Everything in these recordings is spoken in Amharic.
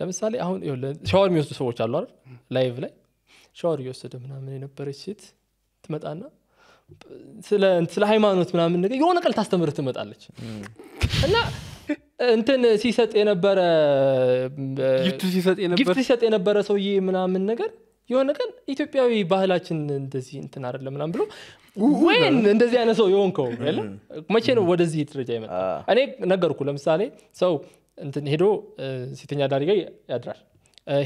ለምሳሌ አሁን ሻወር የሚወስዱ ሰዎች አሉ አይደል? ላይቭ ላይ ሻወር እየወሰደ ምናምን የነበረች ሴት ትመጣና ስለ ሃይማኖት ምናምን ነገር የሆነ ቀል ታስተምር ትመጣለች እና እንትን ሲሰጥ የነበረ ጊፍት ሲሰጥ የነበረ ሰውዬ ምናምን ነገር የሆነ ቀን ኢትዮጵያዊ ባህላችን እንደዚህ እንትን አደለ ምናም ብሎ ወይን እንደዚህ አይነት ሰው የሆንከው መቼ ነው ወደዚህ ደረጃ ይመጣ? እኔ ነገርኩ። ለምሳሌ ሰው እንትን ሄዶ ሴተኛ አዳሪ ጋር ያድራል፣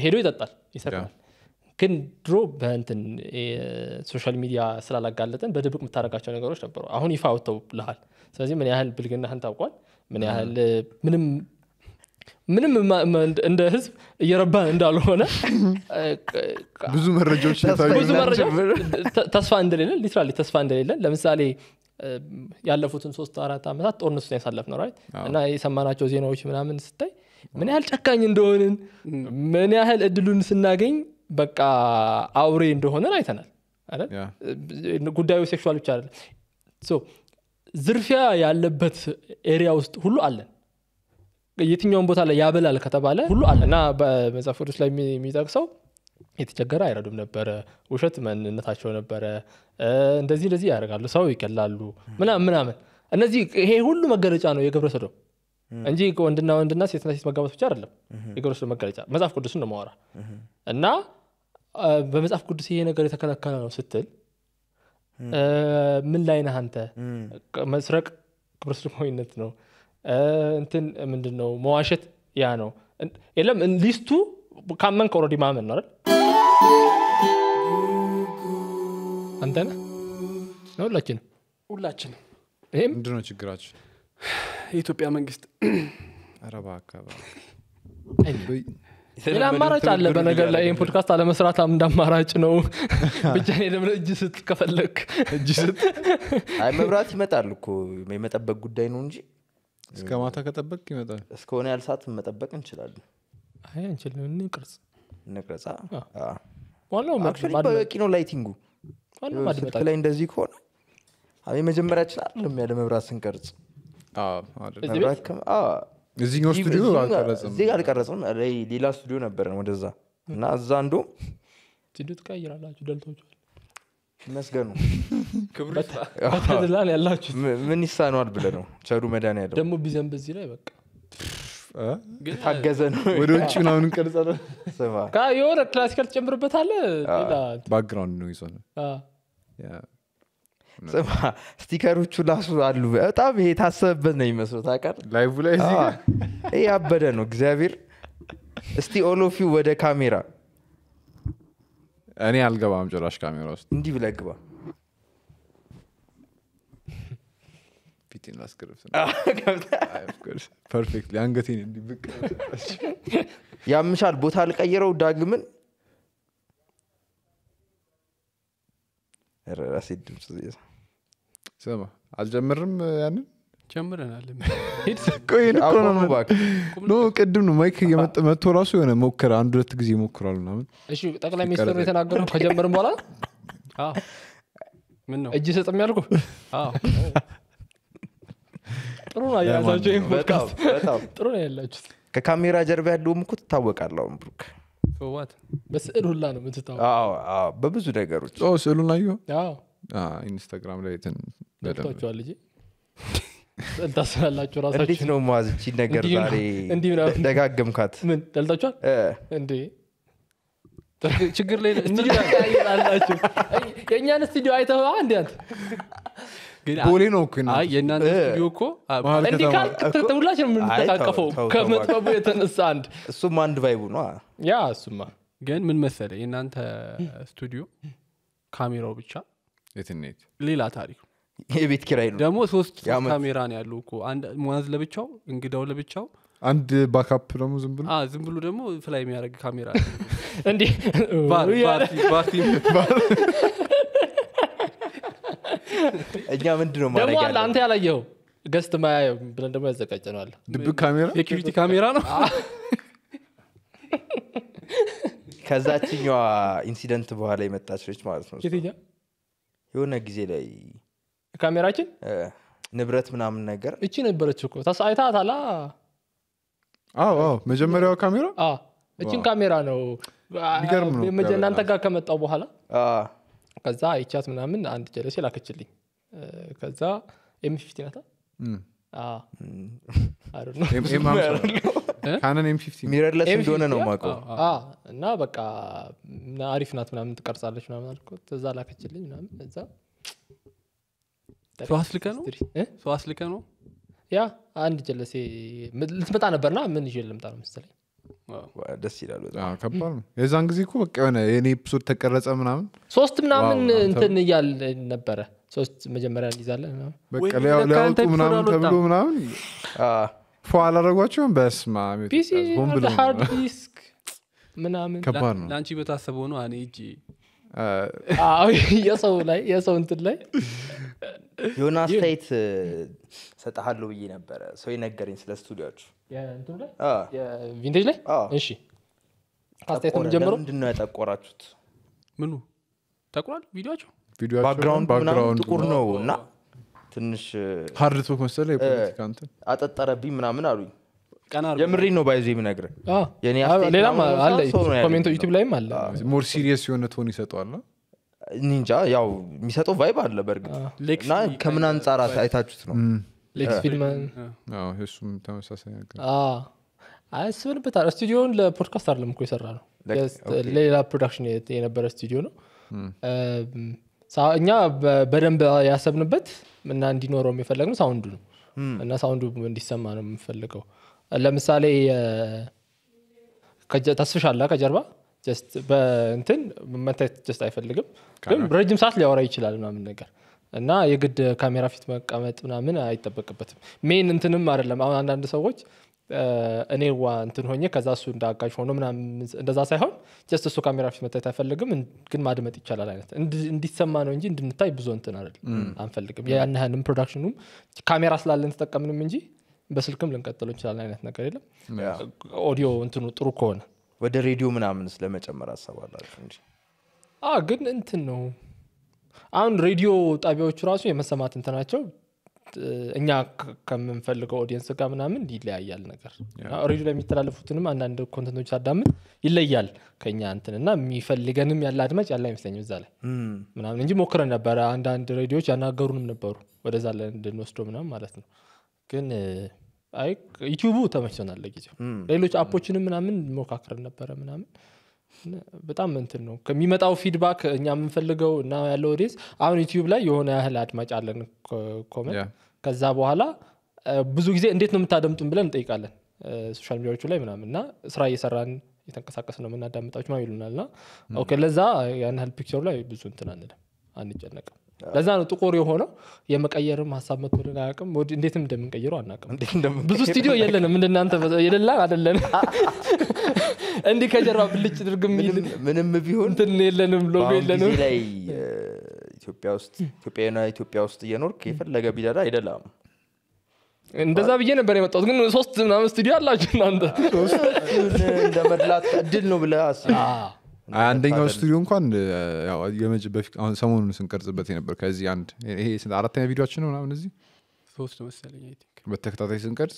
ሄዶ ይጠጣል፣ ይሰርቃል። ግን ድሮ በእንትን ሶሻል ሚዲያ ስላላጋለጠን በድብቅ የምታደርጋቸው ነገሮች ነበሩ። አሁን ይፋ ልሃል ስለዚህ ምን ያህል ብልግናህን ታውቋል፣ ምን ያህል ምንም ምንም እንደ ህዝብ እየረባ እንዳልሆነ ብዙ መረጃዎች ተስፋ እንደሌለን ሊትራ ተስፋ እንደሌለን ለምሳሌ ያለፉትን ሶስት አራት ዓመታት ጦርነት ውስጥ ያሳለፍ ነው ራይት እና የሰማናቸው ዜናዎች ምናምን ስታይ ምን ያህል ጨካኝ እንደሆንን ምን ያህል እድሉን ስናገኝ በቃ አውሬ እንደሆንን አይተናል ጉዳዩ ሴክል ብቻ አለ ዝርፊያ ያለበት ኤሪያ ውስጥ ሁሉ አለን የትኛውን ቦታ ላይ ያበላል ከተባለ ሁሉ አለ እና በመጽሐፍ ቅዱስ ላይ የሚጠቅሰው የተቸገረ አይረዱም ነበረ፣ ውሸት መንነታቸው ነበረ፣ እንደዚህ እንደዚህ ያደርጋሉ፣ ሰው ይቀላሉ ምናምን ምናምን። እነዚህ ይሄ ሁሉ መገለጫ ነው የግብረ ሰዶም እንጂ ወንድና ወንድና ሴትና ሴት መጋባት ብቻ አይደለም የግብረ ሰዶም መገለጫ። መጽሐፍ ቅዱስን ነው ማወራ እና በመጽሐፍ ቅዱስ ይሄ ነገር የተከለከለ ነው ስትል ምን ላይ ነህ አንተ? መስረቅ ግብረ ሰዶማዊነት ነው። እንትን ምንድን ነው መዋሸት? ያ ነው የለም ሊስቱ ካመን ኦልሬዲ ማመን ነው አይደል? አንተ ነህ ሁላችን ሁላችን ይህም ምንድ ነው ችግራችን የኢትዮጵያ መንግስት አረባ አካባቢ ሌላ አማራጭ አለ በነገር ላይ ይህን ፖድካስት አለመስራት እንደ አማራጭ ነው ብቻ ደግሞ እጅ ስጥ ከፈለግ እጅ ስጥ አይ መብራት ይመጣል እኮ የመጠበቅ ጉዳይ ነው እንጂ እስከ ማታ ከጠበቅ ይመጣል እስከሆነ ያልሳት መጠበቅ እንችላለን አይ አንችልም ቅርጽ ነቅረጻ ዋናው በቂ ነው ላይቲንጉ ላይ እንደዚህ ከሆነ የመጀመሪያችን አይደለም ያለ መብራት ስንቀርጽ እዚህኛው ስቱዲዮ አልቀረጽም ሌላ ስቱዲዮ ነበረ ወደዛ እና እዛ እንዲሁም ስቱዲዮ ትቀይራላችሁ ይመስገኑ ያላችሁ ምን ይሳነዋል ብለ ነው ቸዱ መዳን ያለው ደግሞ ቢዘንብ እዚህ ላይ በቃ ታገዘ ነው ወደ ውጭ ምናምን እንቀርጸ ነው። የሆነ ክላሲካል ትጨምርበታለ ባክግራውንድ ነው ይዞ ነው ስማ ስቲከሮቹ ላሱ አሉ በጣም ይሄ የታሰበበት ነው የሚመስለው ታቀር ላይቭ ላይ ይሄ ያበደ ነው እግዚአብሔር እስቲ ኦሎፊው ወደ ካሜራ እኔ አልገባም ጭራሽ ካሜራ ውስጥ እንዲህ ብለህ ግባ ፊቴን ላስገርፍ ፐርፌክት አንገቴን እንዲብቅ ያምሻል ቦታ ልቀይረው ዳግምን ራሴ ድምፅ ስማ አልጀምርም ያንን ጀምረናልኖ ቅድም ነው ማይክ መጥቶ ራሱ የሆነ ሞክረ አንድ ሁለት ጊዜ ሞክሯል ምናምን ጠቅላይ ሚኒስትሩ የተናገረው ከጀምርም በኋላ ምን ነው እጅ ሰጥ የሚያደርጉ ጥሩ ነው ያላቸው ጥሩ ነው ያላችሁት ከካሜራ ጀርባ ያለውም እኮ ትታወቃለሁ ብሩክ በስዕል ሁላ ነው ምትታወቅ በብዙ ነገሮች ስዕሉን አየሁ ኢንስታግራም ላይ ትን ገብቷቸዋል እ ታስላላችሁ ራሳችሁ ነው ማዝቺ ነገር ዛሬ ደጋግምካት ምን ጠልታችኋል እንዴ ችግር ላይ ስቱዲዮ የእኛን ስቱዲዮ አይተ እንዲ አንተ ቦሌ ነው እኮ የእናንተ ስቱዲዮ እኮ ሁላች ነው የምንተቃቀፈው ከመጥበቡ የተነሳ አንድ እሱም አንድ ቫይቡ ነው ያ እሱማ ግን ምን መሰለ የእናንተ ስቱዲዮ ካሜራው ብቻ የትኔት ሌላ ታሪክ የቤት ኪራይ ነው ደግሞ ሶስት ካሜራ ነው ያለው እኮ አንድ ሟዝ ለብቻው እንግዳው ለብቻው አንድ ባካፕ ደግሞ ዝም ብሎ ዝም ብሎ ደግሞ ፍላይ የሚያደረግ ካሜራ እንዲህ እኛ ምንድ ነው ደግሞ አለ አንተ ያላየው ገስት ማያየው ብለን ደግሞ ያዘጋጀ ነው አለ ድብቅ ካሜራ ሴኪሪቲ ካሜራ ነው ከዛችኛዋ ኢንሲደንት በኋላ የመጣች ልጅ ማለት ነው የትኛ የሆነ ጊዜ ላይ ካሜራችን ንብረት ምናምን ነገር እቺ ነበረች እኮ ታላ አዎ መጀመሪያው ካሜራ እችን ካሜራ ነው ሚገርም ነው እናንተ ጋር ከመጣው በኋላ ከዛ አይቻት ምናምን አንድ ጀለሴ ላክችልኝ ከዛ ኤም ፊፍቲ ናታ እንደሆነ ነው ማቀው እና በቃ አሪፍ ናት ምናምን ትቀርጻለች ምናምን አልኩ እዛ ላከችልኝ ምናምን እዛ ሰዋስልከ አስልከ ነው ያ አንድ ጀለሴ ልትመጣ ነበርና ምን ይዤ ልምጣ ነው መሰለኝ ደስ ይላል በጣም ከባድ ነው የዛን ጊዜ በቃ የሆነ የኔ ኤፒሶድ ተቀረጸ ምናምን ሶስት ምናምን እንትን እያል ነበረ ሶስት መጀመሪያ እንዲዛለን ሊያወጡ ምናምን ተብሎ ምናምን ፎ አላረጓቸውም በስማ ምናምን ለአንቺ በታሰበ ነው አኔ እጅ የሰው ላይ የሰው እንትን ላይ የሆነ አስተያየት ሰጠሃለሁ ብዬ ነበረ ሰው የነገረኝ ስለ ስቱዲዮችሁ የቪንቴጅ ላይ እሺ ነው ጀምሮ ምንድነው ያጠቆራችሁት ምኑ ጠቁሯል ቪዲዮቸው ባክግራውንድ ጥቁር ነው እና ትንሽ ሀርድ ቶክ መሰለ የፖለቲካንትን አጠጠረብኝ ምናምን አሉኝ የምሬ ነው ባይዜ ምነግር ሌላም ዩቲብ ላይም አለ ሞር ሲሪየስ የሆነ ቶን ይሰጠዋል እንጃ ያው የሚሰጠው ቫይብ አለ በእርግጥ እና ከምን አንጻር አይታችሁት ነው ሌክስ ፊድማን እሱም ተመሳሳይ ነገር ስብልበታል ስቱዲዮውን ለፖድካስት አለም እኮ የሰራ ነው ለሌላ ፕሮዳክሽን የነበረ ስቱዲዮ ነው እኛ በደንብ ያሰብንበት እና እንዲኖረው ነው ሳውንዱ ነው እና ሳውንዱ እንዲሰማ ነው የምፈልገው ለምሳሌ ተስፍሻላ ከጀርባ በእንትን መታየት ጀስት አይፈልግም ግን ረጅም ሰዓት ሊያወራ ይችላል ምናምን ነገር እና የግድ ካሜራ ፊት መቀመጥ ምናምን አይጠበቅበትም። ሜን እንትንም አይደለም። አሁን አንዳንድ ሰዎች እኔዋ እንትን ሆኜ ከዛ እሱ እንደ ሆኖ ምናምን እንደዛ ሳይሆን ጀስት እሱ ካሜራ ፊት መታየት አይፈልግም፣ ግን ማድመጥ ይቻላል አይነት እንዲሰማ ነው እንጂ እንድንታይ ብዙ እንትን አይደለም አንፈልግም። ያንህንም ፕሮዳክሽኑም ካሜራ ስላለን ተጠቀምንም እንጂ በስልክም ልንቀጥለው እንችላለን አይነት ነገር የለም። ኦዲዮ እንትኑ ጥሩ ከሆነ ወደ ሬዲዮ ምናምን ስለመጨመር አሰባላችሁ እንጂ ግን እንትን ነው አሁን ሬዲዮ ጣቢያዎቹ ራሱ የመሰማት እንት ናቸው እኛ ከምንፈልገው ኦዲየንስ ጋር ምናምን ይለያያል ነገር ሬዲዮ ላይ የሚተላለፉትንም አንዳንድ ኮንተንቶች ሳዳምጥ ይለያል ከኛ እንትን እና የሚፈልገንም ያለ አድማጭ ያለ አይመስለኝም እዛ ላይ ምናምን እንጂ ሞክረ ነበረ አንዳንድ ሬዲዮዎች ያናገሩንም ነበሩ ወደዛ ላይ እንድንወስዶ ምናምን ማለት ነው ግን ዩቲዩቡ ተመችቶናል ጊዜው ሌሎች አፖችንም ምናምን ሞካክረን ነበረ ምናምን በጣም እንትን ነው ከሚመጣው ፊድባክ እኛ የምንፈልገው እና ያለው ዴዝ አሁን ዩትዩብ ላይ የሆነ ያህል አድማጭ አለን ኮመንት ከዛ በኋላ ብዙ ጊዜ እንዴት ነው የምታደምጡን ብለን እንጠይቃለን ሶሻል ሚዲያዎቹ ላይ ምናምን እና ስራ እየሰራን የተንቀሳቀስ ነው የምናዳምጣችሁ ማ ይሉናል ና ለዛ ያን ያህል ፒክቸሩ ላይ ብዙ እንትን አንልም አንጨነቅም ለዛ ነው ጥቁር የሆነው የመቀየርም ሀሳብ መቶልን አያቅም እንዴትም እንደምንቀይረው አናውቅም ብዙ ስቱዲዮ የለንም እንደናንተ የሌላ አደለን እንዲህ ከጀርባ ብልጭ ድርግ ምንም ቢሆን ትን የለንም ሎጎ የለንም ላይ ኢትዮጵያ ውስጥ ኢትዮጵያና ኢትዮጵያ ውስጥ እየኖርክ የፈለገ ቢዳዳ አይደላም እንደዛ ብዬ ነበር የመጣት ግን ሶስት ምናምን ስቱዲዮ አላችሁ እናንተ እንደ መድላት እድል ነው ብለ አንደኛው ስቱዲዮ እንኳን ሰሞኑን ስንቀርጽበት የነበር ከዚህ አንድ ይሄ አራተኛ ቪዲዮችን ነው ምናምን እዚህ በተከታታይ ስንቀርጽ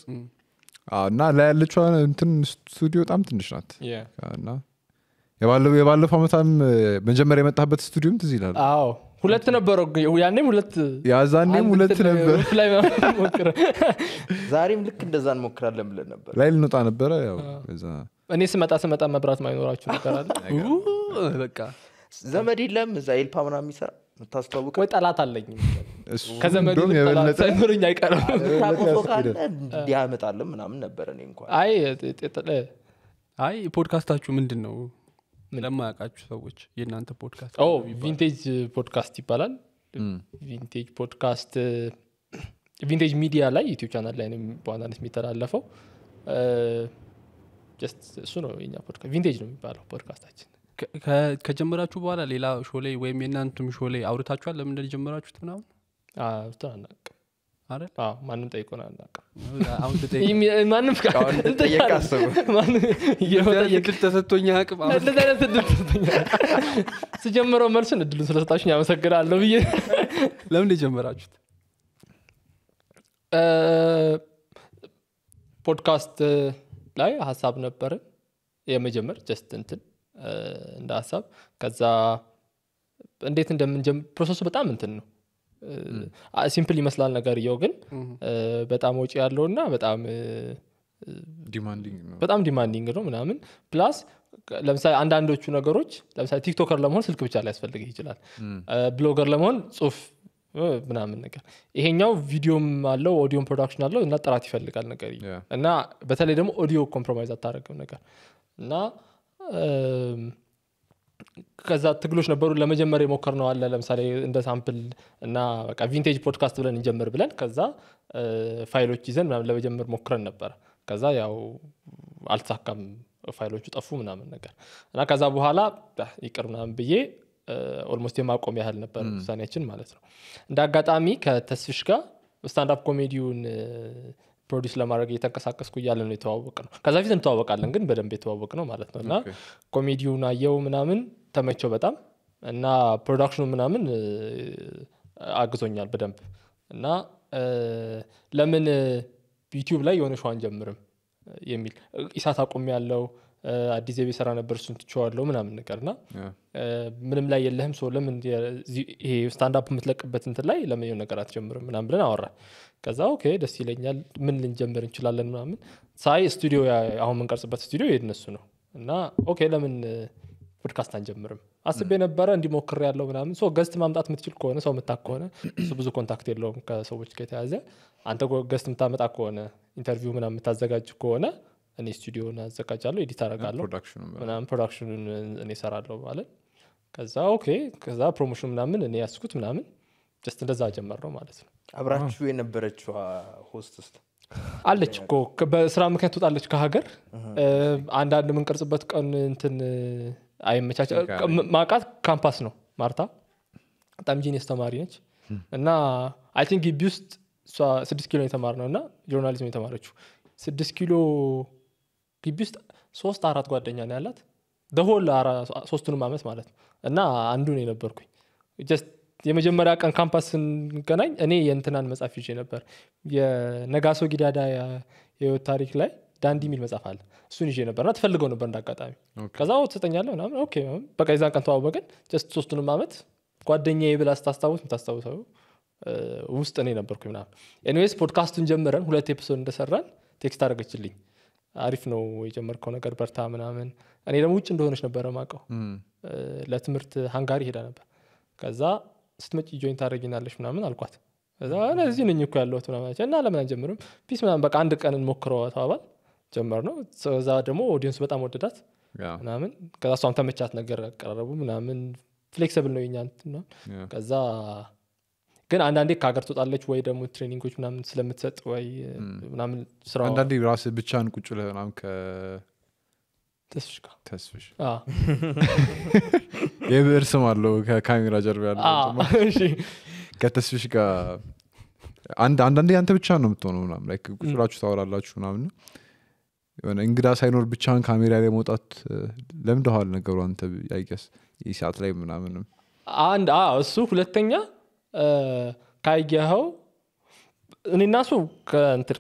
እና ላይ እንትን ስቱዲዮ በጣም ትንሽ ናት እና የባለፈው ዓመታም መጀመሪያ የመጣበት ስቱዲዮም ትዝ ይላል ሁለት ነበረ ያኔም ሁለት ያዛኔም ሁለት ነበር ዛሬም ልክ እንደዛ እንሞክራለን ብለን ነበር ላይ ልንወጣ ነበረ እኔ ስመጣ ስመጣ መብራት ማይኖራችሁ ነበራለ ዘመድ የለም እዛ ኤልፓ ምና የሚሰራ የምታስተዋውቀው ጠላት አለኝ ከዘመዱም ሳይኖረኝ አይቀርም ያመጣለን ምናምን ነበረ እንኳን አይ ፖድካስታችሁ ምንድን ነው ለማያውቃችሁ ሰዎች የእናንተ ፖድካስት ቪንቴጅ ፖድካስት ይባላል ቪንቴጅ ፖድካስት ቪንቴጅ ሚዲያ ላይ ዩቲብ ቻናል ላይ በዋናነት የሚተላለፈው እሱ ነው የኛ ቪንቴጅ ነው የሚባለው ፖድካስታችን ከጀመራችሁ በኋላ ሌላ ሾ ላይ ወይም የእናንቱም ሾ ላይ አውርታችኋል ለምንድን ጀመራችሁት ምናምን አብቶ ማንም ጠይቆን አናቅምማንምጠየቃስቡድል ተሰጥቶኛ አቅም እንደዚህ አይነት እድል ተሰጥቶኛ ስጀምረው መልስን እድሉን ስለሰጣች ያመሰግናለሁ ብዬ ለምን ጀመራችሁት ፖድካስት ላይ ሀሳብ ነበርን የመጀመር ጀስት እንትን እንደ ሀሳብ ከዛ እንዴት እንደምንጀምር ፕሮሰሱ በጣም እንትን ነው ሲምፕል ይመስላል ነገር የው ግን በጣም ወጪ ያለው እና በጣም ዲማንዲንግ ነው ምናምን ፕላስ ለምሳሌ አንዳንዶቹ ነገሮች ለምሳሌ ቲክቶከር ለመሆን ስልክ ብቻ ሊያስፈልግህ ይችላል ብሎገር ለመሆን ጽሁፍ ምናምን ነገር ይሄኛው ቪዲዮም አለው ኦዲዮም ፕሮዳክሽን አለው እና ጥራት ይፈልጋል ነገር እና በተለይ ደግሞ ኦዲዮ ኮምፕሮማይዝ አታደረግም ነገር እና ከዛ ትግሎች ነበሩ። ለመጀመር የሞከር ነው አለ ለምሳሌ እንደ ሳምፕል እና በቃ ቪንቴጅ ፖድካስት ብለን እንጀምር ብለን ከዛ ፋይሎች ይዘን ምናምን ለመጀመር ሞክረን ነበረ። ከዛ ያው አልተሳካም፣ ፋይሎቹ ጠፉ ምናምን ነገር እና ከዛ በኋላ ይቅር ምናምን ብዬ ኦልሞስት የማቆም ያህል ነበር ውሳኔያችን ማለት ነው። እንደ አጋጣሚ ከተስፍሽ ጋር ስታንዳፕ ኮሜዲውን ፕሮዲስ ለማድረግ እየተንቀሳቀስኩ እያለ ነው የተዋወቅ ነው። ከዛ ፊት እንተዋወቃለን ግን በደንብ የተዋወቅ ነው ማለት ነው። እና ኮሜዲውን አየው ምናምን ተመቸው በጣም እና ፕሮዳክሽኑ ምናምን አግዞኛል በደንብ እና ለምን ዩቲዩብ ላይ የሆነ ሸዋን ጀምርም የሚል ኢሳት አቁም ያለው አዲስ ዘቤ ሰራ ነበር እሱን ትችዋለው ምናምን ነገር ና ምንም ላይ የለህም ሰው ለምን ይሄ ስታንዳፕ የምትለቅበት እንትን ላይ ለምን ነገር አትጀምርም ምናም ብለን አወራ። ከዛ ኦኬ ደስ ይለኛል፣ ምን ልንጀምር እንችላለን ምናምን ሳይ ስቱዲዮ አሁን የምንቀርጽበት ስቱዲዮ የነሱ ነው እና ኦኬ ለምን ፖድካስት አንጀምርም አስቤ ነበረ እንዲሞክር ያለው ምናምን ሰው ገስት ማምጣት የምትችል ከሆነ ሰው ምታ ከሆነ እሱ ብዙ ኮንታክት የለውም ከሰዎች ከተያዘ አንተ ገስት የምታመጣ ከሆነ ኢንተርቪው ምናምን የምታዘጋጅ ከሆነ እኔ ስቱዲዮን አዘጋጃለሁ ኤዲት አረጋለሁ ምናምን ፕሮዳክሽኑን እኔ ሰራለሁ ማለት ከዛ ኦኬ ከዛ ፕሮሞሽን ምናምን እኔ ያስኩት ምናምን ጀስት እንደዛ ጀመር ነው ማለት ነው አብራችሁ የነበረችዋ ሆስት ውስጥ አለች እኮ በስራ ምክንያት ትወጣለች ከሀገር አንዳንድ የምንቀርጽበት ቀን እንትን አይመቻች ማቃት ካምፓስ ነው ማርታ በጣም ጂኒስ ተማሪ ነች እና አይ ቲንክ ግቢ ውስጥ ስድስት ኪሎ የተማር ነው እና ጆርናሊዝም የተማረችው ስድስት ኪሎ ግቢ ውስጥ ሶስት አራት ጓደኛ ነው ያላት ደሆል ሶስቱንም አመት ማለት እና አንዱ ነው የነበርኩኝ። የመጀመሪያ ቀን ካምፓስ ስንገናኝ እኔ የእንትናን መጽሐፍ ይዤ ነበር። የነጋሶ ጊዳዳ የህይወት ታሪክ ላይ ዳንዲ የሚል መጽሐፍ አለ። እሱን ይዤ እና ትፈልገው ነበር እንዳጋጣሚ። ከዛ ትሰጠኛለህ ምናምን በቃ የዛን ቀን ተዋወቅን። ሶስቱንም አመት ጓደኛ ብላ ስታስታውስ ምታስታውሰው ውስጥ እኔ ነበርኩኝ ምናምን። ኤኒዌይስ ፖድካስቱን ጀምረን ሁለት ኤፒሶድ እንደሰራን ቴክስት አደረገችልኝ። አሪፍ ነው የጀመርከው ነገር በርታ ምናምን። እኔ ደግሞ ውጭ እንደሆነች ነበረ ማቀው ለትምህርት ሀንጋሪ ሄዳ ነበር። ከዛ ስትመጪ ጆይን ታደረግናለች ምናምን አልኳት። ከዛ እዚህ ነኝ እኮ ያለሁት ምናምን እና ለምን አንጀምርም ፒስ ምናምን በቃ አንድ ቀን እንሞክረው ተባባል። ጀመር ነው። ከዛ ደግሞ ኦዲየንሱ በጣም ወደዳት ምናምን። ከዛ እሷም ተመቻት ነገር አቀራረቡ ምናምን ፍሌክሲብል ነው የኛ ከዛ ግን አንዳንዴ ከሀገር ትወጣለች ወይ ደግሞ ትሬኒንጎች ምናምን ስለምትሰጥ ወይ ምናምን ስራ አንዳንዴ ራስ ብቻን ቁጭ ለናም ምናምን ከተስፍሽ ስም አለው ከካሜራ ጀርብ ያለ ከተስፍሽ ጋር አንዳንዴ አንተ ብቻ ነው የምትሆነው ምናምን ላይክ ታወራላችሁ ምናምን የሆነ እንግዳ ሳይኖር ብቻን ካሜራ ላይ መውጣት ለምደኋል ነገሩ አንተ አይገስ ሰዓት ላይ ምናምንም አንድ እሱ ሁለተኛ ካየኸው እኔ እና እሱ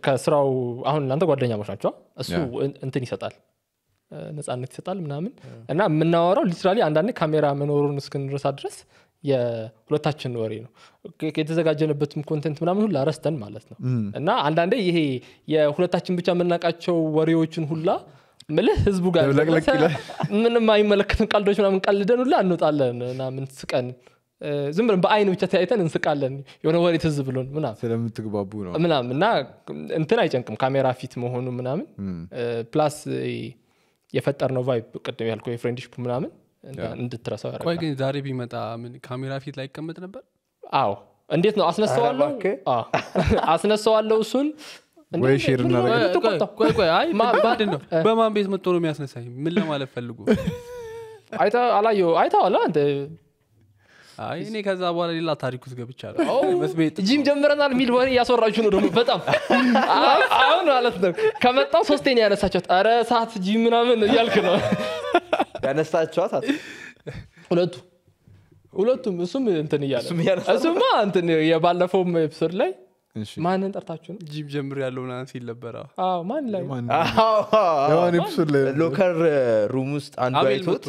ከስራው አሁን እናንተ ጓደኛሞች ናቸው እሱ እንትን ይሰጣል ነጻነት ይሰጣል ምናምን እና የምናወራው ሊትራሊ አንዳንዴ ካሜራ መኖሩን እስክንረሳ ድረስ የሁለታችን ወሬ ነው የተዘጋጀንበትም ኮንቴንት ምናምን ሁላ ረስተን ማለት ነው እና አንዳንዴ ይሄ የሁለታችን ብቻ የምናውቃቸው ወሬዎችን ሁላ ምልህ ህዝቡ ጋር ምንም አይመለከትም ቀልዶች ምናምን ቀልደን ሁላ እንወጣለን ምናምን ስቀን ዝም ብለን በአይን ብቻ ተያይተን እንስቃለን። የሆነ ወሬ ትዝ ብሎን ምናምን ስለምትግባቡ ነው ምናምን እና እንትን አይጨንቅም ካሜራ ፊት መሆኑ ምናምን ፕላስ የፈጠር ነው ቫይብ ቅድም ያልኩ የፍሬንድሽፕ ምናምን እንድትረሰው ያደርጋል። ቆይ ግን ዛሬ ቢመጣ ምን ካሜራ ፊት ላይ ይቀመጥ ነበር? አዎ እንዴት ነው አስነሰዋለሁ አስነሳዋለሁ እሱን ወይ ሼር ነው። በማን ቤት መጥቶ ነው የሚያስነሳኝ? ምን ለማለት ፈልጉ? አይታ አላየ አይታ አላ እኔ ከዛ በኋላ ሌላ ታሪክ ውስጥ ገብቻለሁ ጂም ጀምረናል ሚል ወሬ እያስወራችሁ ነው ደግሞ በጣም አሁን ማለት ነው ከመጣው ሶስቴን ነው ያነሳቸት ረ ሰዓት ጂም ምናምን እያልክ ነው ያነሳቸዋት ሁለቱ ሁለቱም እሱም እንትን እያለ እሱማ እንትን የባለፈውም ኤፒሶድ ላይ ማንን ጠርታችሁ ነው ጂም ጀምር ያለው ና ሲል ነበረ ማን ላይ ሎከር ሩም ውስጥ አንዱ አይቶት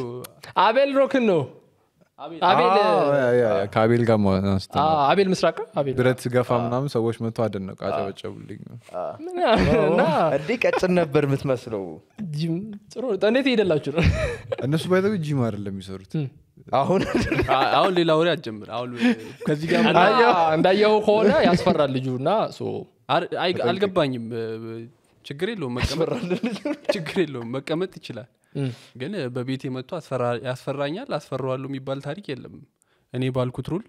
አቤል ሮክን ነው ከአቤል ጋር አቤል ምስራቅ ብረት ምናምን ሰዎች መቶ አደነቁ አጨበጨቡልኝ እንዴ ቀጭን ነበር የምትመስለው እንዴት ሄደላችሁ ነው እነሱ ባይዘ ጂም አይደለም የሚሰሩት አሁን አሁን ሌላ ወሬ አጀምር ከዚህ ጋር እንዳየው ከሆነ ያስፈራል ልጁ እና አልገባኝም ችግር የለውም መቀመጥ ይችላል ግን በቤት የመጡ ያስፈራኛል፣ አስፈራዋለሁ የሚባል ታሪክ የለም። እኔ ባልኩት ሩል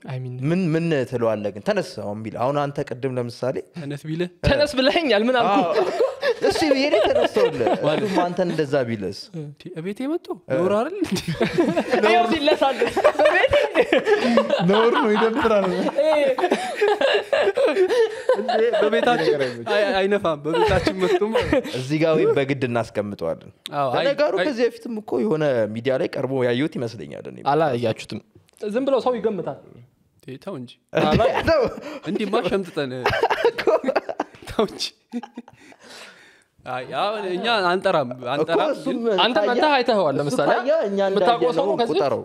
ምን ምን ትለዋለ ግን ተነስ አሁን ቢል አሁን አንተ ቅድም ለምሳሌ ተነስ ቢልህ ተነስ ብለኛል ምን አልኩ እሱ ብሄደ ተነስተውል አንተን እንደዛ ቢለስ ቤቴ መጡ ኖር አይደል ይለሳል ነውር ነው ይደብራል በቤታችን አይነፋም በቤታችን መጡም እዚህ ጋር ወይም በግድ እናስቀምጠዋለን ነገሩ ከዚህ በፊትም እኮ የሆነ ሚዲያ ላይ ቀርቦ ያየሁት ይመስለኛል እያችሁትም ዝም ብለው ሰው ይገምታል ተው እንጂ እንዲማ ሸምጥጠን ተው እንጂ እኛ አንጠራም አንተ መታ አይተኸዋል ለምሳሌ ምታቆ ሰው ቁጠረው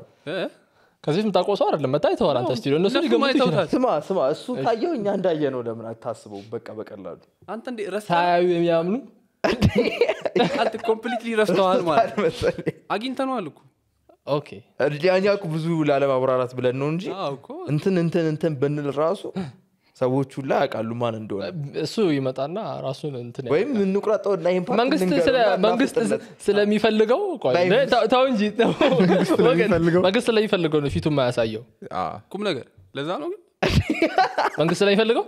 ከዚህ የምታውቀው ሰው አይደለም መጣ ይተዋል አንተ ስቱዲዮ እነሱ ስማ ስማ እሱ ካየው እኛ እንዳየ ነው ለምን አታስበው በቃ በቀላሉ አንተ እንዴ ሳያዩ የሚያምኑ ኮምፕሊት ረስተዋል ማለት አግኝተነዋል እኮ ያኛቁ ብዙ ላለማብራራት ብለን ነው እንጂ እንትን እንትን እንትን ብንል ራሱ ሰዎቹ ላይ ያውቃሉ ማን እንደሆነ። እሱ ይመጣና ራሱን እንትን ወይም እንቁራጠው እና መንግስት ስለሚፈልገው ተው እንጂ መንግስት ስለሚፈልገው ነው ፊቱ ማያሳየው ቁም ነገር። ለዛ ነው ግን መንግስት ስለሚፈልገው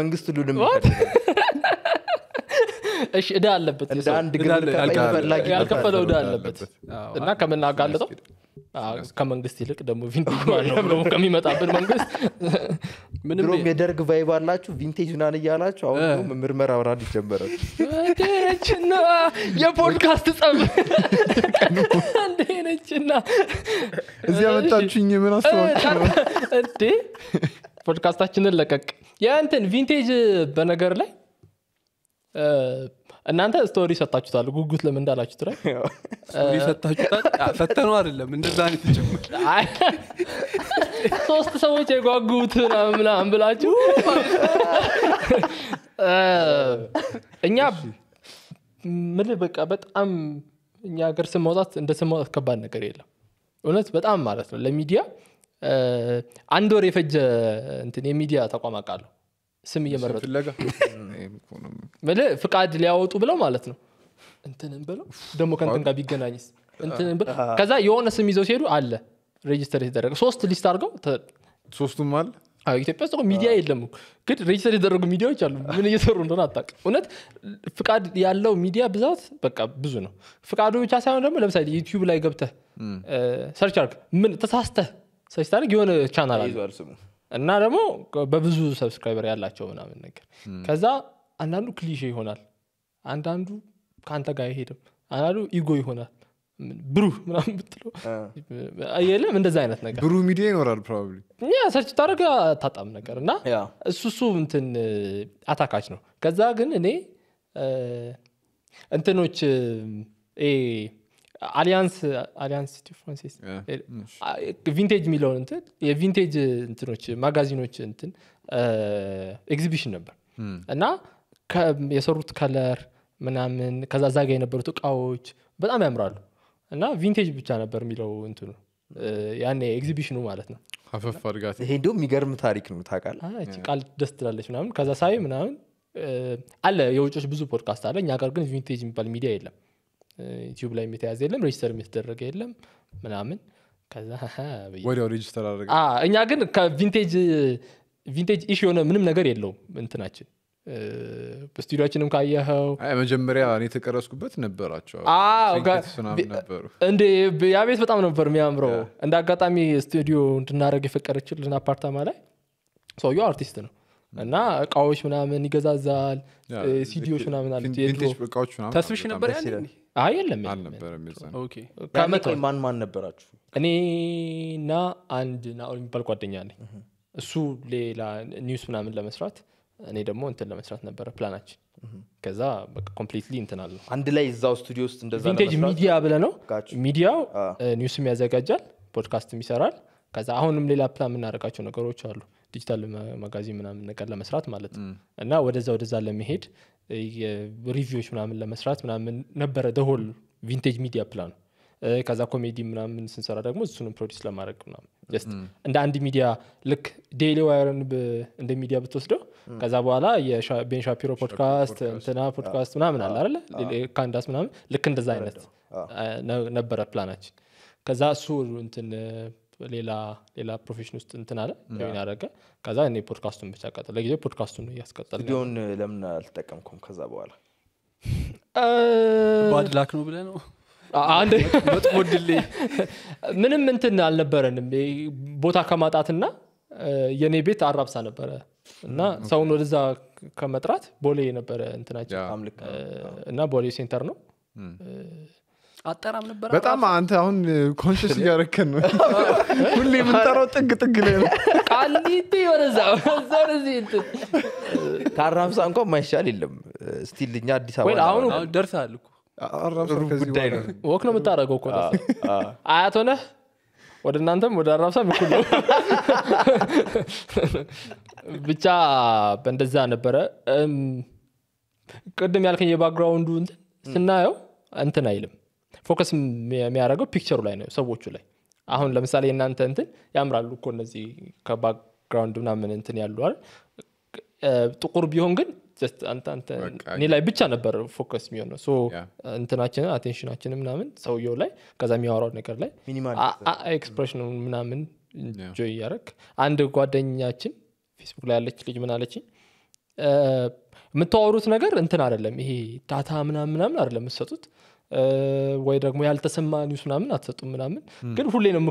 መንግስት ሁሉንም እሺ እዳ አለበት ያልከፈለው እዳ አለበት እና ከምናጋልጠው ከመንግስት ይልቅ ደግሞ ቪንቴጅ ማነው ከሚመጣብን መንግስት ምንም የደርግ ቫይብ አላችሁ ቪንቴጅ ናን እያላችሁ አሁን ምርመራ ብራድ ይጀመራል የፖድካስት ጸብ እንዴ ነችና እዚህ ያመጣችኝ ምን አስባችሁ እንዴ ፖድካስታችንን ለቀቅ የእንትን ቪንቴጅ በነገር ላይ እናንተ ስቶሪ ሰታችሁታል ጉጉት ለምን እንዳላችሁት ላይ ፈተኑ አይደለም እንደዛ ሶስት ሰዎች የጓጉት ምናምን ብላችሁ እኛ ምን በቃ በጣም እኛ ሀገር ስመውጣት እንደ ስመውጣት ከባድ ነገር የለም እውነት በጣም ማለት ነው ለሚዲያ አንድ ወር የፈጀ እንትን የሚዲያ ተቋም አቃለሁ ስም እየመረጡ ፍቃድ ሊያወጡ ብለው ማለት ነው። እንትንን ብለው ደግሞ ከንትን ጋር ቢገናኝስ ከዛ የሆነ ስም ይዘው ሲሄዱ አለ ሬጅስተር የተደረገ ሶስት ሊስት አድርገው ሶስቱም አለ ኢትዮጵያ ውስጥ ሚዲያ የለም ግን ሬጅስተር የተደረጉ ሚዲያዎች አሉ። ምን እየሰሩ እንደሆነ አታቅ እውነት ፍቃድ ያለው ሚዲያ ብዛት በቃ ብዙ ነው። ፍቃዱ ብቻ ሳይሆን ደግሞ ለምሳሌ ዩቲዩብ ላይ ገብተህ ሰርች አድርግ ምን ተሳስተህ ሰርች ታደርግ የሆነ ቻናል አለ እና ደግሞ በብዙ ሰብስክራይበር ያላቸው ምናምን ነገር ከዛ አንዳንዱ ክሊሼ ይሆናል፣ አንዳንዱ ከአንተ ጋር አይሄድም፣ አንዳንዱ ኢጎ ይሆናል። ብሩህ ምናምን ብትለው የለም እንደዚ አይነት ነገር ብሩ ሚዲያ ይኖራል። ፕሮባብሊ ሰርች ታደረገ አታጣም ነገር እና እሱ እሱ እንትን አታካች ነው። ከዛ ግን እኔ እንትኖች አሊያንስ አሊያንስ ቲ ፍራንሲስ ቪንቴጅ የሚለውን እንትን የቪንቴጅ እንትኖች ማጋዚኖች እንትን ኤግዚቢሽን ነበር እና የሰሩት ከለር ምናምን ከዛ ዛጋ የነበሩት እቃዎች በጣም ያምራሉ እና ቪንቴጅ ብቻ ነበር የሚለው እንትኑ ያኔ ኤግዚቢሽኑ ማለት ነው ይሄ እንዲሁም የሚገርም ታሪክ ነው ታቃል ቃል ደስ ትላለች ምናምን ከዛ ሳይ ምናምን አለ የውጮች ብዙ ፖድካስት አለ እኛ ጋር ግን ቪንቴጅ የሚባል ሚዲያ የለም ዩቲዩብ ላይ የተያዘ የለም ሬጅስተር የተደረገ የለም ምናምን ወዲያው ሬጅስተር አደረገ እኛ ግን ከቪንቴጅ ቪንቴጅ ኢሽ የሆነ ምንም ነገር የለውም እንትናችን በስቱዲዮችንም ካየኸው መጀመሪያ እኔ የተቀረስኩበት ነበራቸው ያ ቤት በጣም ነበር የሚያምረው እንደ አጋጣሚ ስቱዲዮ እንድናደረግ የፈቀደችልን አፓርታማ ላይ ሰውየው አርቲስት ነው እና እቃዎች ምናምን ይገዛዛል ሲዲዎች ምናምን አሉ ተስብሽ ነበር ያ አይ የለም አልነበረም። ማን ማን ነበራችሁ? ና አንድ ናኦል የሚባል ጓደኛ ነ እሱ ሌላ ኒውስ ምናምን ለመስራት እኔ ደግሞ እንትን ለመስራት ነበረ ፕላናችን። ከዛ ኮምፕሊትሊ እንትን አለ አንድ ላይ እዛው ስቱዲዮ ውስጥ እንደዛ ሚዲያ ብለ ነው። ሚዲያው ኒውስም ያዘጋጃል፣ ፖድካስትም ይሰራል። ከዛ አሁንም ሌላ ፕላን የምናደርጋቸው ነገሮች አሉ ዲጂታል መጋዚን ምናምን ነገር ለመስራት ማለት ነው እና ወደዛ ወደዛ ለመሄድ ሪቪዎች ምናምን ለመስራት ምናምን ነበረ ደሆል ቪንቴጅ ሚዲያ ፕላን ከዛ ኮሜዲ ምናምን ስንሰራ ደግሞ እሱንም ፕሮዲስ ለማድረግ ምናምን እንደ አንድ ሚዲያ ልክ ዴሊ ዋይርን እንደ ሚዲያ ብትወስደው ከዛ በኋላ የቤን ሻፒሮ ፖድካስት እንትና ፖድካስት ምናምን አለ አለ ካንዳስ ምናምን ልክ እንደዛ አይነት ነበረ ፕላናችን ከዛ እሱ እንትን ሌላ ሌላ ፕሮፌሽን ውስጥ እንትን አለ ጆይን አደረገ። ከዛ እኔ ፖድካስቱን ብቻ ቀጠል ለጊዜው ፖድካስቱን እያስቀጠል። ስቱዲዮን ለምን አልተጠቀምኩም? ከዛ በኋላ ባድላክ ነው ብለ ነው መጥፎ ምንም እንትን አልነበረንም። ቦታ ከማጣትና የእኔ ቤት አራብሳ ነበረ እና ሰውን ወደዛ ከመጥራት ቦሌ የነበረ እንትናቸው እና ቦሌ ሴንተር ነው አጠራም ነበር በጣም አንተ አሁን ኮንሽስ እያረከን ነው ሁሌ የምንጠራው ጥግ ጥግ ላይ ነው ቃሊቲ ወደዛ ወደዚህ ከአራምሳ እንኳ ማይሻል የለም ስቲል እኛ አዲስ አበባ አሁን ደርሰሃል ጉዳይ ነው ወክ ነው የምታደረገው እኮ አያት ሆነ ወደ እናንተም ወደ አራምሳ ምክል ነው ብቻ በእንደዛ ነበረ ቅድም ያልከኝ የባክግራውንዱ ስናየው እንትን አይልም ፎከስ የሚያደርገው ፒክቸሩ ላይ ነው፣ ሰዎቹ ላይ። አሁን ለምሳሌ እናንተ እንትን ያምራሉ እኮ እነዚህ ከባክግራውንድ ምናምን እንትን ያሉ ጥቁር ቢሆን ግን እኔ ላይ ብቻ ነበር ፎከስ የሚሆነው እንትናችን አቴንሽናችን ምናምን ሰውየው ላይ ከዛ የሚያወራው ነገር ላይ ኤክስፕሬሽን ምናምን ጆ እያረግ አንድ ጓደኛችን ፌስቡክ ላይ ያለች ልጅ ምናለች የምታወሩት ነገር እንትን አይደለም ይሄ ዳታ ምናምን ምናምን አይደለም የምትሰጡት ወይ ደግሞ ያልተሰማ ኒውስ ምናምን አትሰጡ ምናምን፣ ግን ሁሌ ነው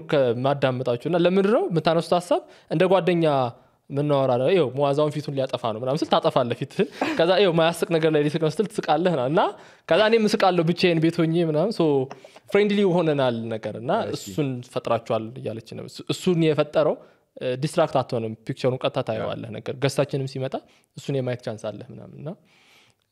ማዳመጣችሁ እና ለምንድን ነው የምታነሱት ሀሳብ እንደ ጓደኛ ምናወራ ነው መዋዛውን ፊቱን ሊያጠፋ ነው ምናምን ስል ታጠፋለ ፊትህን። ከዛ ው ማያስቅ ነገር ላይ ሊስቅ ነው ትስቃለህ ትስቃለህ እና ከዛ እኔም እስቃለሁ ብቻዬን ቤት ሆኜ ምናምን ፍሬንድሊ ሆነናል ነገር እና እሱን ፈጥራችኋል እያለች ነው። እሱን የፈጠረው ዲስትራክት አትሆንም፣ ፒክቸሩን ቀጥታ ታየዋለህ ነገር ገስታችንም ሲመጣ እሱን የማየት ቻንስ አለህ ምናምን እና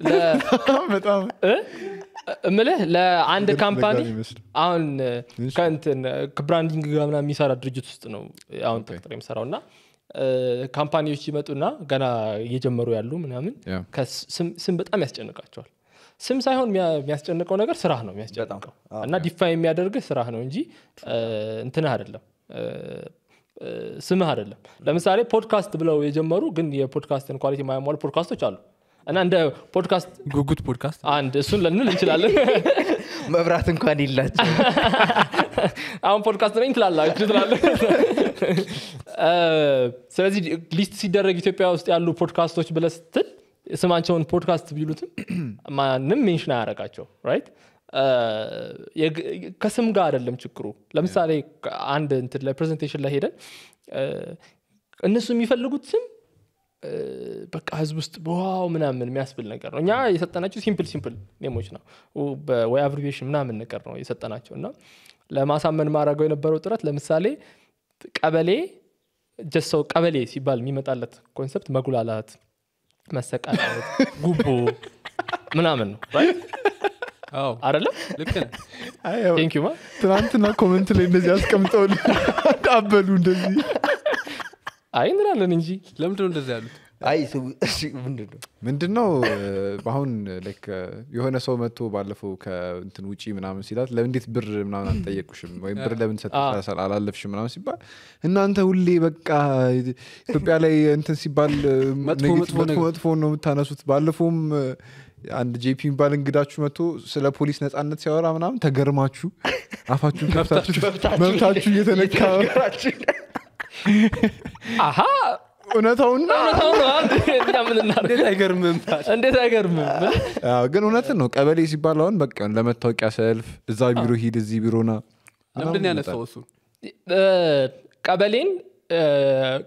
በጣም እምልህ ለአንድ ካምፓኒ አሁን ከእንትን ከብራንዲንግ ጋር ምናምን የሚሰራ ድርጅት ውስጥ ነው አሁን ተቅጥር የሚሰራው እና ካምፓኒዎች ይመጡና ገና እየጀመሩ ያሉ ምናምን ስም በጣም ያስጨንቃቸዋል ስም ሳይሆን የሚያስጨንቀው ነገር ስራህ ነው የሚያስጨንቀው እና ዲፋይ የሚያደርግህ ስራህ ነው እንጂ እንትንህ አይደለም ስምህ አደለም ለምሳሌ ፖድካስት ብለው የጀመሩ ግን የፖድካስትን ኳሊቲ ማያሟሉ ፖድካስቶች አሉ እና እንደ ፖድካስት ጉጉት ፖድካስት አንድ እሱን ልንል እንችላለን መብራት እንኳን የላቸው አሁን ፖድካስት ነኝ ትላላችሁ ትላለ ስለዚህ ሊስት ሲደረግ ኢትዮጵያ ውስጥ ያሉ ፖድካስቶች ብለ ስትል ስማቸውን ፖድካስት ቢሉትም ማንም ሜንሽን አያረጋቸው ራይት ከስም ጋር አይደለም ችግሩ ለምሳሌ አንድ እንትን ላይ ፕሬዘንቴሽን ላይ ሄደን እነሱ የሚፈልጉት ስም በቃ ህዝብ ውስጥ ዋው ምናምን የሚያስብል ነገር ነው እኛ የሰጠናቸው ሲምፕል ሲምፕል ኔሞች ነው ወይ አብሪቬሽን ምናምን ነገር ነው የሰጠናቸው እና ለማሳመን ማድረገው የነበረው ጥረት ለምሳሌ ቀበሌ ጀሰው ቀበሌ ሲባል የሚመጣለት ኮንሰፕት መጉላላት መሰቃለት ጉቦ ምናምን ነው አይደለም ትናንትና ኮመንት ላይ እንደዚህ አስቀምጠው አበሉ እንደዚህ አይ እንላለን እንጂ ለምንድነው እንደዚ ያሉት ምንድን ነው አሁን የሆነ ሰው መጥቶ ባለፈው ከእንትን ውጪ ምናምን ሲላት ለእንዴት ብር ምናምን አልጠየቁሽም ወይም ብር ለምን ሰጥ አላለፍሽ ምናምን ሲባል እናንተ ሁሌ በቃ ኢትዮጵያ ላይ እንትን ሲባል መጥፎ ነው የምታነሱት ባለፈውም አንድ ጄፒ የሚባል እንግዳችሁ መጥቶ ስለ ፖሊስ ነፃነት ሲያወራ ምናምን ተገርማችሁ አፋችሁ መብታችሁ እየተነካ አሀ እውነታውን እኛ ምን እንዴት አይገርምም እንዴት አይገርምም ግን እውነትን ነው ቀበሌ ሲባል አሁን በቃ ለመታወቂያ ሰልፍ እዛ ቢሮ ሂድ እዚህ ቢሮና ምንድን ያነሳው እሱ ቀበሌን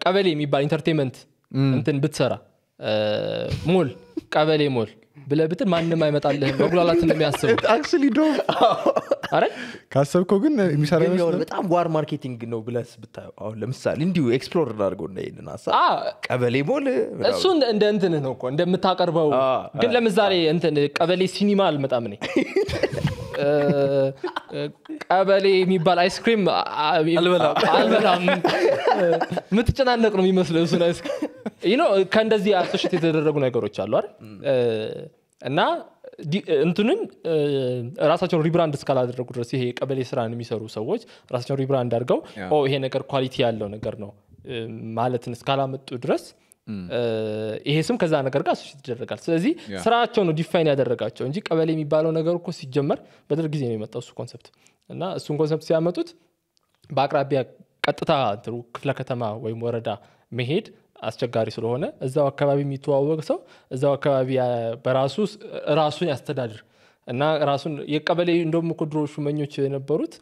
ቀበሌ የሚባል ኢንተርቴንመንት እንትን ብትሰራ ሞል ቀበሌ ሞል ብለህ ብትል ማንም አይመጣልህም መጉላላት እንደሚያስቡ ግን የሚሰራ በጣም ዋር ማርኬቲንግ ነው ብለስ ብታየው አሁን ለምሳሌ እንዲሁ ኤክስፕሎር እናድርገው እና ይህንን ሀሳብ ቀበሌ ሞል እሱ እንደ እንትን ነው እኮ እንደምታቀርበው ግን ለምሳሌ እንትን ቀበሌ ሲኒማ አልመጣም እኔ ቀበሌ የሚባል አይስክሪም አልበላም የምትጨናነቅ ነው የሚመስለ እሱን አይስክሪም ከእንደዚህ አሶሽት የተደረጉ ነገሮች አሉ አይደል እና እንትንን ራሳቸውን ሪብራንድ እስካላደረጉ ድረስ ይሄ የቀበሌ ስራን የሚሰሩ ሰዎች ራሳቸውን ሪብራንድ አድርገው ይሄ ነገር ኳሊቲ ያለው ነገር ነው ማለትን እስካላመጡ ድረስ ይሄ ስም ከዛ ነገር ጋር አሶሽት ይደረጋል። ስለዚህ ስራቸው ነው ዲፋይን ያደረጋቸው እንጂ ቀበሌ የሚባለው ነገር እኮ ሲጀመር በደርግ ጊዜ ነው የመጣው እሱ ኮንሰፕት እና እሱን ኮንሰፕት ሲያመጡት በአቅራቢያ ቀጥታ ክፍለ ከተማ ወይም ወረዳ መሄድ አስቸጋሪ ስለሆነ እዛው አካባቢ የሚተዋወቅ ሰው እዛው አካባቢ በራሱ ራሱን ያስተዳድር እና ራሱን የቀበሌ እንደውም እኮ ድሮ ሹመኞች የነበሩት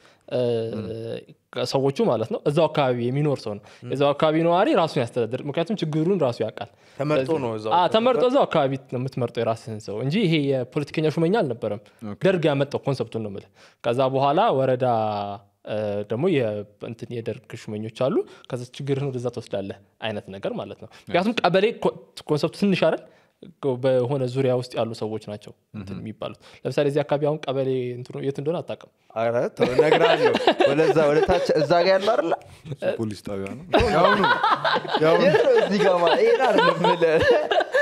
ሰዎቹ ማለት ነው። እዛው አካባቢ የሚኖር ሰው ነው። እዛው አካባቢ ነዋሪ ራሱን ያስተዳድር። ምክንያቱም ችግሩን ራሱ ያውቃል። ተመርጦ እዛው አካባቢ ነው የምትመርጠው የራስህን ሰው እንጂ ይሄ የፖለቲከኛ ሹመኛ አልነበረም። ደርግ ያመጣው ኮንሰፕቱን ነው ምል ከዛ በኋላ ወረዳ ደግሞ እንትን የደርግ ሽመኞች አሉ ከዚ ችግርህን ወደዛ ትወስዳለህ አይነት ነገር ማለት ነው። ምክንያቱም ቀበሌ ኮንሰፕቱ ትንሽ አይደል በሆነ ዙሪያ ውስጥ ያሉ ሰዎች ናቸው የሚባሉት። ለምሳሌ እዚህ አካባቢ አሁን ቀበሌ የት እንደሆነ አታውቅም። ነግራለሁ። እዛ ጋ ያለ አለ ፖሊስ ጣቢያ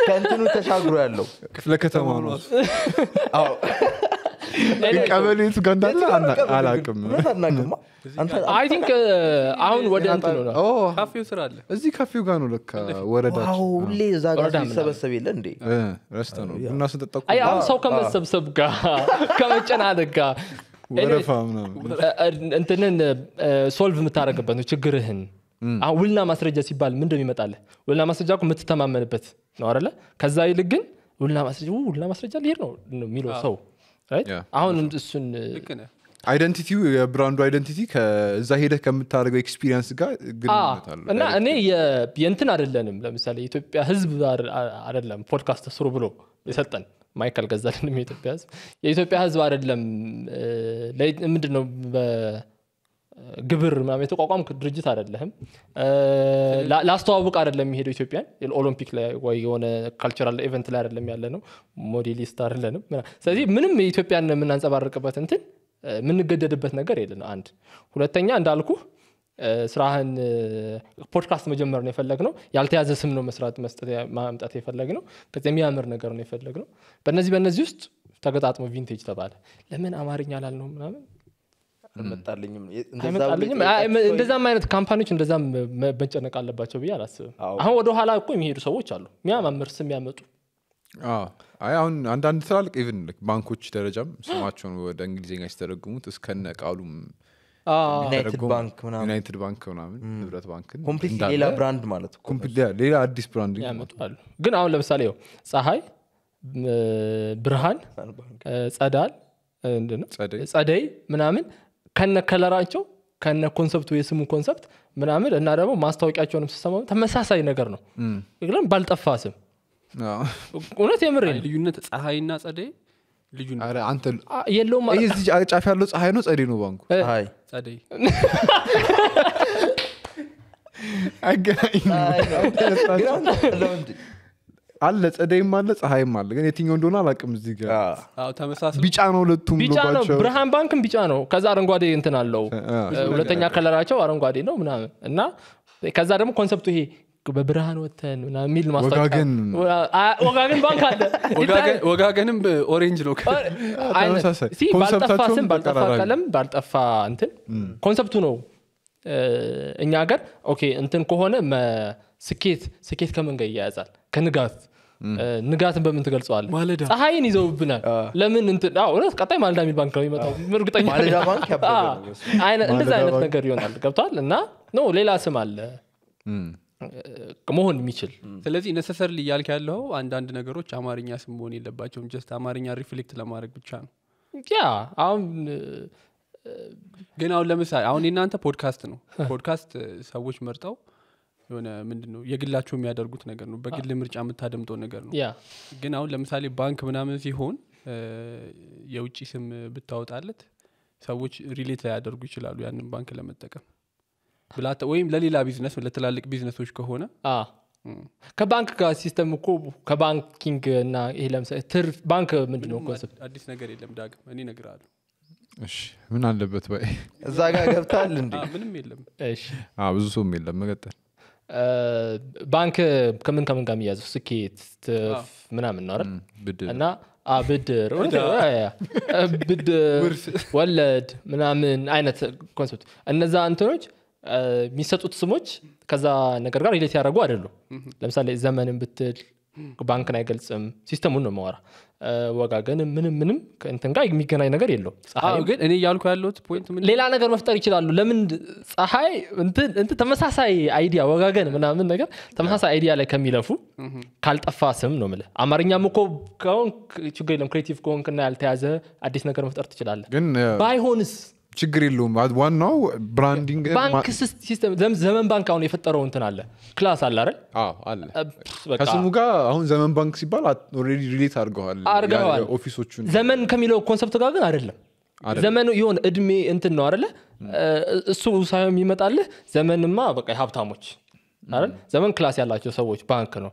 ከእንትኑ ተሻግሮ ያለው ክፍለ ከተማ ነው። ቀበሌ የቱ እንዳለ አላውቅም አሁን ወደ ካፌው ስራ አለ እዚህ ካፌው ጋር ነው ለካ ወረዳሁሌ እዛ ጋር ሲሰበሰብ የለ እንዴ ረስተ ነው እና ስንጠጣሁ ሰው ከመሰብሰብ ጋር ከመጨናነቅ ጋር እንትንን ሶልቭ የምታደረግበት ነው ችግርህን አሁን ውልና ማስረጃ ሲባል ምን ይመጣለ ውልና ማስረጃ የምትተማመንበት ነው አለ ከዛ ይልግን ውልና ማስረጃ ውልና ማስረጃ ሊሄድ ነው የሚለው ሰው አሁን እሱን አይደንቲቲ የብራንዱ አይደንቲቲ ከዛ ሄደህ ከምታደርገው ኤክስፒሪንስ ጋር እና እኔ የንትን አደለንም ለምሳሌ የኢትዮጵያ ህዝብ አደለም ፖድካስት ስሩ ብሎ የሰጠን ማይካል ገዛልንም የኢትዮጵያ ህዝብ የኢትዮጵያ ህዝብ አደለም ምንድነው ግብር ምናምን የተቋቋም ድርጅት አደለህም ላስተዋውቅ አይደለም የሚሄደው ኢትዮጵያን ኦሎምፒክ ላይ ወይ የሆነ ካልቸራል ኢቨንት ላይ አደለም ያለ ነው። ሞዴሊስት አደለንም ስለዚህ ምንም የኢትዮጵያን የምናንጸባርቅበት እንትን የምንገደድበት ነገር የለን። አንድ ሁለተኛ እንዳልኩ ስራህን ፖድካስት መጀመር ነው የፈለግ ነው። ያልተያዘ ስም ነው መስራት ማምጣት የፈለግ ነው። ከዚያ የሚያምር ነገር ነው የፈለግ ነው። በእነዚህ በእነዚህ ውስጥ ተገጣጥሞ ቪንቴጅ ተባለ። ለምን አማርኛ ላልነው ምናምን አልመጣልኝም። እንደዛም አይነት ካምፓኒዎች እንደዛም መጨነቅ አለባቸው ብዬ አላስብም። አሁን ወደ ኋላ እኮ የሚሄዱ ሰዎች አሉ የሚያማምር ስም ያመጡ አሁን አንዳንድ ትላልቅ ኢቨን ባንኮች ደረጃም ስማቸውን ወደ እንግሊዝኛ ሲተረጉሙት እስከነ ቃሉም ዩናይትድ ባንክ ምናምን ንብረት ባንክንሌላ ብራንድ ማለት ሌላ አዲስ ብራንድ ያመጣሉ ግን አሁን ለምሳሌ ው ፀሐይ ብርሃን ጸዳል ጸደይ ምናምን ከነ ከለራቸው ከነ ኮንሰፕቱ የስሙ ኮንሰፕት ምናምን እና ደግሞ ማስታወቂያቸውንም ስሰማ ተመሳሳይ ነገር ነው ግን ባልጠፋ ስም እውነት የምር ልዩነት ፀሐይና ጸደይ ልዩነትየለውም ጫፍ ያለው ፀሐይ ነው ጸደይ ነው ባንኩ ጸደይ አገናኝ አለ ጸደይም አለ ፀሐይም አለ ግን የትኛው እንደሆነ አላቅም እዚህ ጋር ቢጫ ነው ሁለቱም ቢጫ ነው ብርሃን ባንክም ቢጫ ነው ከዛ አረንጓዴ እንትን አለው ሁለተኛ ከለራቸው አረንጓዴ ነው ምናምን እና ከዛ ደግሞ ኮንሰፕቱ ይሄ በብርሃን ወተን የሚል ማስታወቃወጋገን ባንክ አለ ወጋገንም ኦሬንጅ ነው ባልጠፋ ቀለም ባልጠፋ እንትን ኮንሰፕቱ ነው እኛ ሀገር ኦኬ እንትን ከሆነ ስኬት ስኬት ከመንገድ ጋር ከንጋት ንጋትን በምን ትገልጸዋል? ፀሐይን ይዘውብናል። ለምን እውነት ቀጣይ ማለዳ የሚል ባንክ ነው ይመጣው አይነት ነገር ይሆናል። ገብቷል እና ኖ ሌላ ስም አለ መሆን የሚችል ስለዚህ ነሰሰር እያልክ ያለው አንዳንድ ነገሮች አማርኛ ስም መሆን የለባቸውም። ጀስት አማርኛ ሪፍሌክት ለማድረግ ብቻ ነው። ያ አሁን ግን አሁን ለምሳሌ አሁን የእናንተ ፖድካስት ነው። ፖድካስት ሰዎች መርጠው የሆነ ምንድን ነው የግላቸው የሚያደርጉት ነገር ነው በግል ምርጫ የምታደምጠው ነገር ነው ግን አሁን ለምሳሌ ባንክ ምናምን ሲሆን የውጭ ስም ብታወጣለት ሰዎች ሪሌት ላያደርጉ ይችላሉ ያንን ባንክ ለመጠቀም ብላተ ወይም ለሌላ ቢዝነስ ለትላልቅ ቢዝነሶች ከሆነ ከባንክ ጋር ሲስተም እኮ ከባንኪንግ እና ይሄ ለምሳሌ ትርፍ ባንክ ምንድን አዲስ ነገር የለም ዳግም እኔ ነግራሉ ምን አለበት ባይ እዛ ጋር ገብታል እንዴ ምንም የለም ብዙ ሰውም የለም መቀጠል ባንክ ከምን ከምን ጋር የሚያዙ ስኬት ምናምን ነው እና ብድር ብድር ወለድ ምናምን አይነት ኮንሰፕት እነዛ እንትኖች የሚሰጡት ስሞች ከዛ ነገር ጋር ሌት ያደረጉ አይደሉም ለምሳሌ ዘመንን ብትል ባንክን አይገልጽም ሲስተሙን ነው መዋራ ወጋገን ምንም ምንም ከእንትን ጋር የሚገናኝ ነገር የለው ግን እኔ እያልኩ ያለሁት ፖይንት ሌላ ነገር መፍጠር ይችላሉ ለምን ፀሐይ እንት ተመሳሳይ አይዲያ ወጋገን ምናምን ነገር ተመሳሳይ አይዲያ ላይ ከሚለፉ ካልጠፋ ስም ነው ምለ አማርኛ ምኮ ከሆን ችግር የለም ክሬቲቭ ከሆንክና ያልተያዘ አዲስ ነገር መፍጠር ትችላለ ግን ባይሆንስ ችግር የለውም። ዋናው ብራንዲንግ ባንክ ዘመን ባንክ አሁን የፈጠረው እንትን አለ ክላስ አለ አይደል? አለ ከስሙ ጋር አሁን ዘመን ባንክ ሲባል ኦልሬዲ ሪሌት አድርገዋል አርገዋል ኦፊሶቹን ዘመን ከሚለው ኮንሰፕት ጋር ግን አይደለም። ዘመን የሆነ እድሜ እንትን ነው አለ እሱ ሳይሆን የሚመጣልህ ዘመንማ በቃ ሀብታሞች አይደል ዘመን ክላስ ያላቸው ሰዎች ባንክ ነው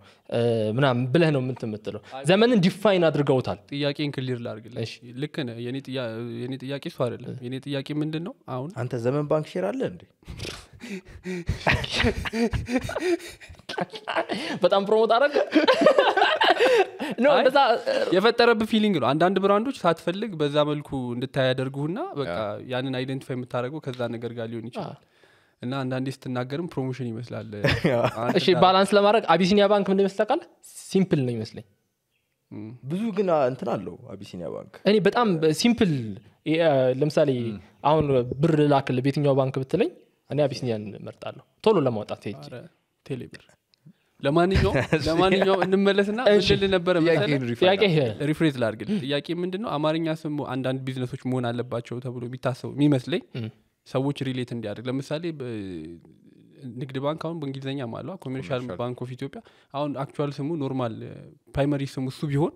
ምናምን ብለህ ነው ምን የምትለው ዘመንን ዲፋይን አድርገውታል ጥያቄን ክሊር ላርግልሽ ልክ የኔ ጥያቄ እሱ አይደለም የኔ ጥያቄ ምንድን ነው አሁን አንተ ዘመን ባንክ ሼር አለ እንዴ በጣም ፕሮሞት አረገ የፈጠረብ ፊሊንግ ነው አንዳንድ ብራንዶች ሳትፈልግ በዛ መልኩ እንድታይ በቃ ያንን አይደንቲፋይ የምታደረገው ከዛ ነገር ጋር ሊሆን ይችላል እና አንዳንዴ ስትናገርም ፕሮሞሽን ይመስላል እሺ ባላንስ ለማድረግ አቢሲኒያ ባንክ ምን ይመስላቃል ሲምፕል ነው ይመስለኝ ብዙ ግን እንትን አለው አቢሲኒያ ባንክ እኔ በጣም ሲምፕል ለምሳሌ አሁን ብር ላክል ቤትኛው ባንክ ብትለኝ እኔ አቢሲኒያን መርጣለሁ ቶሎ ለማውጣት ቴሌብር ለማንኛውም እንመለስና ምንድል ነበረ ሪፍሬዝ ላርግል ጥያቄ ምንድን ነው አማርኛ ስሙ አንዳንድ ቢዝነሶች መሆን አለባቸው ተብሎ የሚታሰቡ የሚመስለኝ ሰዎች ሪሌት እንዲያደርግ ለምሳሌ ንግድ ባንክ አሁን በእንግሊዝኛ ማለ ኮሜርሻል ባንክ ኦፍ ኢትዮጵያ አሁን አክቹዋል ስሙ ኖርማል ፕራይመሪ ስሙ እሱ ቢሆን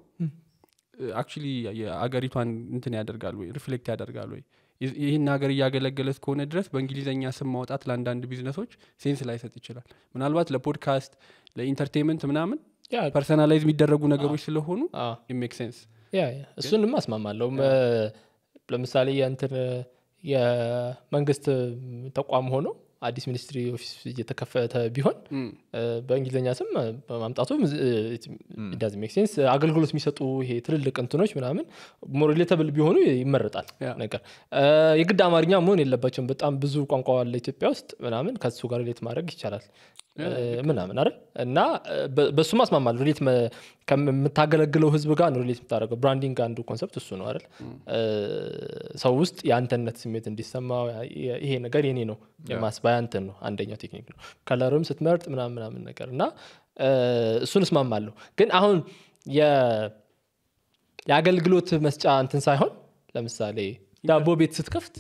አክቹሊ የአገሪቷን እንትን ያደርጋል ወይ ሪፍሌክት ያደርጋል ወይ ይህን ሀገር እያገለገለ እስከሆነ ድረስ በእንግሊዝኛ ስም ማውጣት ለአንዳንድ ቢዝነሶች ሴንስ ላይሰጥ ይችላል ምናልባት ለፖድካስት ለኢንተርቴንመንት ምናምን ፐርሰናላይዝ የሚደረጉ ነገሮች ስለሆኑ ሜክ ሴንስ እሱን ለምሳሌ የንትን የመንግስት ተቋም ሆኖ አዲስ ሚኒስትሪ ኦፊስ እየተከፈተ ቢሆን በእንግሊዝኛ ስም በማምጣቱ ዳዝ ሜክ ሴንስ። አገልግሎት የሚሰጡ ይሄ ትልልቅ እንትኖች ምናምን ሞሪሌተብል ቢሆኑ ይመረጣል። ነገር የግድ አማርኛ መሆን የለባቸውም። በጣም ብዙ ቋንቋ አለ ኢትዮጵያ ውስጥ ምናምን፣ ከሱ ጋር ሌት ማድረግ ይቻላል። ምናምን አይደል እና በእሱ ማስማማል ሪሌት ከምታገለግለው ህዝብ ጋር ነው ሪሌት የምታደርገው። ብራንዲንግ አንዱ ኮንሰፕት እሱ ነው አይደል ሰው ውስጥ የአንተነት ስሜት እንዲሰማ ይሄ ነገር የኔ ነው የማስባ ያንተን ነው አንደኛው ቴክኒክ ነው። ከለርም ስትመርጥ ምናምን ምናምን ነገር እና እሱን እስማማለሁ። ግን አሁን የአገልግሎት መስጫ እንትን ሳይሆን ለምሳሌ ዳቦ ቤት ስትከፍት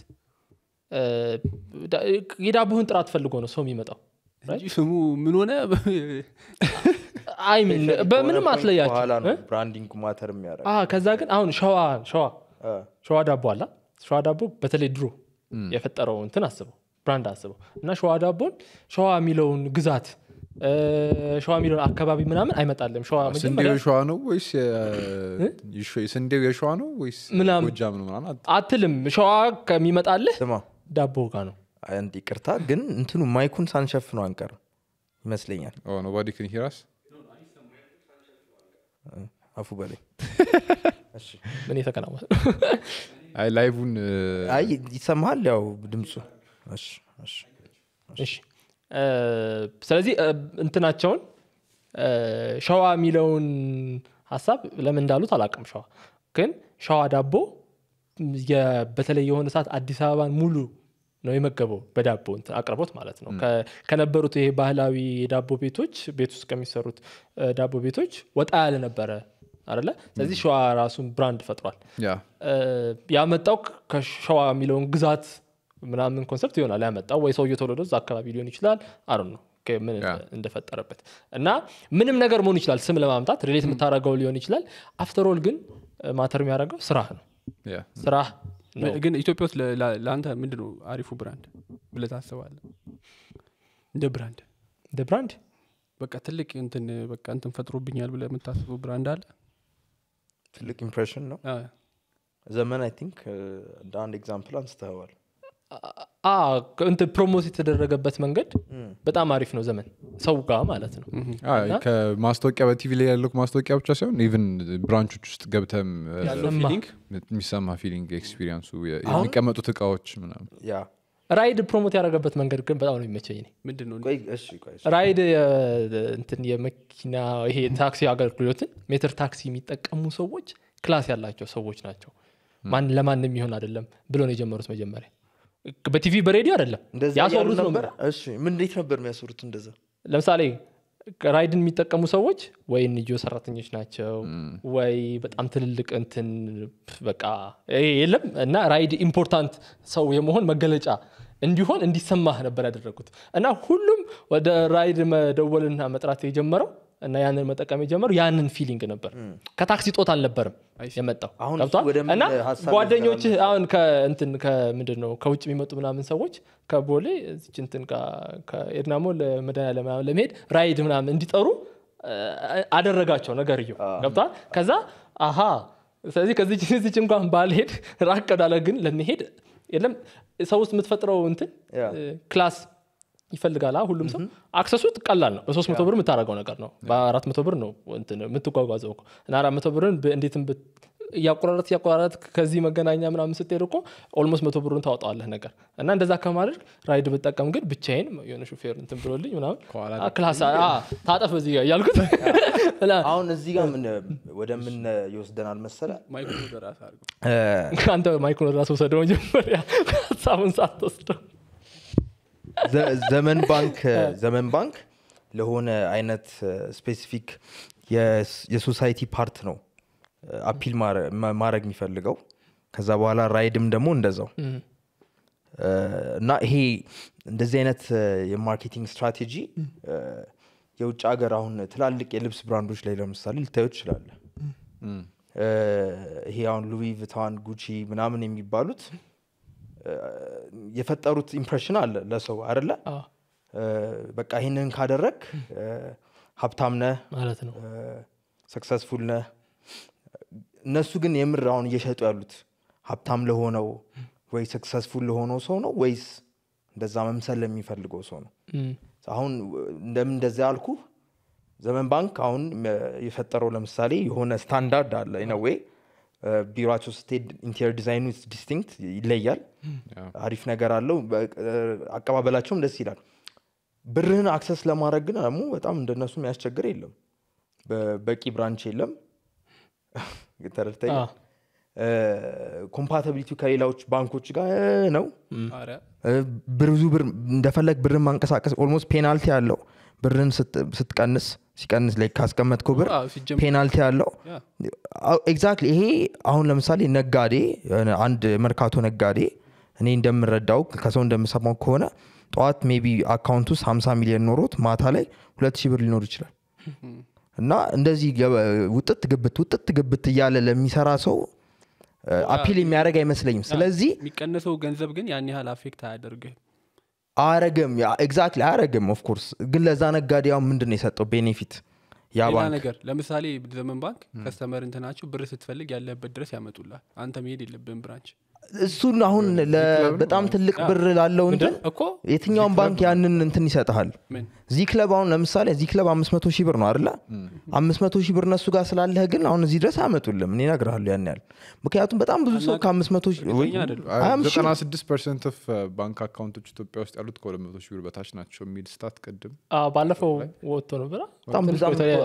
የዳቦህን ጥራት ፈልጎ ነው ሰው የሚመጣው ስሙ ምን ሆነ አይሚን በምንም አትለያቸውብራንዲንግ ማተር ከዛ ግን አሁን ሸዋ ሸዋ ሸዋ ዳቦ አላ ሸዋ ዳቦ በተለይ ድሮ የፈጠረው እንትን አስበው ብራንድ አስበው እና ሸዋ ዳቦን ሸዋ የሚለውን ግዛት ሸዋ የሚለውን አካባቢ ምናምን አይመጣለም ስንዴው የሸዋ ነው ወይስ የሸዋ ነው ወይስ ምናምን አትልም ሸዋ ከሚመጣልህ ዳቦ ጋ ነው አንድ ይቅርታ ግን እንትኑ ማይኩን ሳንሸፍነው አንቀርም ይመስለኛል ኖባዲ ክን ሂራስ አፉ በላይ ምን የተከናወ ላይቡን uh, አይ ይሰማሃል ያው ድምፁ ስለዚህ እንትናቸውን ሸዋ የሚለውን ሀሳብ ለምን እንዳሉት አላቅም ሸዋ ግን ሸዋ ዳቦ በተለይ የሆነ ሰዓት አዲስ አበባን ሙሉ ነው የመገበው በዳቦ አቅርቦት ማለት ነው። ከነበሩት ይሄ ባህላዊ ዳቦ ቤቶች ቤት ውስጥ ከሚሰሩት ዳቦ ቤቶች ወጣ ያለ ነበረ አለ። ስለዚህ ሸዋ ራሱን ብራንድ ፈጥሯል። ያመጣው ከሸዋ የሚለውን ግዛት ምናምን ኮንሰርት ይሆናል ያመጣው ወይ ሰውየ ተወለዶ እዛ አካባቢ ሊሆን ይችላል። አሩ ነው ምን እንደፈጠረበት እና ምንም ነገር መሆን ይችላል። ስም ለማምጣት ሪሌት የምታደርገው ሊሆን ይችላል። አፍተሮል ግን ማተር የሚያደርገው ስራህ ነው ስራህ ግን ኢትዮጵያ ውስጥ ለአንተ ምንድ ነው አሪፉ ብራንድ ብለ ታስባለ እንደ ብራንድ እንደ ብራንድ በቃ ትልቅ እንትን በቃ እንትን ፈጥሮብኛል ብለ የምታስቡ ብራንድ አለ ትልቅ ኢምፕሬሽን ነው ዘመን አይ ቲንክ እንደ አንድ ኤግዛምፕል አንስተዋል እንት ፕሮሞት የተደረገበት መንገድ በጣም አሪፍ ነው ዘመን ሰው ጋር ማለት ነው ከማስታወቂያ በቲቪ ላይ ያለው ማስታወቂያ ብቻ ሳይሆን ኢቨን ብራንቾች ውስጥ ገብተም የሚሰማ ፊሊንግ ኤክስፒሪንሱ የሚቀመጡት እቃዎች ምናምን ራይድ ፕሮሞት ያደረገበት መንገድ ግን በጣም ነው የሚመቸኝ ራይድ እንትን የመኪና ይሄ ታክሲ አገልግሎትን ሜትር ታክሲ የሚጠቀሙ ሰዎች ክላስ ያላቸው ሰዎች ናቸው ማን ለማንም ይሆን አይደለም ብሎ ነው የጀመሩት መጀመሪያ በቲቪ በሬዲዮ አይደለም ያስወሩት ነበር። እንዴት ነበር የሚያስወሩት? እንደዛ ለምሳሌ ራይድን የሚጠቀሙ ሰዎች ወይ ንጆ ሰራተኞች ናቸው ወይ በጣም ትልልቅ እንትን በቃ የለም እና ራይድ ኢምፖርታንት ሰው የመሆን መገለጫ እንዲሆን እንዲሰማህ ነበር ያደረጉት እና ሁሉም ወደ ራይድ መደወልና መጥራት የጀመረው እና ያንን መጠቀም የጀመሩ ያንን ፊሊንግ ነበር። ከታክሲ ጦት አልነበርም የመጣው እና ጓደኞች አሁን ከእንትን ከምንድን ነው ከውጭ የሚመጡ ምናምን ሰዎች ከቦሌ እዚች እንትን ከኤድናሞ ለመድኃኒዓለም ለመሄድ ራይድ ምናምን እንዲጠሩ አደረጋቸው። እዩ ገብቷል። ከዛ አሀ ስለዚህ ከዚች እንኳን ባልሄድ ራቅ ግን ለመሄድ የለም ሰው ውስጥ የምትፈጥረው እንትን ክላስ ይፈልጋል። ሁሉም ሰው አክሰሱ ቀላል ነው። በሶስት መቶ ብር የምታደረገው ነገር ነው። በአራት መቶ ብር ነው የምትጓጓዘው እና አራት መቶ ብርን እንዴትም እያቆራረት እያቆራረት ከዚህ መገናኛ ምናምን ስትሄድ እኮ ኦልሞስት መቶ ብሩን ታወጣዋለህ ነገር እና እንደዛ ከማድረግ ራይድ ብጠቀም ግን ብቻዬን የሆነ ሹፌር እንትን ብሎልኝ ምናምን ክላስ ታጠፍ በዚህ ጋር እያልኩት አሁን እዚህ ጋር ወደ ምን ይወስደናል መሰለ አንተ ማይክሮ ወደ ራስ ወሰደው መጀመሪያ ሀሳቡን ሳትወስደው ዘመን ባንክ ዘመን ባንክ ለሆነ አይነት ስፔሲፊክ የሶሳይቲ ፓርት ነው አፒል ማድረግ የሚፈልገው ከዛ በኋላ ራይድም ደግሞ እንደዛው እና ይሄ እንደዚህ አይነት የማርኬቲንግ ስትራቴጂ የውጭ ሀገር አሁን ትላልቅ የልብስ ብራንዶች ላይ ለምሳሌ ልታዩ ትችላለ ይሄ አሁን ሉዊ ቪታን ጉቺ ምናምን የሚባሉት የፈጠሩት ኢምፕሬሽን አለ ለሰው አይደለ በቃ ይህንን ካደረግ ሀብታም ነ ማለት ነው ሰክሰስፉል ነ እነሱ ግን የምር አሁን እየሸጡ ያሉት ሀብታም ለሆነው ወይ ሰክሰስፉል ለሆነው ሰው ነው ወይስ እንደዛ መምሰል ለሚፈልገው ሰው ነው አሁን እንደምን እንደዚ ያልኩ ዘመን ባንክ አሁን የፈጠረው ለምሳሌ የሆነ ስታንዳርድ አለ ኢነዌይ ቢሮቸው ስትሄድ ኢንቴሪር ዲዛይኑ ዲስቲንክት ይለያል። አሪፍ ነገር አለው። አቀባበላቸውም ደስ ይላል። ብርህን አክሰስ ለማድረግ ግን ደግሞ በጣም እንደነሱ የሚያስቸግር የለም። በቂ ብራንች የለም። ተረድተኝ። ኮምፓታቢሊቲው ከሌላዎች ባንኮች ጋር ነው። ብዙ ብር እንደፈለግ ብርን ማንቀሳቀስ ኦልሞስት ፔናልቲ አለው ብርን ስትቀንስ ሲቀንስ ላይ ካስቀመጥከው ብር ፔናልቲ አለው ኤግዛክት ይሄ አሁን ለምሳሌ ነጋዴ አንድ መርካቶ ነጋዴ እኔ እንደምረዳው ከሰው እንደምሰማው ከሆነ ጠዋት ሜቢ አካውንት ውስጥ 50 ሚሊዮን ኖሮት ማታ ላይ 200 ብር ሊኖር ይችላል እና እንደዚህ ውጥት ግብት ውጥት ግብት እያለ ለሚሰራ ሰው አፒል የሚያደረግ አይመስለኝም ስለዚህ የሚቀነሰው ገንዘብ ግን ያን ያህል አፌክት አያደርግም አያረግም። ኤግዛክትሊ አያረግም። ኦፍኮርስ ግን ለዛ ነጋዴ ያው ምንድን ነው የሰጠው ቤኔፊት? ያ ነገር ለምሳሌ ዘመን ባንክ ከስተመር እንትናቸው ብር ስትፈልግ ያለበት ድረስ ያመጡላል። አንተ መሄድ የለብን ብራንች እሱን አሁን በጣም ትልቅ ብር ላለው እንትን እኮ የትኛውን ባንክ ያንን እንትን ይሰጠሃል እዚህ ክለብ አሁን ለምሳሌ እዚህ ክለብ አምስት መቶ ሺህ ብር ነው አይደለ አምስት መቶ ሺህ ብር እነሱ ጋር ስላለህ ግን አሁን እዚህ ድረስ አያመጡልም እኔ ነግርሃሉ ያን ያህል ምክንያቱም በጣም ብዙ ሰው ከአምስት መቶ ፐርሰንት ባንክ አካውንቶች uh, ኢትዮጵያ ውስጥ ያሉት ከሁለት መቶ ሺህ ብር በታች ናቸው የሚል ስታት ቅድም ባለፈው ወጥቶ ነበር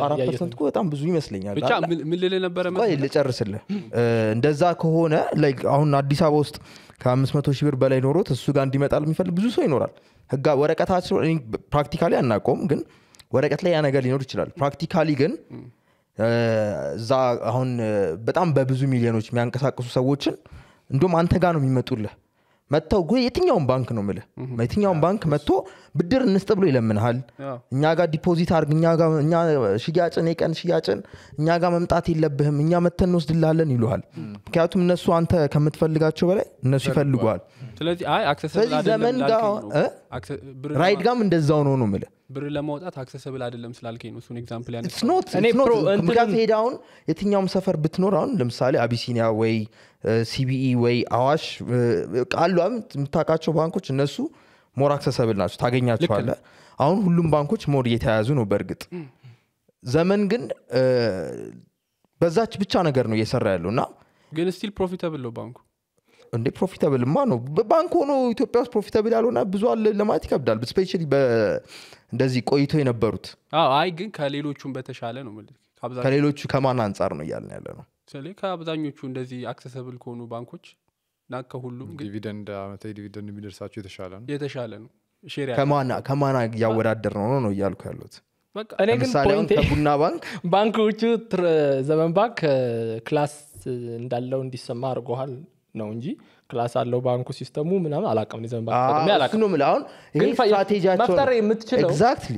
አራት ፐርሰንት በጣም ብዙ ይመስለኛል ምን ልል ነበረ ልጨርስልህ እንደዛ ከሆነ አሁን አዲስ አበባ ውስጥ ከአምስት መቶ ሺህ ብር በላይ ኖሮት እሱ ጋር እንዲመጣል የሚፈልግ ብዙ ሰው ይኖራል ህጋ ወረቀታችን ፕራክቲካሊ አናቆም ግን ወረቀት ላይ ያ ነገር ሊኖር ይችላል ፕራክቲካሊ ግን እዛ አሁን በጣም በብዙ ሚሊዮኖች የሚያንቀሳቅሱ ሰዎችን እንዲሁም አንተ ጋር ነው የሚመጡልህ መጥተው ጎ የትኛውን ባንክ ነው ምል የትኛውን ባንክ መጥቶ ብድር እንስጥ ብሎ ይለምንሃል እኛ ጋር ዲፖዚት አርግ እኛ ሽያጭን የቀን ሽያጭን እኛ ጋር መምጣት የለብህም እኛ መተን እንወስድልሃለን ይሉሃል ምክንያቱም እነሱ አንተ ከምትፈልጋቸው በላይ እነሱ ይፈልጓል ስለዚህ ዘመን ራይድ ጋም እንደዛው ነው ነው ምል ብር ለማውጣት አክሰሰብል አይደለም ስላልከኝ ነው እሱን ኤግዛምፕል ያነሳሁት ምክንያቱም ሄድ የትኛውም ሰፈር ብትኖር አሁን ለምሳሌ አቢሲኒያ ወይ ሲቢኢ ወይ አዋሽ ቃሉ የምታውቃቸው ባንኮች እነሱ ሞር አክሰሰብል ናቸው ታገኛቸዋለ አሁን ሁሉም ባንኮች ሞር እየተያያዙ ነው በእርግጥ ዘመን ግን በዛች ብቻ ነገር ነው እየሰራ ያለው እና ግን ስቲል ፕሮፊታብል ነው ባንኩ እንደ ፕሮፊታብል ማ ነው ባንክ ሆኖ ኢትዮጵያ ውስጥ ፕሮፊታብል ያልሆነ ብዙ አለ ለማለት ይከብዳል ስፔ እንደዚህ ቆይቶ የነበሩት አይ ግን ከሌሎቹም በተሻለ ነው ከሌሎቹ ከማን አንጻር ነው እያልን ያለ ነው ስለ ከአብዛኞቹ እንደዚህ አክሰሰብል ከሆኑ ባንኮች ና ከሁሉም ዲቪደንድ አመታዊ ዲቪደንድ የሚደርሳቸው የተሻለ ነው የተሻለ ነው ከማና እያወዳደር ነው ነው እያልኩ ያሉት እኔ ግን ቡና ባንክ ባንኮቹ ዘመን ባንክ ክላስ እንዳለው እንዲሰማ አድርገዋል ነው እንጂ ክላስ አለው ባንኩ ሲስተሙ ምናምን አላቀም ዘመን የምትችለው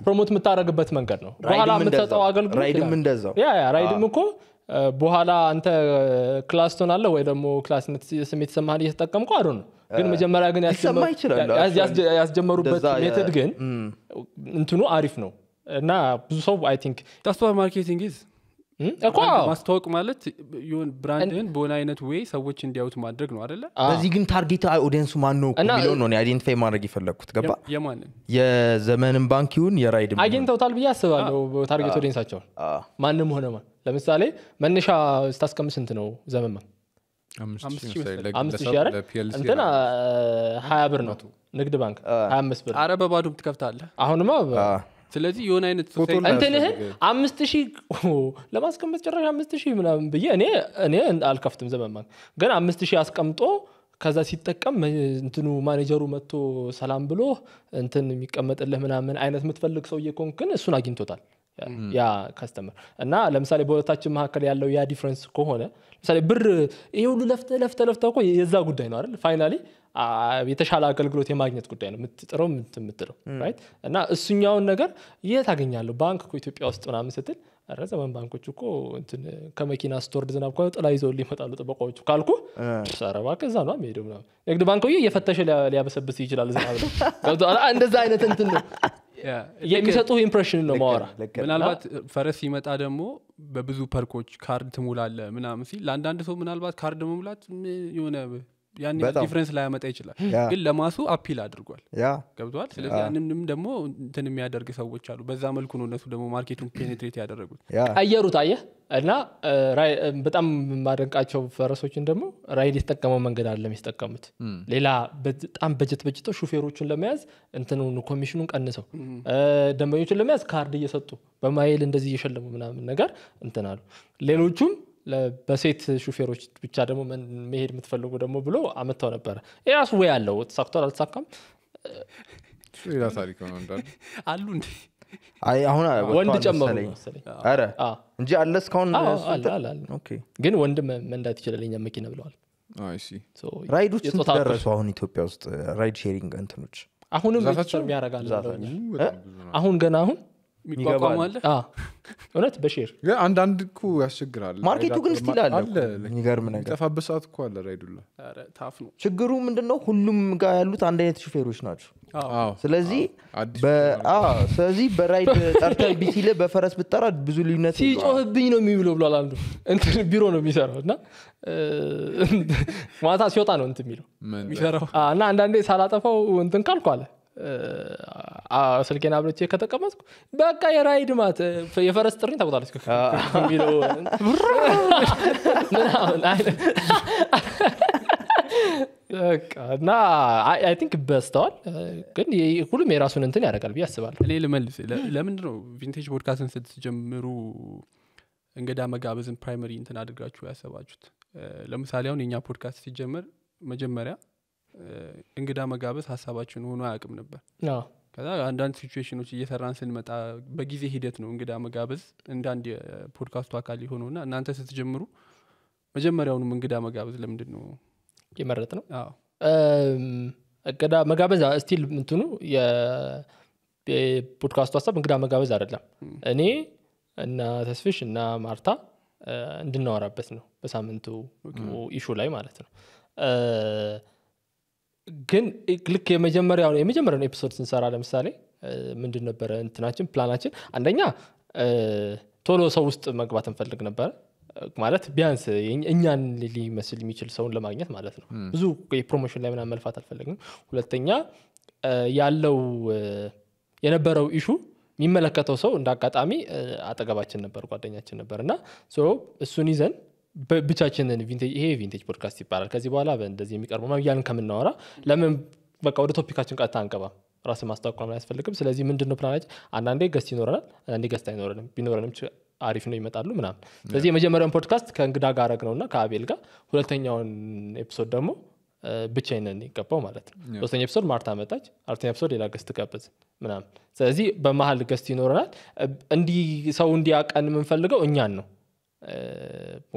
ፕሮሞት የምታደረግበት መንገድ ነው በኋላ የምትሰጠው አገልግሎት እንደዛው ራይድም እኮ በኋላ አንተ ክላስ ትሆናለህ ወይ ደግሞ ክላስ ስሜት ይሰማሃል እየተጠቀምኩ አሉ ነው ግን መጀመሪያ ግን ያስጀመሩበት ሜትድ ግን እንትኑ አሪፍ ነው እና ብዙ ሰው አይ ቲንክ ታስተዋል ማርኬቲንግ ኢዝ ማስታወቅ ማለት ሆን ብራንድህን በሆነ አይነት ወይ ሰዎች እንዲያዩት ማድረግ ነው አደለ በዚህ ግን ታርጌት ኦዲንሱ ማን ነው የሚለው ነው አይዲንቲፋይ ማድረግ የፈለግኩት ገባ የማንን የዘመንን ባንክ ይሁን የራይድ አግኝተውታል ብዬ አስባለሁ ታርጌት ኦዲንሳቸውን ማንም ሆነ ማን ለምሳሌ መነሻ ስታስቀም ስንት ነው ዘመማ ባንክ አምስት ሺህ እንትን ሀያ ብር ነው ንግድ ባንክ ሀያ አምስት ብር አረ በባዶ ትከፍታለህ አሁንማ ስለዚህ የሆነ አይነት እንትንህን አምስት ሺህ ለማስቀመጥ ጭራሽ አምስት ሺህ ምናምን ብዬ እኔ እኔ አልከፍትም ዘመን ግን አምስት ሺህ አስቀምጦ ከዛ ሲጠቀም እንትኑ ማኔጀሩ መጥቶ ሰላም ብሎ እንትን የሚቀመጥልህ ምናምን አይነት የምትፈልግ ሰውዬ ኮንክን እሱን አግኝቶታል ያ ከስተመር እና ለምሳሌ በሁለታችን መካከል ያለው ያ ዲፍረንስ ከሆነ ለምሳሌ ብር ይሄ ሁሉ ለፍተ ለፍተ ለፍተ እኮ የዛ ጉዳይ ነው አይደል ፋይናሊ የተሻለ አገልግሎት የማግኘት ጉዳይ ነው የምትጥረው የምትለው ራይት እና እሱኛውን ነገር የት አገኛለሁ ባንክ ኢትዮጵያ ውስጥ ምናምን ስትል ኧረ ዘመን ባንኮች እኮ እንትን ከመኪና ስቶርድ ዝናብ ከሆነ ጥላ ይዘው ሊመጣሉ ጥበቃዎቹ ካልኩ ሰረባ ከዛ ነው የሚሄደው ንግድ ባንክ እየፈተሸ ሊያበሰብስ ይችላል ዝናብ ነው እንደዛ አይነት እንትን ነው የሚሰጡህ ኢምፕሬሽን ነው ማወራ ምናልባት ፈረስ ሲመጣ ደግሞ በብዙ ፐርኮች ካርድ ትሙላለ ምናምን ሲል ለአንዳንድ ሰው ምናልባት ካርድ መሙላት የሆነ ያን ዲፍረንስ ላያመጣ ይችላል ግን ለማሱ አፒል አድርጓል ገብቷል ስለዚህ ያንንም ደግሞ እንትን የሚያደርግ ሰዎች አሉ በዛ መልኩ ነው እነሱ ደግሞ ማርኬቱን ፔኔትሬት ያደረጉት አየሩት አየ እና በጣም ማደንቃቸው ፈረሶችን ደግሞ ራይድ የተጠቀመው መንገድ አለም የተጠቀሙት ሌላ በጣም በጀት በጅተው ሹፌሮቹን ለመያዝ እንትኑን ኮሚሽኑን ቀንሰው ደንበኞችን ለመያዝ ካርድ እየሰጡ በማይል እንደዚህ እየሸለሙ ምናምን ነገር እንትን አሉ ሌሎቹም በሴት ሹፌሮች ብቻ ደግሞ መሄድ የምትፈልጉ ደግሞ ብሎ አመታው ነበረ። የራሱ ወይ አለው ተሳክቷል አልተሳካም ሌላ ታሪክ ነው አሉ ወንድ ጨመሩ እንጂ አለ እስካሁን ግን ወንድ መንዳት ይችላለኛ መኪና ብለዋል ራይዶች ደረሱ አሁን ኢትዮጵያ ውስጥ ራይድ ሼሪንግ እንትኖች አሁንም ሚያረጋለ አሁን ገና አሁን የሚቋቋመዋለ እውነት በሼር አንዳንድ እኮ ያስቸግራል ማርኬቱ ግን ስቲል አለሚገርም ነገር ጠፋበት ሰዓት እኮ አለ ራይዱላ ታፍ ነው ችግሩ ምንድነው ሁሉም ጋር ያሉት አንድ አይነት ሹፌሮች ናቸው ስለዚህ ስለዚህ በራይድ ጠርተ ቢሲለ በፈረስ ብጠራ ብዙ ልዩነት ሲጮህብኝ ነው የሚብሎ ብሏል አንዱ እንትን ቢሮ ነው የሚሰራው እና ማታ ሲወጣ ነው እንት የሚለው እና አንዳንዴ ሳላጠፋው እንትን ካልኳለ ስልኬን አብርቼ ከተቀመጥኩ በቃ የራይድ ማት የፈረስ ጥሪ ታውቁታለች በስተዋል ግን ሁሉም የራሱን እንትን ያደርጋል ብዬ አስባለሁ እኔ ልመልስ ለምንድ ነው ቪንቴጅ ፖድካስትን ስትጀምሩ እንግዳ መጋበዝን ፕራይመሪ እንትን አድርጋችሁ ያሰባችሁት ለምሳሌ አሁን የኛ ፖድካስት ሲጀምር መጀመሪያ እንግዳ መጋበዝ ሀሳባችን ሆኖ አያቅም ነበር። ከዛ አንዳንድ ሲዌሽኖች እየሰራን ስንመጣ በጊዜ ሂደት ነው እንግዳ መጋበዝ እንዳንድ የፖድካስቱ አካል የሆነው ና እናንተ ስትጀምሩ መጀመሪያውንም እንግዳ መጋበዝ ለምንድን ነው የመረጥ ነው? እቅዳ መጋበዝ ስቲል ምንትኑ የፖድካስቱ ሀሳብ እንግዳ መጋበዝ አይደለም። እኔ እና ተስፍሽ እና ማርታ እንድናወራበት ነው በሳምንቱ ኢሹ ላይ ማለት ነው። ግን ልክ የመጀመሪያውን የመጀመሪያ ኤፒሶድ ስንሰራ ለምሳሌ ምንድን ነበረ እንትናችን ፕላናችን አንደኛ ቶሎ ሰው ውስጥ መግባት እንፈልግ ነበረ ማለት ቢያንስ እኛን ሊመስል የሚችል ሰውን ለማግኘት ማለት ነው ብዙ የፕሮሞሽን ላይ ምና መልፋት አልፈለግም ሁለተኛ ያለው የነበረው ኢሹ የሚመለከተው ሰው እንደ አጋጣሚ አጠገባችን ነበር ጓደኛችን ነበር እና እሱን ይዘን ብቻችንን ይሄ ቪንቴጅ ፖድካስት ይባላል። ከዚህ በኋላ እንደዚህ የሚቀርበው እያልን ከምናወራ ለምን በቃ ወደ ቶፒካችን ቀጥታ አንገባም? ራስ ማስታወቅ ያስፈልግም አያስፈልግም። ስለዚህ ምንድን ነው ፕላናች አንዳንዴ ገስት ይኖረናል፣ አንዳንዴ ገስት አይኖረንም። ቢኖረንም አሪፍ ነው ይመጣሉ ምናምን። ስለዚህ የመጀመሪያውን ፖድካስት ከእንግዳ ጋር ነው እና ከአቤል ጋር፣ ሁለተኛውን ኤፒሶድ ደግሞ ብቻዬን ይገባው ማለት ነው። ሶስተኛ ኤፒሶድ ማርታ መጣች፣ አርተኛ ኤፒሶድ ሌላ ገስት ጋበዝ ምናምን። ስለዚህ በመሀል ገስት ይኖረናል። እንዲህ ሰው እንዲያቀን የምንፈልገው እኛን ነው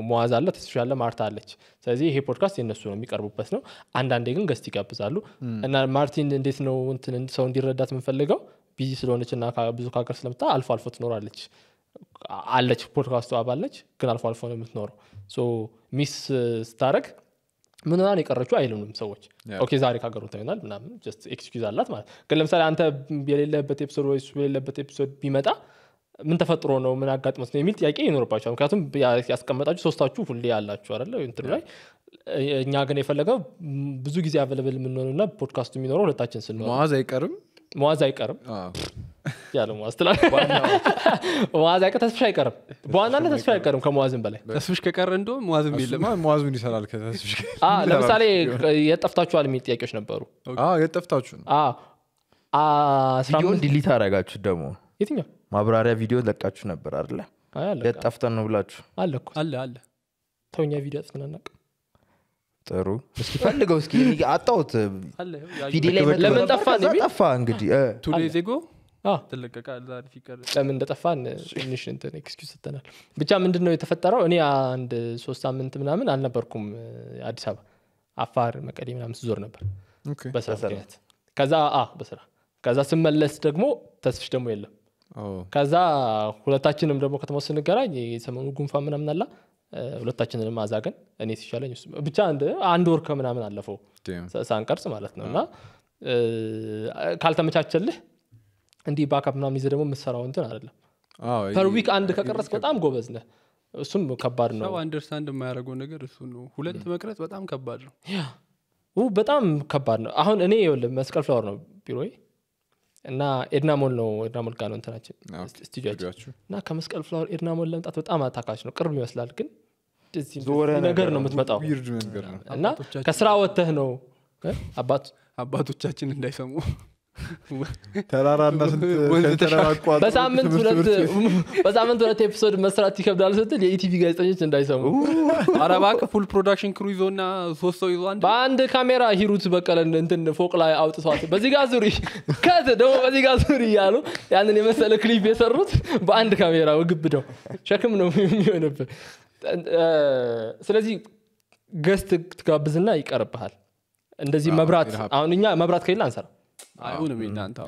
መዋዝ አለ ተስሻለ ማርታ አለች። ስለዚህ ይሄ ፖድካስት የነሱ ነው የሚቀርቡበት ነው። አንዳንዴ ግን ገስት ይጋብዛሉ እና ማርቲን እንዴት ነው እንትን ሰው እንዲረዳት የምንፈልገው ቢዚ ስለሆነች እና ብዙ ከሀገር ስለምታ አልፎ አልፎ ትኖራለች አለች ፖድካስቱ አባለች ግን አልፎ አልፎ ነው የምትኖረው። ሚስ ስታደረግ ምንናን የቀረችው አይሉንም ሰዎች። ኦኬ ዛሬ ካገሩ ተሆናል ምናምን ኤክስኪዝ አላት ማለት ግን ለምሳሌ አንተ የሌለበት ኤፒሶድ ወይ የሌለበት ኤፒሶድ ቢመጣ ምን ተፈጥሮ ነው ምን አጋጥሞት ነው የሚል ጥያቄ ይኖርባቸዋል። ምክንያቱም ያስቀመጣችሁ ሶስታችሁ ሁ ያላችሁ አለ እንትኑ ላይ እኛ ግን የፈለገው ብዙ ጊዜ አቬለብል የምንሆኑና ፖድካስቱ የሚኖረው ሁለታችን ስንሆን መዋዝ አይቀርም መዋዝ አይቀርም ያለ መዋዝ ትላ መዋዝ አይቀር ተስፍሽ አይቀርም በዋና ላ ተስፍሽ አይቀርም ከመዋዝም በላይ ተስፍሽ ከቀር እንዶ መዋዝም የለም ምን ይሰራል ለምሳሌ የጠፍታችኋል የሚል ጥያቄዎች ነበሩ የጠፍታችሁ ነው ስራ ዲሊት አረጋችሁ ደግሞ የትኛው ማብራሪያ ቪዲዮ ለቃችሁ ነበር አለ ጠፍተን ነው ብላችሁ አለ አለ አለ ተውኛ ቪዲዮ አጽናናቅ ጥሩ እስኪ ፈልገው እስኪ አጣሁት ለምን ጠፋ እንግዲህ ቱዴ ዜጎ ለምን እንደጠፋን ትንሽ እንትን ኤክስኪውዝ ሰጠናል ብቻ ምንድን ነው የተፈጠረው እኔ አንድ ሶስት ሳምንት ምናምን አልነበርኩም አዲስ አበባ አፋር መቀሌ ምናምን ስዞር ነበር በስራ ምክንያት ከዛ በስራ ከዛ ስመለስ ደግሞ ተስፍሽ ደግሞ የለም ከዛ ሁለታችንም ደግሞ ከተማው ስንገናኝ የሰሞኑ ጉንፋ ምናምን አላ ሁለታችንንም አዛገን እኔ ሲሻለኝ ብቻ አንድ ወር ከምናምን አለፈው ሳንቀርጽ ማለት ነው። እና ካልተመቻቸልህ እንዲህ ባካፕ ምናምን ይዘ ደግሞ የምትሰራው እንትን አደለም ፐርዊክ አንድ ከቀረስ በጣም ጎበዝ ነህ። እሱም ከባድ ነው። አንደርስታንድ የማያደረገው ነገር እሱ ነው። ሁለት መቅረጽ በጣም ከባድ ነው። በጣም ከባድ ነው። አሁን እኔ መስቀል ፍላወር ነው ቢሮዬ እና ኤድናሞል ነው ኤድናሞል ጋ ነው እንትናችን እና ከመስቀል ፍላወር ኤድናሞል ለምጣት በጣም አታካች ነው ቅርብ ይመስላል ግን ነገር ነው የምትመጣው እና ከስራ ወተህ ነው አባቶቻችን እንዳይሰሙ ተራራና በሳምንት ሁለት ኤፒሶድ መስራት ይከብዳል ስትል የኢቲቪ ጋዜጠኞች እንዳይሰሙ አረባቅ ፉል ፕሮዳክሽን ክሩ ይዞና ሶስት ሰው ይዞ በአንድ ካሜራ ሂሩት በቀለን እንትን ፎቅ ላይ አውጥቷት በዚህ ጋ ዙሪ ከት ደግሞ በዚህ ጋ ዙሪ እያሉ ያንን የመሰለ ክሊፕ የሰሩት በአንድ ካሜራ ግብ ነው ሸክም ነው የሚሆንብህ ስለዚህ ገስት ትጋብዝና ይቀርብሃል እንደዚህ መብራት አሁን እኛ መብራት ከሌለ አንሰራ አይሁንም እናንተ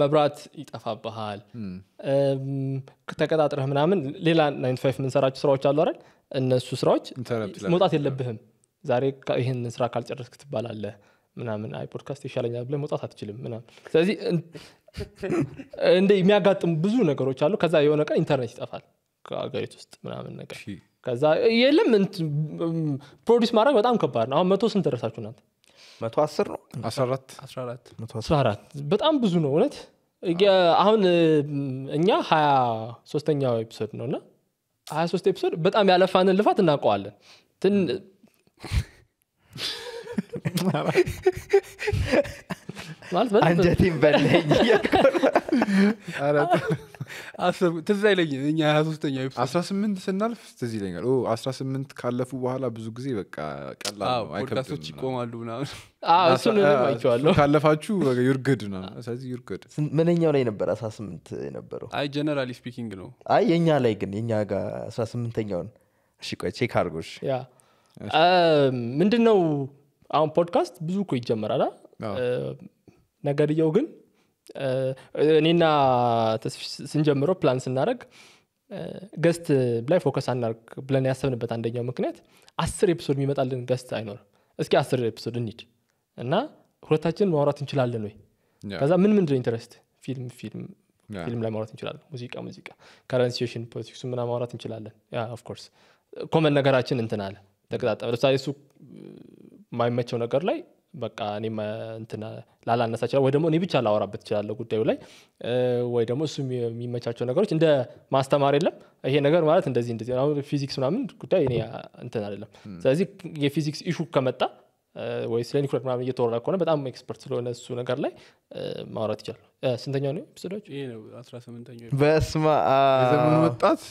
መብራት ይጠፋብሃል ተቀጣጥረህ ምናምን ሌላ የምንሰራቸው ስራዎች አሉ አይደል እነሱ ስራዎች መውጣት የለብህም ዛሬ ይህን ስራ ካልጨረስክ ትባላለህ ምናምን አይ ፖድካስት ይሻለኛል ብለ መውጣት አትችልም ምናምን ስለዚህ እንደ የሚያጋጥሙ ብዙ ነገሮች አሉ ከዛ የሆነ ቀን ኢንተርኔት ይጠፋል ከሀገሪት ውስጥ ምናምን ነገር ከዛ የለም ፕሮዲስ ማድረግ በጣም ከባድ ነው አሁን መቶ ስንት ደረሳችሁ ናት መቶ አስር ነው በጣም ብዙ ነው እውነት አሁን እኛ ሀያ ሶስተኛው ኤፒሶድ ነው እና ሀያ ሶስት ኤፒሶድ በጣም ያለፋንን ልፋት እናውቀዋለን አንጀቴን በለኝ ትዝ አይለኝም እኛ ሀያ ሶስተኛ አስራ ስምንት ስናልፍ ትዝ ይለኛል አስራ ስምንት ካለፉ በኋላ ብዙ ጊዜ በቃ ቀላልፖድካስቶች ይቆማሉ ምናምን ካለፋችሁ ዩርግድ ነው ስለዚህ ዩርግድ ምንኛው ላይ ነበር አስራ ስምንት የነበረው አይ ጀነራሊ ስፒኪንግ ነው አይ የእኛ ላይ ግን የእኛ ጋ አስራ ስምንተኛውን እሺ ቆይ ቼክ አርጎሽ ምንድን ነው አሁን ፖድካስት ብዙ እኮ ይጀመራል ነገርየው ግን እኔና ስንጀምረው ፕላን ስናደረግ ገስት ላይ ፎከስ አናርግ ብለን ያሰብንበት አንደኛው ምክንያት አስር ኤፒሶድ የሚመጣልን ገስት አይኖርም እስኪ አስር ኤፒሶድ እንሂድ እና ሁለታችንን ማውራት እንችላለን ወይ ከዛ ምን ምንድ ኢንትረስት ፊልም ፊልም ፊልም ላይ ማውራት እንችላለን ሙዚቃ ሙዚቃ ከረንት ፖለቲክሱ ምና ማውራት እንችላለን ኦፍኮርስ ኮመን ነገራችን እንትን አለ ተቀጣጠ ለምሳሌ እሱ የማይመቸው ነገር ላይ በቃ እኔም እንትን ላላነሳ ይችላል ወይ ደግሞ እኔ ብቻ ላወራበት ይችላለሁ ጉዳዩ ላይ ወይ ደግሞ እሱ የሚመቻቸው ነገሮች እንደ ማስተማር የለም። ይሄ ነገር ማለት እንደዚህ እንደዚህ አሁን ፊዚክስ ምናምን ጉዳይ እኔ እንትን አይደለም። ስለዚህ የፊዚክስ ኢሹ ከመጣ ወይ ስለ ኒኩሌር ምናምን እየተወራ ከሆነ በጣም ኤክስፐርት ስለሆነ እሱ ነገር ላይ ማውራት ይቻላል። ስንተኛው ነው ስዶች በስመ ወጣት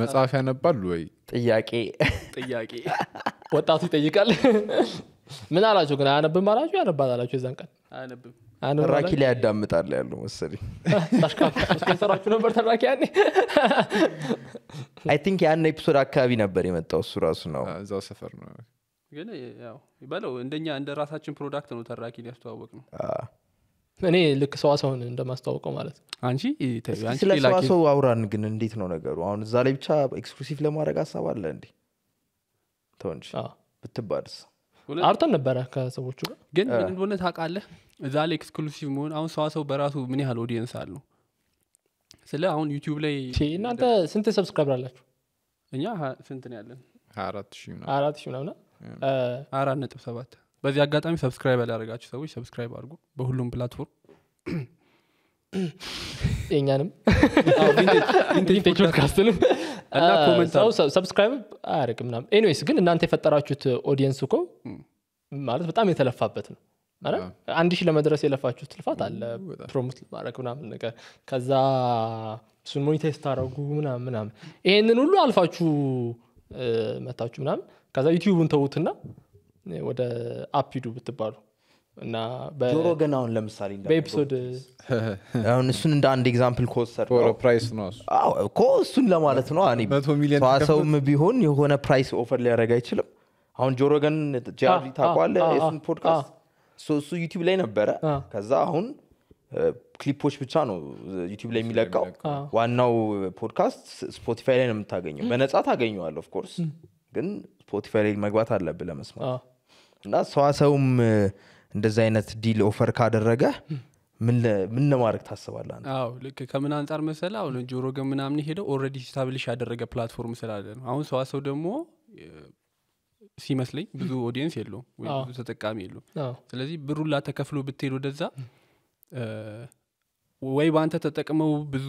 መጽሐፍ ያነባል ወይ? ጥያቄ ጥያቄ ወጣቱ ይጠይቃል። ምን አላቸው ግን አያነብም አላቸው ያነባል አላቸው የዛን ቀን ተራኪ ላይ ያዳምጣል ያለው መሰለኝ ሰራችሁ ነበር ተራኪ ያኔ አይ ቲንክ ያን ኤፒሶድ አካባቢ ነበር የመጣው እሱ ራሱ ነው እዛው ሰፈር ነው ግን በለው እንደኛ እንደ ራሳችን ፕሮዳክት ነው ተራኪ ሊያስተዋወቅ ነው እኔ ልክ ሰዋ ሰውን እንደማስተዋውቀው ማለት አንቺ ስለ ሰዋሰው አውራን ግን እንዴት ነው ነገሩ አሁን እዛ ላይ ብቻ ኤክስክሉሲቭ ለማድረግ ሀሳብ አለ እንዴ ተወንጅ ብትባልስ አብተን ነበረ ከሰዎቹ ጋር ግን ምን እንደሆነ ታውቃለህ እዛ ላይ ኤክስክሉሲቭ መሆን አሁን ሰዋ ሰው በራሱ ምን ያህል ኦዲየንስ አለው ስለ አሁን ዩቲብ ላይ እናንተ ስንት ሰብስክራይብ አላችሁ እኛ ስንት ነው ያለን አራት ሺ ምናምን አራት ነጥብ ሰባት በዚህ አጋጣሚ ሰብስክራይብ ያላደረጋችሁ ሰዎች ሰብስክራይብ አድርጉ በሁሉም ፕላትፎርም የኛንም ፖድካስትንም እና ሰው ሰብስክራይብ አያደርግም ምናምን ኤኒዌይስ ግን እናንተ የፈጠራችሁት ኦዲየንስ እኮ ማለት በጣም የተለፋበት ነው አንድ ሺህ ለመድረስ የለፋችሁ ትልፋት አለ ፕሮሞት ማድረግ ምናምን ነገር ከዛ እሱን ሞኒታይ ስታደረጉ ምናምን ምናምን ይሄንን ሁሉ አልፋችሁ መታችሁ ምናምን ከዛ ዩቲዩብን ተዉትና ወደ አፕ ሂዱ ብትባሉ እና ጆሮ ግን አሁን ለምሳሌ በኤፒሶድ አሁን እሱን እንደ አንድ ኤግዛምፕል ከወሰድፕራይስ እሱን ለማለት ነው ሰውም ቢሆን የሆነ ፕራይስ ኦፈር ሊያደረግ አይችልም አሁን ጆሮ ግን ጃሊ ታቋለ የሱን ፖድካስት እሱ ዩቲብ ላይ ነበረ ከዛ አሁን ክሊፖች ብቻ ነው ዩቲብ ላይ የሚለቀው ዋናው ፖድካስት ስፖቲፋይ ላይ ነው የምታገኘው በነጻ ታገኘዋል ኦፍኮርስ ግን ስፖቲፋይ ላይ መግባት አለብ ለመስማት እና ሰዋሰውም እንደዚህ አይነት ዲል ኦፈር ካደረገ ምን ለማድረግ ታስባለህ ልክ ከምን አንጻር መሰለ አሁን ጆሮ ገ ምናምን ሄደው ኦረዲ ስታብሊሽ ያደረገ ፕላትፎርም ስላለ ነው አሁን ሰዋሰው ደግሞ ሲመስለኝ ብዙ ኦዲየንስ የለውም ወይም ብዙ ተጠቃሚ የለውም ስለዚህ ብሩን ላተከፍሎ ብትሄድ ወደዛ ወይ በአንተ ተጠቅመው ብዙ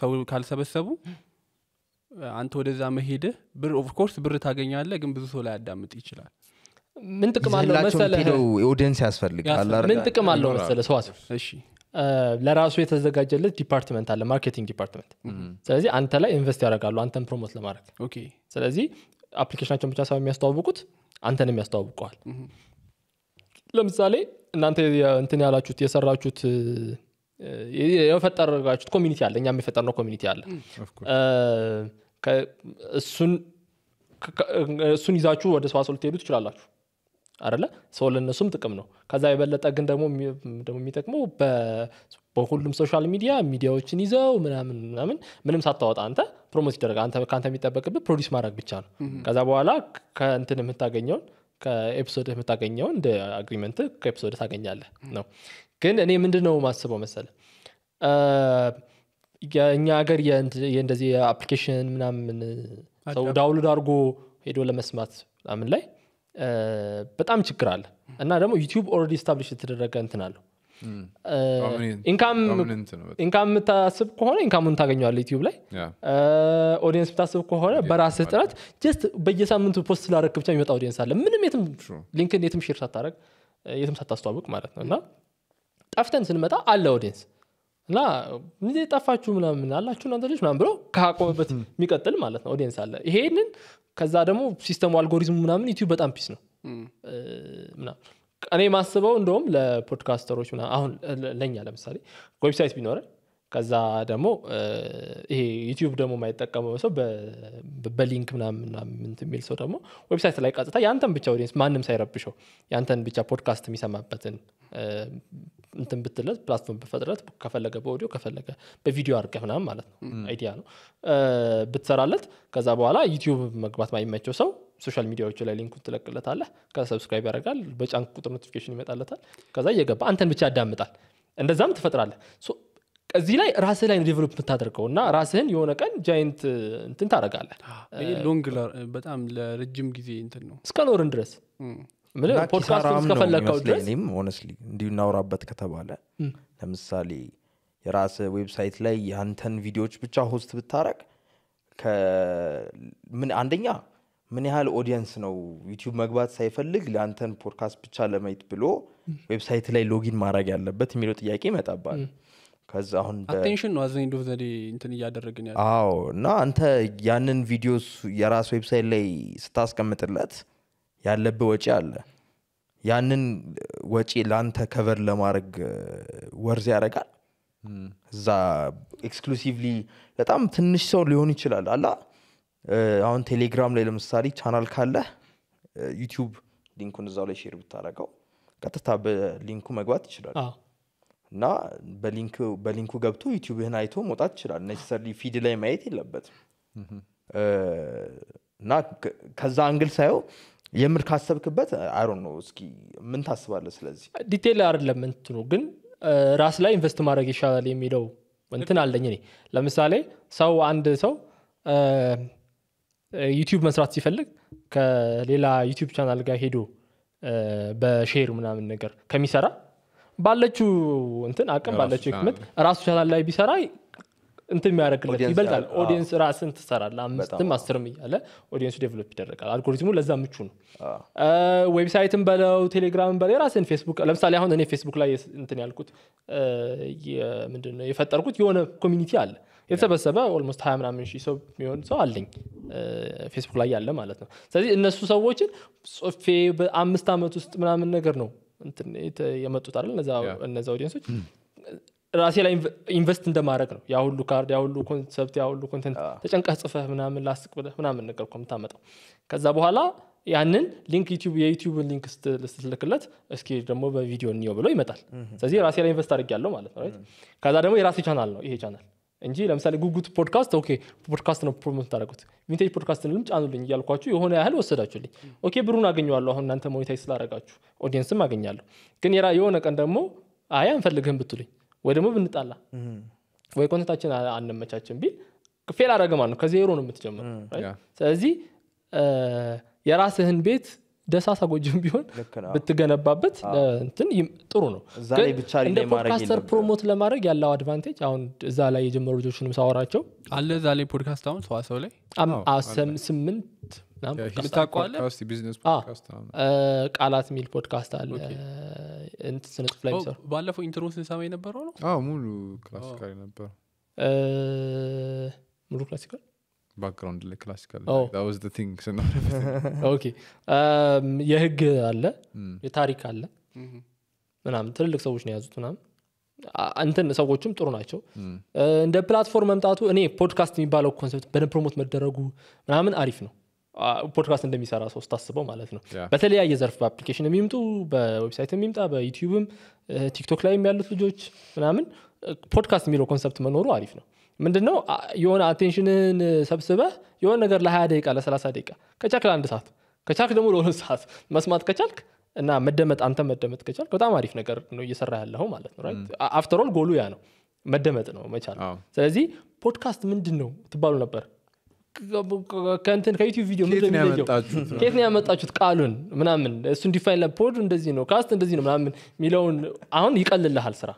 ሰው ካልሰበሰቡ አንተ ወደዛ መሄድህ ብር ኦፍኮርስ ብር ታገኛለ ግን ብዙ ሰው ላይ ያዳምጥ ይችላል ምን ጥቅም አለው መሰለ ኦዲንስ ያስፈልጋል ምን ጥቅም አለው መሰለ ሰዋሰው ለራሱ የተዘጋጀለት ዲፓርትመንት አለ ማርኬቲንግ ዲፓርትመንት ስለዚህ አንተ ላይ ኢንቨስት ያደርጋሉ አንተን ፕሮሞት ለማድረግ ስለዚህ አፕሊኬሽናቸውን ብቻ ሳይሆን የሚያስተዋውቁት አንተንም ያስተዋውቀዋል ለምሳሌ እናንተ እንትን ያላችሁት የሰራችሁት የፈጠረጋችሁት ኮሚኒቲ አለ እኛም የፈጠርነው ኮሚኒቲ አለ እሱን ይዛችሁ ወደ ሰዋሰው ልትሄዱ ትችላላችሁ አደለ ሰው ለነሱም ጥቅም ነው። ከዛ የበለጠ ግን ደግሞ የሚጠቅመው በሁሉም ሶሻል ሚዲያ ሚዲያዎችን ይዘው ምናምን ምናምን ምንም ሳታወጣ አንተ ፕሮሞት ይደረጋል። ከአንተ የሚጠበቅብህ ፕሮዲስ ማድረግ ብቻ ነው። ከዛ በኋላ ከእንትን የምታገኘውን ከኤፒሶድ የምታገኘውን እንደ አግሪመንት ከኤፒሶድ ታገኛለ ነው። ግን እኔ ምንድን ነው ማስበው መሰለ እኛ ሀገር የእንደዚህ የአፕሊኬሽን ምናምን ሰው ዳውሎድ አድርጎ ሄዶ ለመስማት ምን ላይ በጣም ችግር አለ እና ደግሞ ዩቲዩብ ኦልሬዲ ስታብሊሽ የተደረገ እንትን አለው ኢንካም የምታስብ ከሆነ ኢንካሙን ታገኘዋለ ዩቲዩብ ላይ ኦዲየንስ የምታስብ ከሆነ በራስህ ጥረት ጀስት በየሳምንቱ ፖስት ስላደረግ ብቻ የሚመጣ ኦዲየንስ አለ ምንም የትም ሊንክን የትም ሼር ሳታደረግ የትም ሳታስተዋውቅ ማለት ነው እና ጠፍተን ስንመጣ አለ ኦዲየንስ እና ጠፋችሁ ምናምን አላችሁ እናንተ ልጅ ምናምን ብሎ ከቆመበት የሚቀጥል ማለት ነው ኦዲየንስ አለ ይሄንን ከዛ ደግሞ ሲስተሙ አልጎሪዝሙ ምናምን ዩቲዩብ በጣም ፒስ ነው እኔ ማስበው እንደውም ለፖድካስተሮች አሁን ለእኛ ለምሳሌ ዌብሳይት ቢኖረን ከዛ ደግሞ ይሄ ዩቲዩብ ደግሞ የማይጠቀመው ሰው በሊንክ ምናምን የሚል ሰው ደግሞ ዌብሳይት ላይ ቀጥታ የአንተን ብቻ ኦዲየንስ ማንም ሳይረብሸው የአንተን ብቻ ፖድካስት የሚሰማበትን እንትን ብትለት ፕላትፎርም ብፈጥረት ከፈለገ በኦዲዮ ከፈለገ በቪዲዮ አርገ ምናም ማለት ነው አይዲያ ነው ብትሰራለት ከዛ በኋላ ዩቲዩብ መግባት ማይመቸው ሰው ሶሻል ሚዲያዎቹ ላይ ሊንኩን ትለቅለታለህ ከሰብስክራይብ ያደርጋል በጫንክ ቁጥር ኖቲፊኬሽን ይመጣለታል ከዛ እየገባ አንተን ብቻ ያዳምጣል እንደዛም ትፈጥራለህ እዚህ ላይ ራስህ ላይ ዴቨሎፕ የምታደርገው እና ራስህን የሆነ ቀን ጃይንት እንትን ታደረጋለን ሎንግ በጣም ለረጅም ጊዜ እንትን ነው እስከ ኖርን ድረስ ፖድካስቱን እስከፈለግከው ድረስ እንዲሁ እናውራበት ከተባለ ለምሳሌ የራስ ዌብሳይት ላይ የአንተን ቪዲዮዎች ብቻ ሆስት ብታረግ አንደኛ ምን ያህል ኦዲየንስ ነው ዩቲዩብ መግባት ሳይፈልግ ለአንተን ፖድካስት ብቻ ለማየት ብሎ ዌብሳይት ላይ ሎጊን ማድረግ ያለበት የሚለው ጥያቄ ይመጣባል ከዛ አሁን አቴንሽን ነው አዘኝ ዶፍ ዘዴ እንትን እያደረግን ያለ አዎ እና አንተ ያንን ቪዲዮ የራስ ዌብሳይት ላይ ስታስቀምጥለት ያለብህ ወጪ አለ ያንን ወጪ ለአንተ ከቨር ለማድረግ ወርዝ ያደርጋል እዛ ኤክስክሉሲቭሊ በጣም ትንሽ ሰው ሊሆን ይችላል አላ አሁን ቴሌግራም ላይ ለምሳሌ ቻናል ካለ ዩቲዩብ ሊንኩን እዛው ላይ ሼር ብታደረገው ቀጥታ በሊንኩ መግባት ይችላል እና በሊንኩ ገብቶ ዩቲብህን አይቶ መውጣት ይችላል። ኔሰሪ ፊድ ላይ ማየት የለበትም። እና ከዛ አንግል ሳየው የምር ካሰብክበት አይሮ ነው። እስኪ ምን ታስባለ ስለዚህ ዲቴል አይደለም እንትኑ ግን ራስ ላይ ኢንቨስት ማድረግ ይሻላል የሚለው እንትን አለኝ እኔ። ለምሳሌ ሰው አንድ ሰው ዩቲብ መስራት ሲፈልግ ከሌላ ዩቲብ ቻናል ጋር ሄዶ በሼር ምናምን ነገር ከሚሰራ ባለችው እንትን አቅም ባለችው ህክመት ራሱ ቻናል ላይ ቢሰራ እንት የሚያደረግለት ይበልጣል። ኦዲንስ ራስን ትሰራለ አምስትም አስርም እያለ ኦዲንሱ ዴቨሎፕ ይደረጋል። አልጎሪዝሙ ለዛ ምቹ ነው። ዌብሳይትን በለው ቴሌግራም በለው የራስን ፌስቡክ ለምሳሌ አሁን እኔ ፌስቡክ ላይ እንትን ያልኩት ምንድነው የፈጠርኩት የሆነ ኮሚኒቲ አለ የተሰበሰበ ኦልሞስት ሀያ ምናምን ሺህ ሰው የሚሆን ሰው አለኝ ፌስቡክ ላይ ያለ ማለት ነው። ስለዚህ እነሱ ሰዎችን ጽፌ በአምስት ዓመት ውስጥ ምናምን ነገር ነው የመጡት አይደል እነዚ ኦዲየንሶች ራሴ ላይ ኢንቨስት እንደማድረግ ነው ያ ሁሉ ካርድ ያ ሁሉ ኮንሰፕት ያ ሁሉ ኮንተንት ተጨንቀህ ጽፈህ ምናምን ላስቅ ብለህ ምናምን ነገር የምታመጣው ከዛ በኋላ ያንን ሊንክ ዩቲዩብ የዩቲዩብን ሊንክ ስትልክለት እስኪ ደግሞ በቪዲዮ እኒየው ብሎ ይመጣል ስለዚህ ራሴ ላይ ኢንቨስት አድርግ ያለው ማለት ነው ከዛ ደግሞ የራሴ ቻናል ነው ይሄ ቻናል እንጂ ለምሳሌ ጉጉት ፖድካስት ኦኬ ፖድካስት ነው ፕሮሞት ታደረጉት ቪንቴጅ ፖድካስትን ልም ጫኑልኝ እያልኳችሁ የሆነ ያህል ወሰዳችሁልኝ ኦኬ ብሩን አገኘዋለሁ አሁን እናንተ ሞኔታይ ስላረጋችሁ ኦዲየንስም አገኛለሁ ግን የሆነ ቀን ደግሞ አይ አንፈልግህም ብትሉኝ ወይ ደግሞ ብንጣላ ወይ ኮንተንታችን አንመቻችን ቢል ፌል አረገማ ነው ከዜሮ ነው የምትጀምር ስለዚህ የራስህን ቤት ደሳሳ ጎጆም ቢሆን ብትገነባበት እንትን ጥሩ ነው። እንደ ፖድካስተር ፕሮሞት ለማድረግ ያለው አድቫንቴጅ አሁን እዛ ላይ የጀመሩ ልጆችንም ሳወራቸው አለ እዛ ላይ ፖድካስት አሁን ሰዋሰው ላይ ስምንት ቃላት ሚል ፖድካስት አለ ስነ ጽሁፍ ላይ የሚሰሩ ባለፈው ኢንትሮ ስንሰማ የነበረው ነው ሙሉ ክላሲካል ነበር ሙሉ ክላሲካል ባክግራውንድ ላይ ክላሲካል ቲንግ ኦኬ የህግ አለ hmm. የታሪክ አለ mm-hmm. ምናምን ትልልቅ ሰዎች ነው የያዙት ምናምን እንትን ሰዎችም ጥሩ ናቸው hmm. እንደ ፕላትፎርም መምጣቱ እኔ ፖድካስት የሚባለው ኮንሰፕት በደ ፕሮሞት መደረጉ ምናምን አሪፍ ነው ፖድካስት እንደሚሰራ ሰው ስታስበው ማለት ነው በተለያየ ዘርፍ በአፕሊኬሽን የሚምጡ በዌብሳይት የሚምጣ በዩቲዩብም ቲክቶክ ላይ ያሉት ልጆች ምናምን ፖድካስት የሚለው ኮንሰፕት መኖሩ አሪፍ ነው ምንድነው የሆነ አቴንሽንህን ሰብስበ የሆነ ነገር ለሀያ ደቂቃ ለሰላሳ ደቂቃ ከቻክ ለአንድ ሰዓት ከቻክ ደግሞ ለሆነ ሰዓት መስማት ከቻልክ እና መደመጥ አንተ መደመጥ ከቻልክ በጣም አሪፍ ነገር ነው እየሰራ ያለው ማለት ነው። አፍተሮል ጎሉ ያ ነው፣ መደመጥ ነው መቻል። ስለዚህ ፖድካስት ምንድን ነው ትባሉ ነበር። ከንትን ከዩቲዩብ ቪዲዮ ከየት ነው ያመጣችሁት ቃሉን ምናምን እሱ እንዲፋይን ፖድ እንደዚህ ነው ካስት እንደዚህ ነው ምናምን የሚለውን አሁን ይቀልልሃል ስራ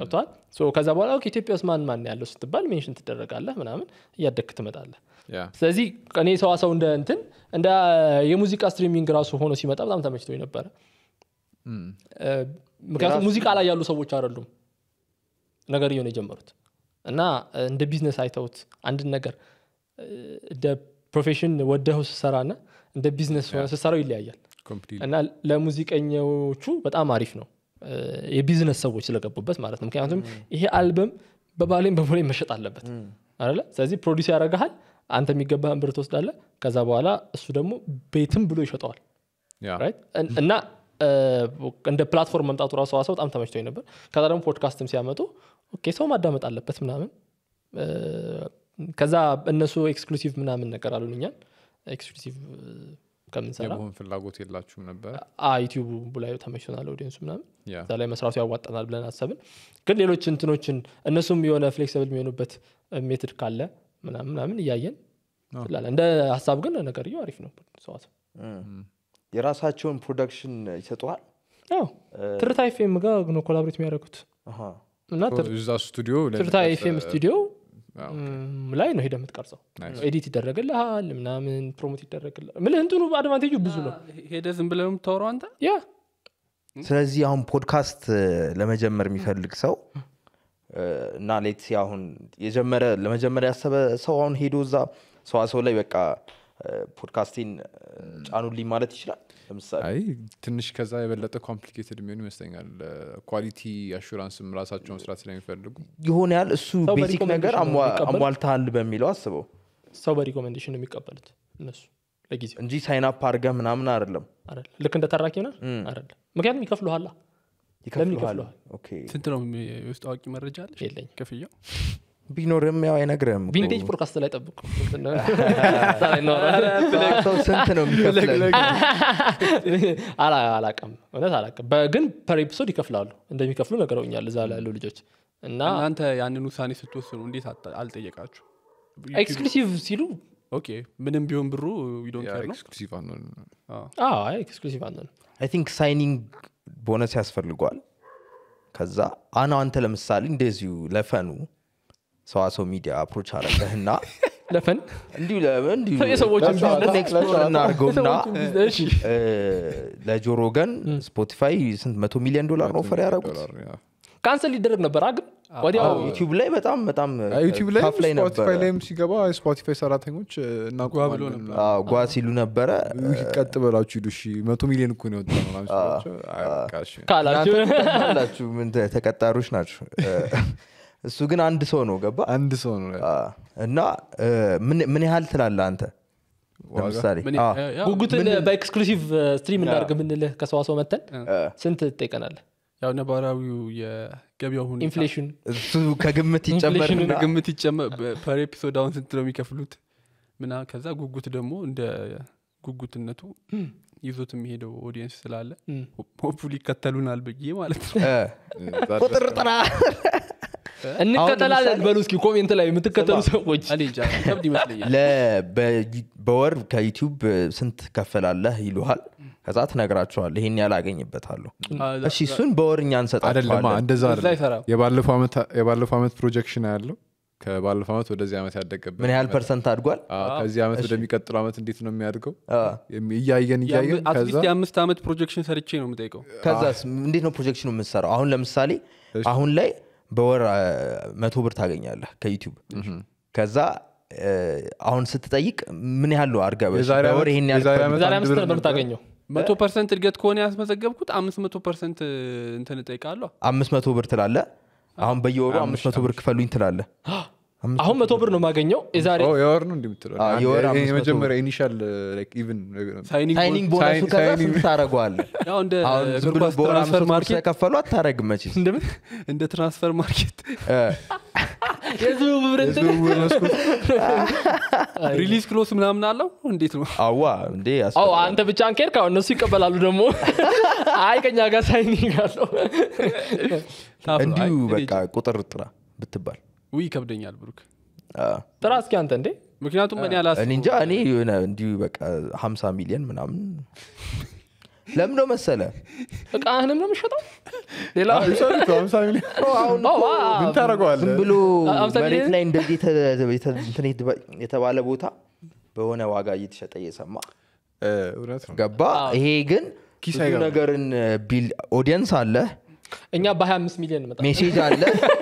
ገብተዋል። ከዛ በኋላ ኢትዮጵያ ውስጥ ማን ማን ያለው ስትባል ሜንሽን ትደረጋለህ ምናምን እያደግክ ትመጣለህ። ስለዚህ እኔ ሰዋሰው እንደ እንትን እንደ የሙዚቃ ስትሪሚንግ ራሱ ሆኖ ሲመጣ በጣም ተመችቶ ነበረ። ምክንያቱም ሙዚቃ ላይ ያሉ ሰዎች አይደሉም ነገር እየሆነ የጀመሩት እና እንደ ቢዝነስ አይተውት አንድን ነገር እንደ ፕሮፌሽን ወደኸው ስሰራና እንደ ቢዝነስ ስሰራው ይለያያል እና ለሙዚቀኞቹ በጣም አሪፍ ነው። የቢዝነስ ሰዎች ስለገቡበት ማለት ነው። ምክንያቱም ይሄ አልበም በባሌም በቦሌ መሸጥ አለበት አለ። ስለዚህ ፕሮዲስ ያደረግሃል አንተ የሚገባህን ብር ትወስዳለ ከዛ በኋላ እሱ ደግሞ ቤትም ብሎ ይሸጠዋል እና እንደ ፕላትፎርም መምጣቱ ራሱ ዋሰ በጣም ተመችቶኝ ነበር። ከዛ ደግሞ ፖድካስትም ሲያመጡ ኦኬ ሰው ማዳመጥ አለበት ምናምን። ከዛ እነሱ ኤክስክሉሲቭ ምናምን ነገር አሉን እኛን ኤክስክሉሲቭ ከምንሰራ ፍላጎት የላችሁም ነበር ዩቲዩብ ላይ ተመችቶናል ኦዲየንሱ ምናምን እዛ ላይ መስራቱ ያዋጣናል ብለን አሰብን። ግን ሌሎች እንትኖችን እነሱም የሆነ ፍሌክሲብል የሚሆኑበት ሜትድ ካለ ምናምን እያየን እንደ ሀሳብ ግን ነገር አሪፍ ነው። ሰዋት የራሳቸውን ፕሮዳክሽን ይሰጠዋል። ትርታ ኤፍኤም ጋር ነው ኮላብሬት የሚያደረጉት እና ስቱዲዮ ትርታ ኤፍኤም ስቱዲዮ ላይ ነው ሄደ የምትቀርጸው። ኤዲት ይደረግልሃል ምናምን ፕሮሞት ይደረግልል ምልህ እንትኑ አድቫንቴጁ ብዙ ነው። ሄደ ዝም ብለህ የምታወራው አንተ ያ ስለዚህ አሁን ፖድካስት ለመጀመር የሚፈልግ ሰው እና ሌት አሁን የጀመረ ለመጀመር ያሰበ ሰው አሁን ሄዶ እዛ ሰዋ ሰው ላይ በቃ ፖድካስቲን ጫኑልኝ ማለት ይችላል ለምሳሌ ትንሽ ከዛ የበለጠ ኮምፕሊኬትድ የሚሆን ይመስለኛል ኳሊቲ አሹራንስም ራሳቸው መስራት ስለሚፈልጉ ይሆን ያል እሱ ቤዚክ ነገር አሟልተሃል በሚለው አስበው ሰው በሪኮሜንዴሽን የሚቀበሉት እነሱ ለጊዜው እንጂ ሳይናፕ አርገ ምናምን አይደለም ልክ እንደ ተራኪ ሆነ አይደለም ምክንያቱም ይከፍሉሃላ ለምን ስንት ነው የውስጥ አዋቂ መረጃ አለ የለኝ ክፍያው ቢኖርም ያው አይነግርም ቪንቴጅ ፖድካስት ላይ ጠብቁ ስንት ነው አላቅም እውነት አላቅም ግን ፐር ኤፒሶድ ይከፍላሉ እንደሚከፍሉ ነገረውኛል እዛ ላይ ያሉ ልጆች እና እናንተ ያንን ውሳኔ ስትወስኑ እንዴት አልጠየቃችሁ ኤክስክሉሲቭ ሲሉ ኦኬ ምንም ቢሆን ብሩ ዶንኤክስክሉሲቭ ሳይኒንግ ቦነስ ያስፈልጓል ከዛ አና አንተ ለምሳሌ እንደዚሁ ለፈኑ ሰዋሰው ሚዲያ አፕሮች አረገህና ለፈን እንዲሁእንዲሁየሰዎችናርገውና ለጆሮ ገን ስፖቲፋይ ስንት መቶ ሚሊዮን ዶላር ነው ፈር ያደረጉት ካንሰል ሊደረግ ነበር ግን ወዲያው ዩቲዩብ ላይ በጣም በጣም ዩቲዩብ ላይ ስፖቲፋይ ላይም ሲገባ ስፖቲፋይ ሰራተኞች እናጓ ሲሉ ነበረ ቀጥ በላችሁ ሂዱ መቶ ሚሊዮን እኮ ወጣላችሁ ምን ተቀጣሮች ናቸው እሱ ግን አንድ ሰው ነው ገባ አንድ ሰው ነው እና ምን ያህል ትላለ አንተ ለምሳሌ ጉጉትን በኤክስክሉሲቭ ስትሪም እናርግ ምንልህ ከሰዋሰው መተን ስንት ትጠይቀናለህ ያው ነባራዊው የገቢያው ሁኔታ እሱ ከግምት ይጨመርግምት ይጨመር ፐር ኤፒሶድ አሁን ስንት ነው የሚከፍሉት ምና ከዛ ጉጉት ደግሞ እንደ ጉጉትነቱ ይዞት የሚሄደው ኦዲየንስ ስላለ ሆፕ ይከተሉናል ብዬ ማለት ነው ጥራ እንከተላለን በሉ እስኪ ኮሜንት ላይ የምትከተሉ ሰዎች በወር ከዩቲዩብ ስንት ከፈላለህ ይሉሃል ከዛ ትነግራቸዋል ይሄን ያላገኝበታሉ እሺ እሱን በወር እኛ እንሰጣቸዋለንየባለፈው ዓመት ፕሮጀክሽን ያለው ከባለፈው ዓመት ወደዚህ ዓመት ያደገበት ምን ያህል ፐርሰንት አድጓል ከዚህ ዓመት ወደሚቀጥሉ ዓመት እንዴት ነው የሚያድገው እያየን እያየን የአምስት ዓመት ፕሮጀክሽን ሰርቼ ነው የምጠይቀው ከዛ እንዴት ነው ፕሮጀክሽኑ የምትሰራው አሁን ለምሳሌ አሁን ላይ በወር መቶ ብር ታገኛለህ ከዩቲዩብ ከዛ አሁን ስትጠይቅ ምን ያህል አድርጋ ይሄን መቶ ፐርሰንት እድገት ከሆነ ያስመዘገብኩት አምስት መቶ ፐርሰንት እንትን እጠይቃለሁ አምስት መቶ ብር ትላለ አሁን በየወሩ አምስት መቶ ብር ክፈሉኝ ትላለ አሁን መቶ ብር ነው የማገኘው የዛሬየወር ነው እንደምትለመጀመሪያ ኢኒሻል ቦነሱ ከዛ ስንት ታረገዋለህ ከፈሉ አታረግ መቼ እንደ ትራንስፈር ማርኬት ሪሊዝ ክሎስ ምናምን አለው እንዴት ነው አዋ እንዴ አንተ ብቻ አንከር ካሁ እነሱ ይቀበላሉ ደግሞ አይ ከኛ ጋር ሳይኒንግ አለው እንዲሁ በቃ ቁጥር ጥራ ብትባል ውይ ይከብደኛል ብሩክ ጥራ እስኪ አንተ እንዴ ምክንያቱም እኔ አላስ እንጃ እኔ የሆነ እንዲሁ በቃ 50 ሚሊዮን ምናምን ለምን ነው መሰለ እቃህንም ነው የምሸጠው ሌላሁን ብሎ መሬት ላይ እንደዚህ የተባለ ቦታ በሆነ ዋጋ እየተሸጠ እየሰማ ገባ ይሄ ግን ብዙ ነገርን ቢል ኦዲየንስ አለ እኛ በ25 ሚሊዮን ሜሴጅ አለ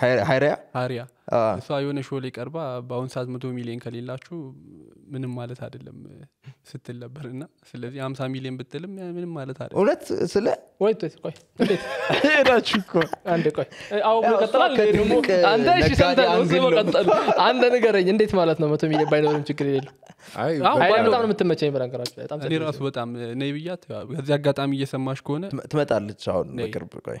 ሀይሪያ ሀሪያ እሷ የሆነ ሾ ላይ ቀርባ በአሁን ሰዓት መቶ ሚሊዮን ከሌላችሁ ምንም ማለት አይደለም ስትል ነበር እና ስለዚህ ሀምሳ ሚሊዮን ብትልም ምንም ማለት አለ እውነት ስለ አንተ ንገረኝ እንዴት ማለት ነው መቶ ሚሊዮን ባይኖርም ችግር የሌለው በጣም የምትመቸኝ በነገራችሁ በጣም ራሱ በጣም ነይ ብያት ከዚህ አጋጣሚ እየሰማሽ ከሆነ ትመጣለች አሁን በቅርብ ቆይ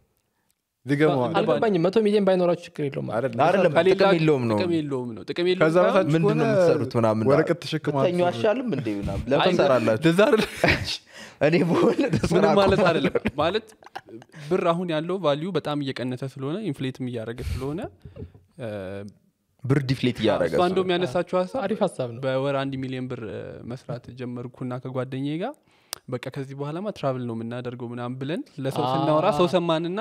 አልገባኝም መቶ ሚሊዮን ባይኖራችሁ ችግር የለውም ጥቅም የለውም ነው ወረቀት አሻልም ማለት ማለት ብር አሁን ያለው ቫሊዩ በጣም እየቀነሰ ስለሆነ ኢንፍሌትም እያደረገ ስለሆነ ብር ዲፍሌት እያደረገ እሷ እንደም ያነሳቸው ሀሳብ አሪፍ ሀሳብ ነው በወር አንድ ሚሊዮን ብር መስራት ጀመርኩና ከጓደኛ ጋር በቃ ከዚህ በኋላማ ትራቭል ነው የምናደርገው ምናም ብለን ለሰው ስናወራ ሰው ሰማንና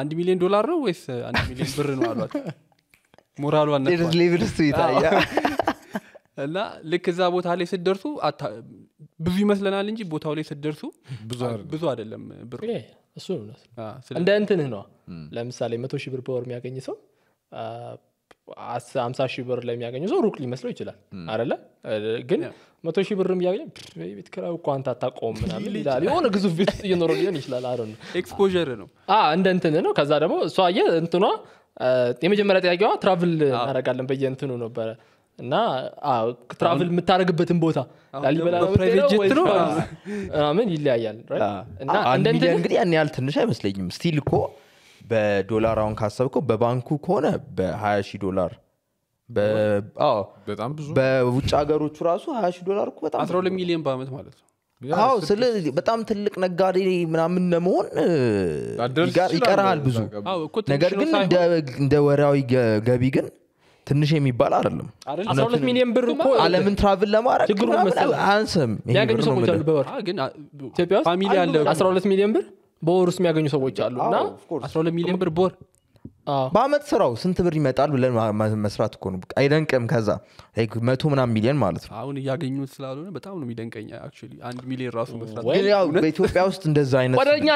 አንድ ሚሊዮን ዶላር ነው ወይስ አንድ ሚሊዮን ብር ነው አሏት ሞራሉ እና ልክ እዛ ቦታ ላይ ስደርሱ ብዙ ይመስለናል እንጂ ቦታው ላይ ስደርሱ ብዙ አይደለም ብሩ እሱ እውነት እንደ እንትንህ ነው ለምሳሌ መቶ ሺህ ብር በወር የሚያገኝ ሰው አምሳ ሺህ ብር ለሚያገኘ ሰው ሩቅ ሊመስለው ይችላል አለ ግን መቶ ሺህ ብር እያገኘ ቤት ኪራዩ እኮ አንተ አታውቀውም ምናምን ይላል። የሆነ ግዙፍ ቤት ውስጥ እየኖረ ሊሆን ይችላል። አ ኤክስፖር ነው እንደ እንትን ነው። ከዛ ደግሞ እሷ የ እንትኗ የመጀመሪያ ጥያቄዋ ትራቭል እናደርጋለን በየእንትኑ ነበረ እና ትራቭል የምታደረግበትን ቦታ ላሊበላምን ይለያያል። እንግዲህ ያን ያህል ትንሽ አይመስለኝም። ስቲል እኮ በዶላር አሁን ካሰብከው በባንኩ ከሆነ በ20 ዶላር በጣም ብዙ በውጭ ሀገሮቹ ራሱ ሀያ ሺህ ዶላር እኮ በጣም አስራ ሁለት ሚሊዮን በአመት ማለት ነው አዎ ስለዚህ በጣም ትልቅ ነጋዴ ምናምን ለመሆን ይቀርሃል ብዙ ነገር ግን እንደ ወራዊ ገቢ ግን ትንሽ የሚባል አይደለም ሚሊዮን ብር አለምን ትራቭል ለማድረግ አንስም ሚሊዮን ብር በወር ውስጥ የሚያገኙ ሰዎች አሉ እና 12 ሚሊዮን ብር በወር በአመት ስራው ስንት ብር ይመጣል ብለን መስራት እኮ ነው። አይደንቅም። ከዛ መቶ ምናምን ሚሊዮን ማለት ነው። አሁን እያገኙት ስላልሆነ በጣም ነው የሚደንቀኛ አንድ ሚሊዮን ራሱ መስራት በኢትዮጵያ ውስጥ እንደዛ አይነት ወደኛ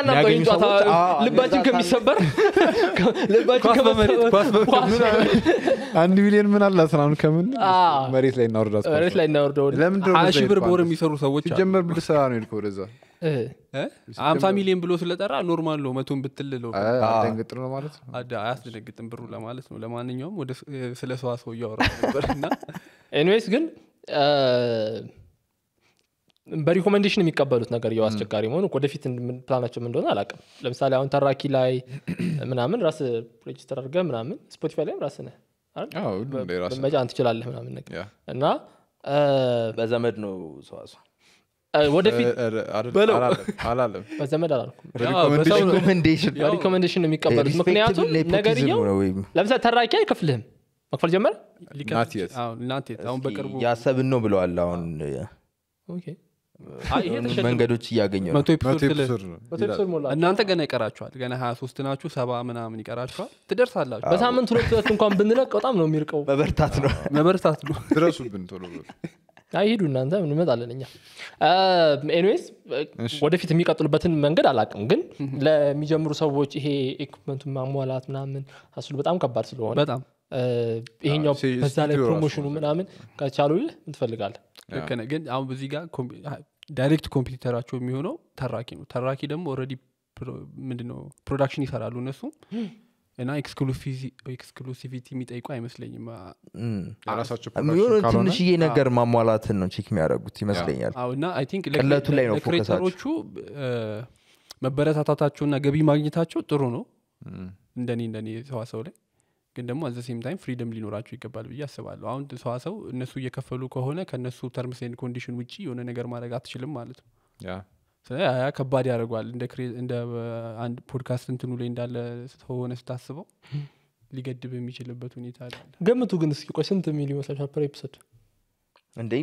ልባችን ከሚሰበር አንድ ሚሊዮን ምን አላ ምናምን ከምን መሬት ላይ እናወርዳ መሬት ላይ እናወርዳው ለምንድን ነው ብር በወር የሚሰሩ ሰዎች ጀመር ብድ ስራ ነው ሄድከው ወደዛ ሀምሳ ሚሊዮን ብሎ ስለጠራ ኖርማል ነው መቶን ብትልለው ነው ማለት ነው አያስደነግጥም ብሩ ለማለት ነው ለማንኛውም ወደ ስለ ሰዋ ሰው እያወራ ነበር እና ኤኒዌይስ ግን በሪኮመንዴሽን የሚቀበሉት ነገር የው አስቸጋሪ መሆኑ ወደፊት ፕላናቸው እንደሆነ አላቅም ለምሳሌ አሁን ተራኪ ላይ ምናምን ራስ ሬጅስተር አድርገ ምናምን ስፖቲፋይ ላይም ራስ ነህ ትችላለህ ምናምን ነገር እና በዘመድ ነው ሰዋሰው ወደፊትበዘመድ አላልኩምሪኮሜንዴሽን ነው የሚቀበሉት ምክንያቱም ነገርየው ለምሳሌ ተራኪ አይከፍልህም መክፈል ጀመረ ያሰብን ነው ብለዋል አሁን መንገዶች እያገኘ እናንተ ገና ይቀራችኋል ገና ሀያ ሶስት ናችሁ ሰባ ምናምን ይቀራችኋል ትደርሳላችሁ በሳምንት ሁለት ሁለት እንኳን ብንለቅ በጣም ነው የሚርቀው መበርታት ነው መበርታት ነው ድረሱብን ቶሎ አይሄዱ እናንተ እንመጣለን እኛ ኤኒዌይስ ወደፊት የሚቀጥሉበትን መንገድ አላቅም ግን ለሚጀምሩ ሰዎች ይሄ ኤኩፕመንቱ ማሟላት ምናምን አስሉ በጣም ከባድ ስለሆነ በጣም ይሄኛው በዛ ላይ ፕሮሞሽኑ ምናምን ከቻሉልህ ትፈልጋለህ ግን አሁን በዚህ ጋር ዳይሬክት ኮምፒውተራቸው የሚሆነው ተራኪ ነው ተራኪ ደግሞ ኦረዲ ምንድነው ፕሮዳክሽን ይሰራሉ እነሱ እና ኤክስክሉሲቪቲ የሚጠይቁ አይመስለኝም ትንሽዬ ነገር ማሟላትን ነው ቼክ የሚያደረጉት ይመስለኛል እና ቅለቱ ላይ ነው ክሬተሮቹ መበረታታታቸውና ገቢ ማግኘታቸው ጥሩ ነው እንደኔ እንደኔ ሰዋሰው ላይ ግን ደግሞ አዘ ሴም ታይም ፍሪደም ሊኖራቸው ይገባል ብዬ አስባለሁ። አሁን ሰዋ ሰው እነሱ እየከፈሉ ከሆነ ከእነሱ ተርምስ ኤንድ ኮንዲሽን ውጭ የሆነ ነገር ማድረግ አትችልም ማለት ነው። ያ ከባድ ያደርጓል እንደ uh, አንድ ፖድካስት እንትኑ ላይ እንዳለ ሆነ ስታስበው ሊገድብ የሚችልበት ሁኔታ አለ። ገምቱ ግን እስኪ ቆይ ስንት ሚል ይመስላችኋል ፐር ኤፒሶድ? እንደ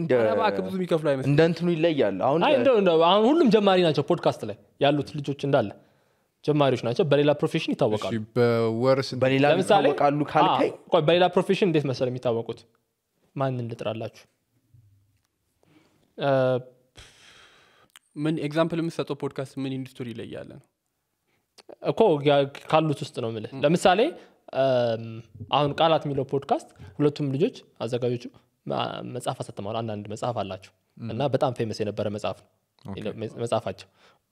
እንትኑ ይለያል። አሁን ሁሉም ጀማሪ ናቸው ፖድካስት ላይ ያሉት ልጆች እንዳለ ጀማሪዎች ናቸው በሌላ ፕሮፌሽን ይታወቃሉ በሌላ ፕሮፌሽን እንዴት መሰል የሚታወቁት ማንን ልጥራላችሁ ምን ኤግዛምፕል የምሰጠው ፖድካስት ምን ኢንዱስትሪ ይለያለ ነው እኮ ካሉት ውስጥ ነው ምልህ ለምሳሌ አሁን ቃላት የሚለው ፖድካስት ሁለቱም ልጆች አዘጋጆቹ መጽሐፍ አሳትመዋል አንዳንድ መጽሐፍ አላቸው እና በጣም ፌመስ የነበረ መጽሐፍ ነው መጽሐፋቸው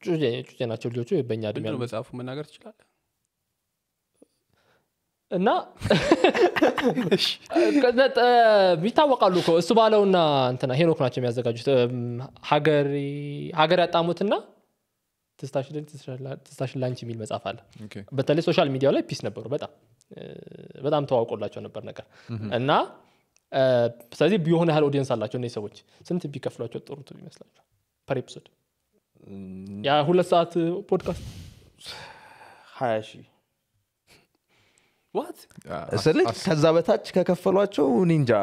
ጩጬ ናቸው ልጆቹ በእኛ ድሜ መጽሐፉ መናገር ትችላለ እና ይታወቃሉ እሱ ባለውና እንትና ሄኖክ ናቸው የሚያዘጋጁት ሀገር ያጣሙትና ትስታሽላንች ላንች የሚል መጽሐፍ አለ በተለይ ሶሻል ሚዲያ ላይ ፒስ ነበሩ በጣም በጣም ተዋውቆላቸው ነበር ነገር እና ስለዚህ የሆነ ያህል ኦዲየንስ አላቸው እነዚህ ሰዎች ስንት ቢከፍሏቸው ጥሩት ይመስላቸው ፐር ኤፒሶድ የሁለት ሰዓት ፖድካስት ሀያ ሺህ ስልክ ከዛ በታች ከከፈሏቸው ኒንጃ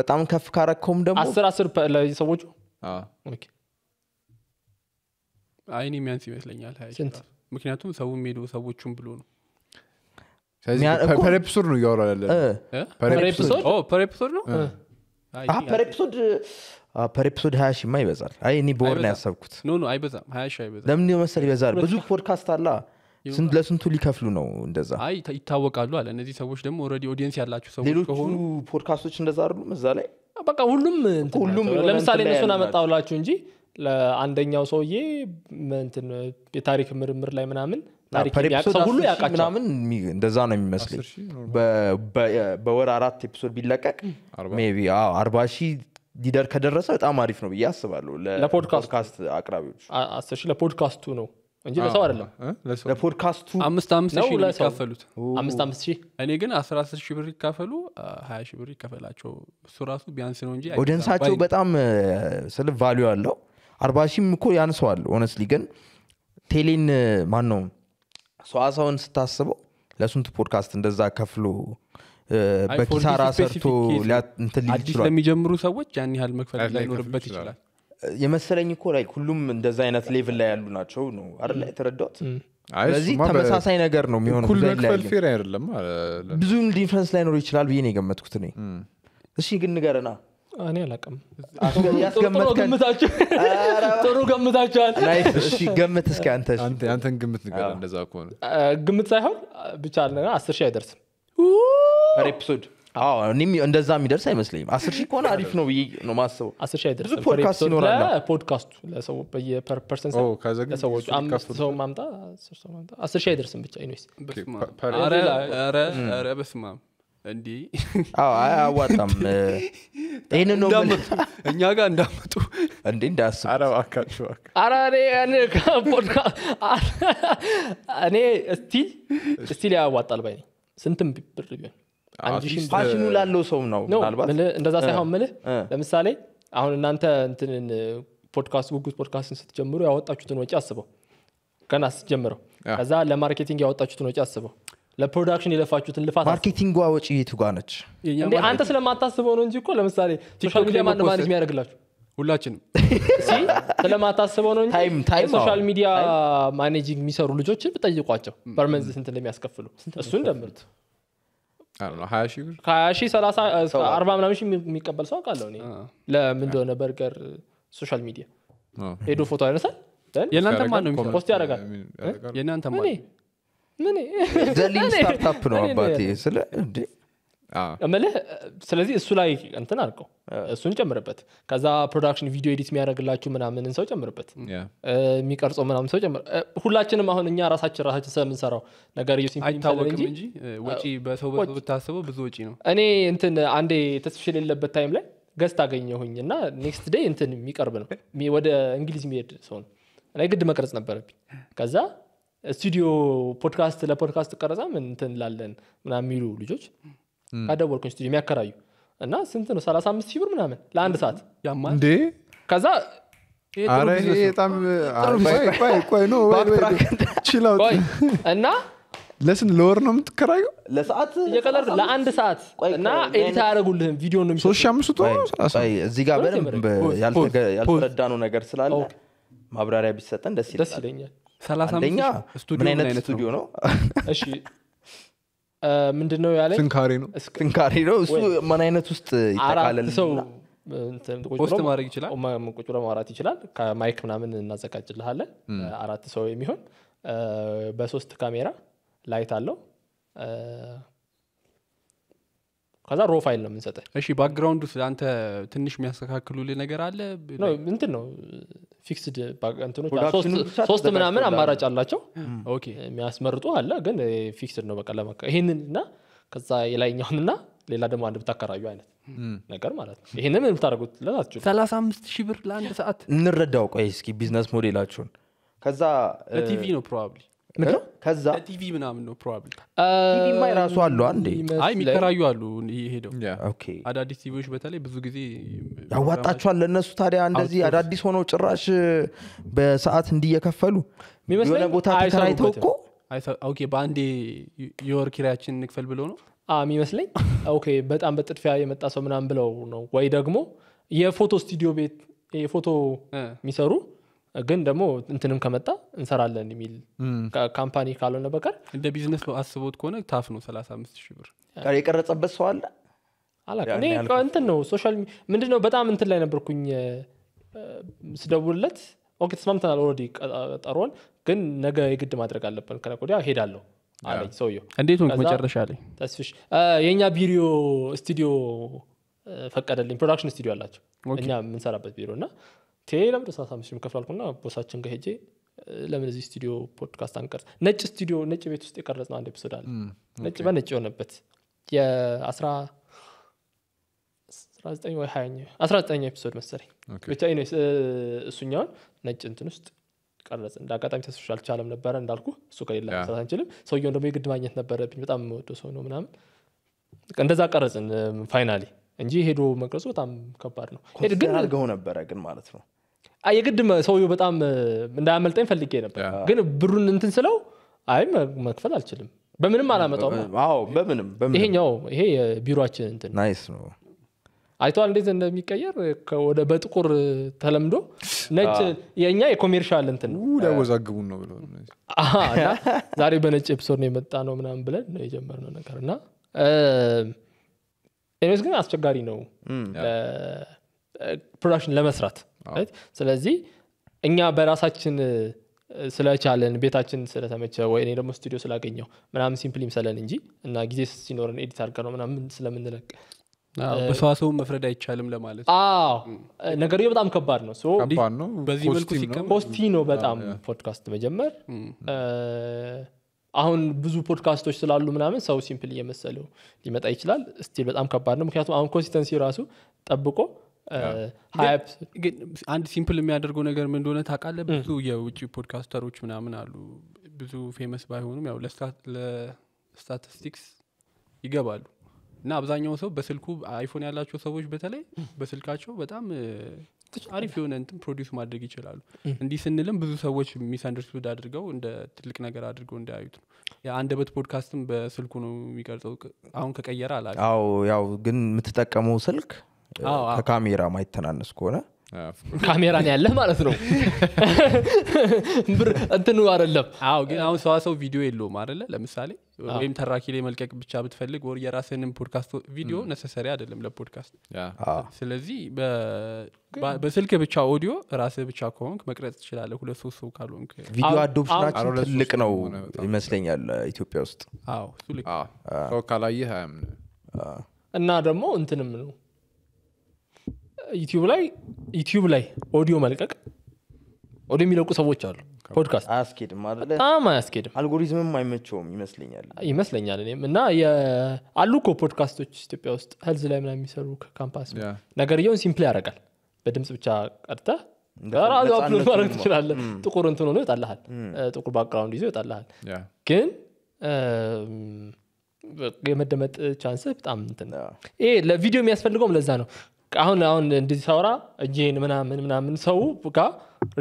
በጣም ከፍ ካረከውም ደግሞ አስር አስር ለሰዎቹ አይኔ የሚያንስ ይመስለኛል ምክንያቱም ሰው የሚሄዱ ሰዎቹም ብሎ ነው ፐር ነው እያወራለን ፐር ነው ፐር ኤፒሶድ ሀያ ሺማ ይበዛል። አይ እኔ በወር ነው ያሰብኩት። ለምን መሰል ይበዛል? ብዙ ፖድካስት አላ ለስንቱ ሊከፍሉ ነው? እንደዛ አይ ይታወቃሉ አለ። እነዚህ ሰዎች ደግሞ ኦልሬዲ ኦዲየንስ ያላቸው ሰዎች ሌሎቹ ፖድካስቶች እንደዛ አሉ እዛ ላይ በቃ ሁሉም ሁሉም ለምሳሌ እነሱን አመጣሁላችሁ እንጂ ለአንደኛው ሰውዬ የታሪክ ምርምር ላይ ምናምን ሁሉ ምናምን እንደዛ ነው የሚመስለኝ በወር አራት ኤፒሶድ ቢለቀቅ ቢ አርባ ሺ ሊደር ከደረሰ በጣም አሪፍ ነው ብዬ አስባለሁ ለፖድካስት አቅራቢዎች አስር ሺህ ለፖድካስቱ ነው እንጂ ለሰው አይደለም ለፖድካስቱ አምስት አምስት ሺህ ነው አምስት አምስት ሺህ እኔ ግን አስራ አስር ሺህ ብር ይካፈሉ ሀያ ሺህ ብር ይከፈላቸው እሱ ራሱ ቢያንስ ነው እንጂ ኦደንሳቸው በጣም ስል ቫሉ አለው አርባ ሺህም እኮ ያንሰዋል ሆነስሊ ግን ቴሌን ማን ነው ሰዋሰውን ስታስበው ለስንቱ ፖድካስት እንደዛ ከፍሎ በኪሳራ ሰርቶ አዲስ ለሚጀምሩ ሰዎች ያን ያህል መክፈል ላይኖርበት ይችላል የመሰለኝ እኮ ላይ ሁሉም እንደዛ አይነት ሌቭል ላይ ያሉ ናቸው ነው አይደለ የተረዳት ስለዚህ ተመሳሳይ ነገር ነው የሚሆነው ብዙም ዲፍረንስ ላይኖር ይችላል ብዬ ነው የገመትኩት እኔ እሺ ግን ንገረና እኔ አላቅም ጥሩ ገምታችኋል አንተን ግምት ንገር እንደዛ ከሆነ ግምት ሳይሆን ብቻ አስር ሺህ አይደርስም ኤፒሶድ እንደዛ የሚደርስ አይመስለኝም አስር ሺህ ከሆነ አሪፍ ነው ብዬ ነው ማስበው ብዙ ፖድካስት ሰው ማምጣ አስር ሺህ አይደርስም ብቻ ዩኒስ እንዴ አያዋጣም ይህን ነው እኛ ጋር እንዳመጡ እንዴ እንዳስቡአራሬእኔ ስቲል ስቲል ያዋጣል ባይ ስንትም ብር ቢሆን ፋሽኑ ላለው ሰው ነው እንደዛ ሳይሆን ምልህ ለምሳሌ አሁን እናንተ እንትንን ፖድካስት ጉጉት ፖድካስትን ስትጀምሩ ያወጣችሁትን ወጪ አስበው ገና ስትጀምረው ከዛ ለማርኬቲንግ ያወጣችሁትን ወጪ አስበው ለፕሮዳክሽን የለፋችሁትን ልፋት ማርኬቲንግ ወጪ የቱ ጋ ነች አንተ ስለማታስበው ነው እንጂ እኮ ለምሳሌ ሶሻል ሚዲያ ማን ማኔጅ የሚያደርግላችሁ ሁላችንም ስለማታስበው ነው እንጂ ሶሻል ሚዲያ ማኔጂንግ የሚሰሩ ልጆችን ብጠይቋቸው በርመንዝ ስንት ለሚያስከፍሉ እሱን ደምርት ምናምን የሚቀበል ሰው አውቃለሁ ለምን እንደሆነ በርገር ሶሻል ሚዲያ ሄዶ ፎቶ ያነሳል የእናንተ ማን ነው ፖስት ያደርጋል የእናንተ ዘሊም ስታርታፕ ነው አባቴ ስለ እንዴ ስለዚህ እሱ ላይ እንትን አድርገው እሱን ጨምርበት ከዛ ፕሮዳክሽን ቪዲዮ ኤዲት የሚያደረግላችሁ ምናምንን ሰው ጨምርበት የሚቀርጸው ምናምን ሰው ጨምር ሁላችንም አሁን እኛ ራሳችን ራሳችን ስለምንሰራው ነገር አይታወቅም እንጂ ወጪ በሰው ብታስበው ብዙ ወጪ ነው እኔ እንትን አንዴ ተስፍሽ የሌለበት ታይም ላይ ገዝ አገኘሁኝ እና ኔክስት ደይ እንትን የሚቀርብ ነው ወደ እንግሊዝ የሚሄድ ሰው ነው ግድ መቅረጽ ነበረብኝ ከዛ ስቱዲዮ ፖድካስት ለፖድካስት ቀረጻ ምን እንትን ላለን ምናምን የሚሉ ልጆች ካደወልኩኝ ስቱዲዮ የሚያከራዩ እና ስንት ነው 35 አምስት ሺህ ብር ምናምን ለአንድ ሰዓት እንዴ ከዛ እና ለስን ለወር ነው የምትከራዩ ለሰዓት የቀለር ለአንድ ሰዓት እና ኤዲት አያደረጉልህም ቪዲዮ ነው ሶስት ሺህ እዚህ ጋር በደንብ ያልተረዳነው ነገር ስላለ ማብራሪያ ቢሰጠን ደስ ይለኛል አንደኛ ምን አይነት ስቱዲዮ ነው ምንድነው ያለ ስንካሬ ነው ስንካሬ ነው እሱ ምን አይነት ውስጥ ይጠቃለል ሰው ማድረግ ይችላል ቁጭ ብሎ ማውራት ይችላል ከማይክ ምናምን እናዘጋጅልሃለን አራት ሰው የሚሆን በሶስት ካሜራ ላይት አለው ከዛ ሮ ፋይል ነው የምንሰጠ እሺ ባክግራውንዱ አንተ ትንሽ የሚያስተካክሉ ነገር አለ እንትን ነው ፊክስድ ሶስት ምናምን አማራጭ አላቸው የሚያስመርጡ አለ ግን ፊክስድ ነው በቃ ለመካ ይህንን እና ከዛ የላይኛውን እና ሌላ ደግሞ አንድ ብታከራዩ አይነት ነገር ማለት ነው ይህንን ምን ብታደረጉት ለናችሁ ሰላሳ አምስት ሺህ ብር ለአንድ ሰዓት እንረዳው ቆይ እስኪ ቢዝነስ ሞዴላችሁን ከዛ ቲቪ ነው ፕሮባብሊ ከዛ ቲቪ ምናምን ነው ፕሮባብሊ ቲቪማ የራሱ አሉ አንዴ አይ የሚከራዩ አሉ ሄደው አዳዲስ ቲቪዎች በተለይ ብዙ ጊዜ ያዋጣቸዋል ለእነሱ ታዲያ እንደዚህ አዳዲስ ሆነው ጭራሽ በሰዓት እንዲየከፈሉ የሆነ ቦታ ተከራይተው እኮ በአንዴ የወር ኪራያችን እንክፈል ብሎ ነው የሚመስለኝ ኦኬ በጣም በጥድፊያ የመጣ ሰው ምናምን ብለው ነው ወይ ደግሞ የፎቶ ስቱዲዮ ቤት የፎቶ የሚሰሩ ግን ደግሞ እንትንም ከመጣ እንሰራለን የሚል ካምፓኒ ካልሆነ በቀር እንደ ቢዝነስ አስቦት ከሆነ ታፍ ነው ሰላሳ አምስት ብር የቀረጸበት ሰው አለ እንትን ነው ሶሻል ምንድ ነው በጣም እንትን ላይ ነበርኩኝ ስደውልለት ኦኬ ተስማምተናል ኦልሬዲ ቀጠሮን ግን ነገ የግድ ማድረግ አለብን ከነገ ወዲያ ሄዳለሁ አለኝ ሰውየው እንዴት ሆንክ መጨረሻ ላይ ተስፍሽ የእኛ ቢሪዮ ስቱዲዮ ፈቀደልኝ ፕሮዳክሽን ስቱዲዮ አላቸው እኛ የምንሰራበት ቢሮ እና ቴ ቴሌ ለምን ስራ ሳምስ ከፍላልኩና ቦሳችን ጋር ሄጄ ለምን እዚህ ስቱዲዮ ፖድካስት አንቀርጽ? ነጭ ስቱዲዮ ነጭ ቤት ውስጥ የቀረጽ ነው አንድ ኤፒሶድ አለ። ነጭ በነጭ የሆነበት የአስራ ዘጠኝ ወይ ሀያኛ አስራ ዘጠኛ ኤፒሶድ መሰለኝ ብቻ እሱኛውን ነጭ እንትን ውስጥ ቀረጽ። እንደ አጋጣሚ ተስሽ አልቻለም ነበረ እንዳልኩ እሱ ከሌለ መስራት አንችልም። ሰውየውን ደግሞ የግድ ማግኘት ነበረብኝ። በጣም የምወደው ሰው ነው ምናምን እንደዛ ቀረጽን ፋይናሊ እንጂ ሄዶ መቅረጹ በጣም ከባድ ነው። ግን አልገው ነበረ ግን ማለት ነው የግድ ሰውየ በጣም እንዳያመልጠኝ ፈልጌ ነበር፣ ግን ብሩን እንትን ስለው አይ መክፈል አልችልም፣ በምንም አላመጣውም። በምንም ይሄኛው ይሄ የቢሮችን እንትን ናይስ ነው። አይተዋል እንዴት እንደሚቀየር ወደ በጥቁር ተለምዶ ነጭ የእኛ የኮሜርሻል እንትን ነው ነው ብሎ ዛሬ በነጭ ኤፒሶድ ነው የመጣ ነው ምናምን ብለን ነው የጀመርነው ነገር እና ኤኒዌይስ ግን አስቸጋሪ ነው ፕሮዳክሽን ለመስራት ስለዚህ እኛ በራሳችን ስለቻለን ቤታችን ስለተመቸ ወይ እኔ ደግሞ ስቱዲዮ ስላገኘው ምናምን ሲምፕል ይምሰለን እንጂ እና ጊዜ ሲኖረን ኤዲት አድርገ ነው ምናምን ስለምንለቅ በሰዋሰውን መፍረድ አይቻልም ለማለት አዎ ነገር በጣም ከባድ ነው በዚህ መልኩ ኮስቲ ነው በጣም ፖድካስት መጀመር አሁን ብዙ ፖድካስቶች ስላሉ ምናምን ሰው ሲምፕል እየመሰለው ሊመጣ ይችላል ስቲል በጣም ከባድ ነው ምክንያቱም አሁን ኮንሲስተንሲ ራሱ ጠብቆ አንድ ሲምፕል የሚያደርገው ነገር ምን እንደሆነ ታቃለ ብዙ የውጭ ፖድካስተሮች ምናምን አሉ ብዙ ፌመስ ባይሆኑም ያው ለስታቲስቲክስ ይገባሉ እና አብዛኛው ሰው በስልኩ አይፎን ያላቸው ሰዎች በተለይ በስልካቸው በጣም አሪፍ የሆነ እንትን ፕሮዲስ ማድረግ ይችላሉ እንዲህ ስንልም ብዙ ሰዎች ሚስአንደርስቱድ አድርገው እንደ ትልቅ ነገር አድርገው እንዳያዩት ነው የአንደበት ፖድካስትም በስልኩ ነው የሚቀርጸው አሁን ከቀየረ አላ ያው ግን የምትጠቀመው ስልክ ከካሜራ ማይተናነስ ከሆነ ካሜራ ነው ያለ ማለት ነው ብር እንትኑ አደለም አዎ ግን አሁን ሰዋ ሰው ቪዲዮ የለውም አደለ ለምሳሌ ወይም ተራኪ ላይ መልቀቅ ብቻ ብትፈልግ ወር የራስንም ፖድካስት ቪዲዮ ነሰሰሪ አደለም ለፖድካስት ስለዚህ በስልክ ብቻ ኦዲዮ ራስህ ብቻ ከሆንክ መቅረጽ ትችላለ ሁለት ሶስት ሰው ካልሆንክ ቪዲዮ አዶፕሽናችን ትልቅ ነው ይመስለኛል ኢትዮጵያ ውስጥ አዎ ሰው ካላየህ እና ደግሞ እንትንም ነው ዩቲዩብ ላይ ዩቲዩብ ላይ ኦዲዮ መልቀቅ ኦዲዮ የሚለቁ ሰዎች አሉ ፖድካስት አያስኬድም በጣም አያስኬድም አልጎሪዝምም አይመቸውም ይመስለኛል ይመስለኛል እኔም እና አሉ ኮ ፖድካስቶች ኢትዮጵያ ውስጥ ህልዝ ላይ ምና የሚሰሩ ካምፓስ እየውን ሲምፕል ያደርጋል በድምፅ ብቻ ቀድተ ራሱ አፕሎድ ማድረግ ትችላለ ጥቁር እንትን ሆኖ ይወጣልሃል ጥቁር ባክግራውንድ ይዞ ይወጣልሃል ግን የመደመጥ ቻንስ በጣም ይሄ ለቪዲዮ የሚያስፈልገውም ለዛ ነው አሁን አሁን እንደዚህ ሳውራ እጄን ምናምን ምናምን ሰው ጋር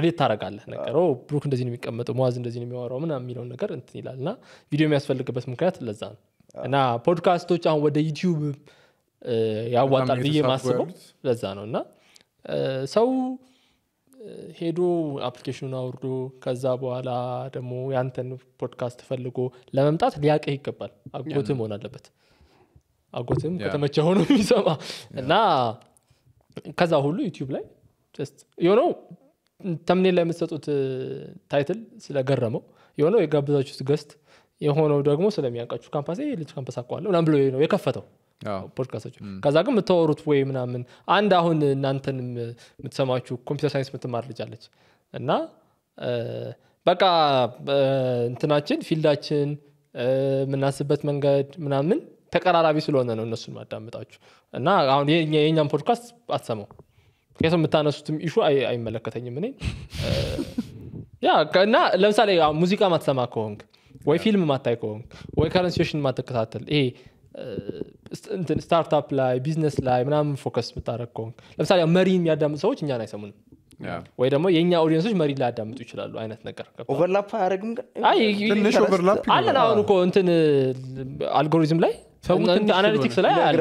ሬት ታደርጋለህ ነገር ብሩክ እንደዚህ ነው የሚቀመጠው መዋዝ እንደዚህ ነው የሚያወራው ምናምን የሚለውን ነገር እንትን ይላል እና ቪዲዮ የሚያስፈልግበት ምክንያት ለዛ ነው እና ፖድካስቶች አሁን ወደ ዩቲዩብ ያዋጣል ብዬ ማስበው ለዛ ነው እና ሰው ሄዶ አፕሊኬሽኑን አውርዶ ከዛ በኋላ ደግሞ ያንተን ፖድካስት ፈልጎ ለመምጣት ሊያቀህ ይገባል አጎትህ መሆን አለበት አጎትም ከተመቸ ሆኖ የሚሰማ እና ከዛ ሁሉ ዩቲዩብ ላይ የሆነው ተምኔ ላይ የምትሰጡት ታይትል ስለገረመው የሆነው የጋብዛችሁ ገስት የሆነው ደግሞ ስለሚያውቃችሁ ካምፓሴ ልጅ ካምፓስ አቋዋለ ምናም ብሎ ነው የከፈተው ፖድካስቸ ከዛ ግን የምታወሩት ወይ ምናምን አንድ አሁን እናንተን የምትሰማችሁ ኮምፒተር ሳይንስ የምትማር ልጃለች እና በቃ እንትናችን ፊልዳችን የምናስበት መንገድ ምናምን ተቀራራቢ ስለሆነ ነው እነሱን ማዳምጣችሁ እና አሁን የእኛም ፖድካስት አትሰማው ከሰው የምታነሱትም ኢሹ አይመለከተኝም እኔ ያ እና ለምሳሌ ሙዚቃ ማትሰማ ከሆንክ ወይ ፊልም ማታይ ከሆንክ ወይ ከረንሲሽን ማትከታተል ይሄ ስታርታፕ ላይ ቢዝነስ ላይ ምናምን ፎከስ የምታደረግ ከሆንክ ለምሳሌ መሪ የሚያዳምጡ ሰዎች እኛን አይሰሙንም ወይ ደግሞ የእኛ ኦዲንሶች መሪ ላያዳምጡ ይችላሉ አይነት ነገር ኦቨርላፕ አያደረግም አለን አሁን እኮ እንትን አልጎሪዝም ላይ አናሊቲክስ ላይ አለ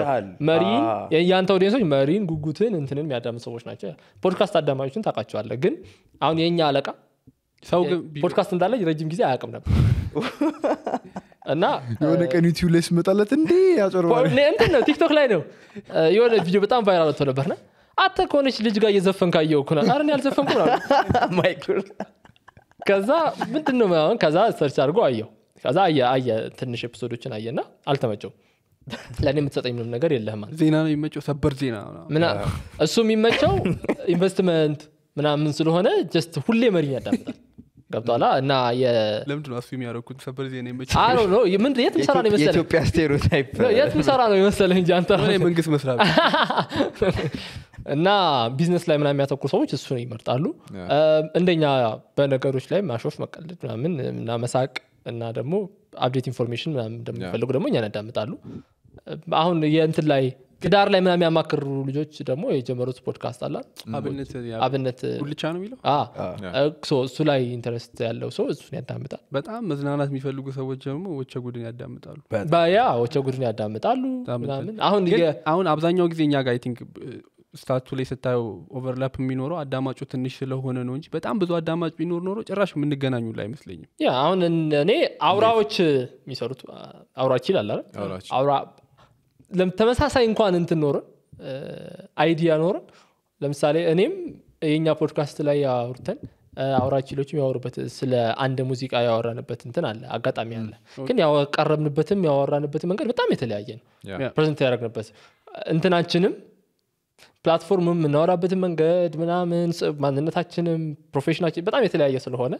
መሪን የአንተ ኦዲንሶች መሪን ጉጉትን እንትንን የሚያዳም ሰዎች ናቸው ፖድካስት አዳማጮችን ታውቃቸዋለህ ግን አሁን የእኛ አለቃ ሰው ፖድካስት እንዳለ ረጅም ጊዜ አያውቅም ነበር እና የሆነ ቀን ዩቲዩብ ላይ ስመጣለት እንዴ ያጨርባልእንትን ነው ቲክቶክ ላይ ነው የሆነ ቪዲዮ በጣም ቫይራል ወጥቶ ነበር ነበርና አተ ከሆነች ልጅ ጋር እየዘፈን ካየው ኩናል አረ ያልዘፈንኩ ከዛ ምንድን ነው ከዛ ሰርች አድርጎ አየው ከዛ አየ አየ ትንሽ ኤፒሶዶችን አየና አልተመቸውም ለእኔ የምትሰጠኝ ምንም ነገር የለህም ዜና ነው የሚመቸው ሰበር ዜና እሱ የሚመቸው ኢንቨስትመንት ምናምን ስለሆነ ጀስት ሁሌ መሪ ያዳምጣል ገብቷላ እና ሰበር ዜና ነው ነው እንጂ አንተ መንግስት እና ቢዝነስ ላይ ምና የሚያተኩር ሰዎች እሱን ይመርጣሉ እንደኛ በነገሮች ላይ ማሾፍ መቀለድ ምናምን እና መሳቅ እና ደግሞ አብዴት ኢንፎርሜሽን ምናምን እንደሚፈልጉ ደግሞ እኛ ያዳምጣሉ አሁን የእንትን ላይ ግዳር ላይ ምናም ያማክሩ ልጆች ደግሞ የጀመሩት ፖድካስት አላት አብነት ጉልቻ ነው የሚለው እሱ ላይ ኢንተረስት ያለው ሰው እሱን ያዳምጣል በጣም መዝናናት የሚፈልጉ ሰዎች ደግሞ ወቸ ጉድን ያዳምጣሉ ያ ወቸ ጉድን ያዳምጣሉ አሁን አሁን አብዛኛው ጊዜ እኛ ጋር ቲንክ ስታቱ ላይ ስታየው ኦቨርላፕ የሚኖረው አዳማጩ ትንሽ ስለሆነ ነው እንጂ በጣም ብዙ አዳማጭ ቢኖር ኖሮ ጭራሽ የምንገናኙ ላይ አይመስለኝም ያ አሁን እኔ አውራዎች የሚሰሩት አውራች ይላል አውራ ተመሳሳይ እንኳን እንትን ኖረን አይዲያ ኖረን ለምሳሌ እኔም የኛ ፖድካስት ላይ ያወርተን አውራችሎችም ያወሩበት ስለ አንድ ሙዚቃ ያወራንበት እንትን አለ አጋጣሚ አለ ግን ያቀረብንበትም ያወራንበት መንገድ በጣም የተለያየ ነው ፕሬዘንት ያደረግንበት እንትናችንም ፕላትፎርም የምናወራበትን መንገድ ምናምን ማንነታችንም ፕሮፌሽናችን በጣም የተለያየ ስለሆነ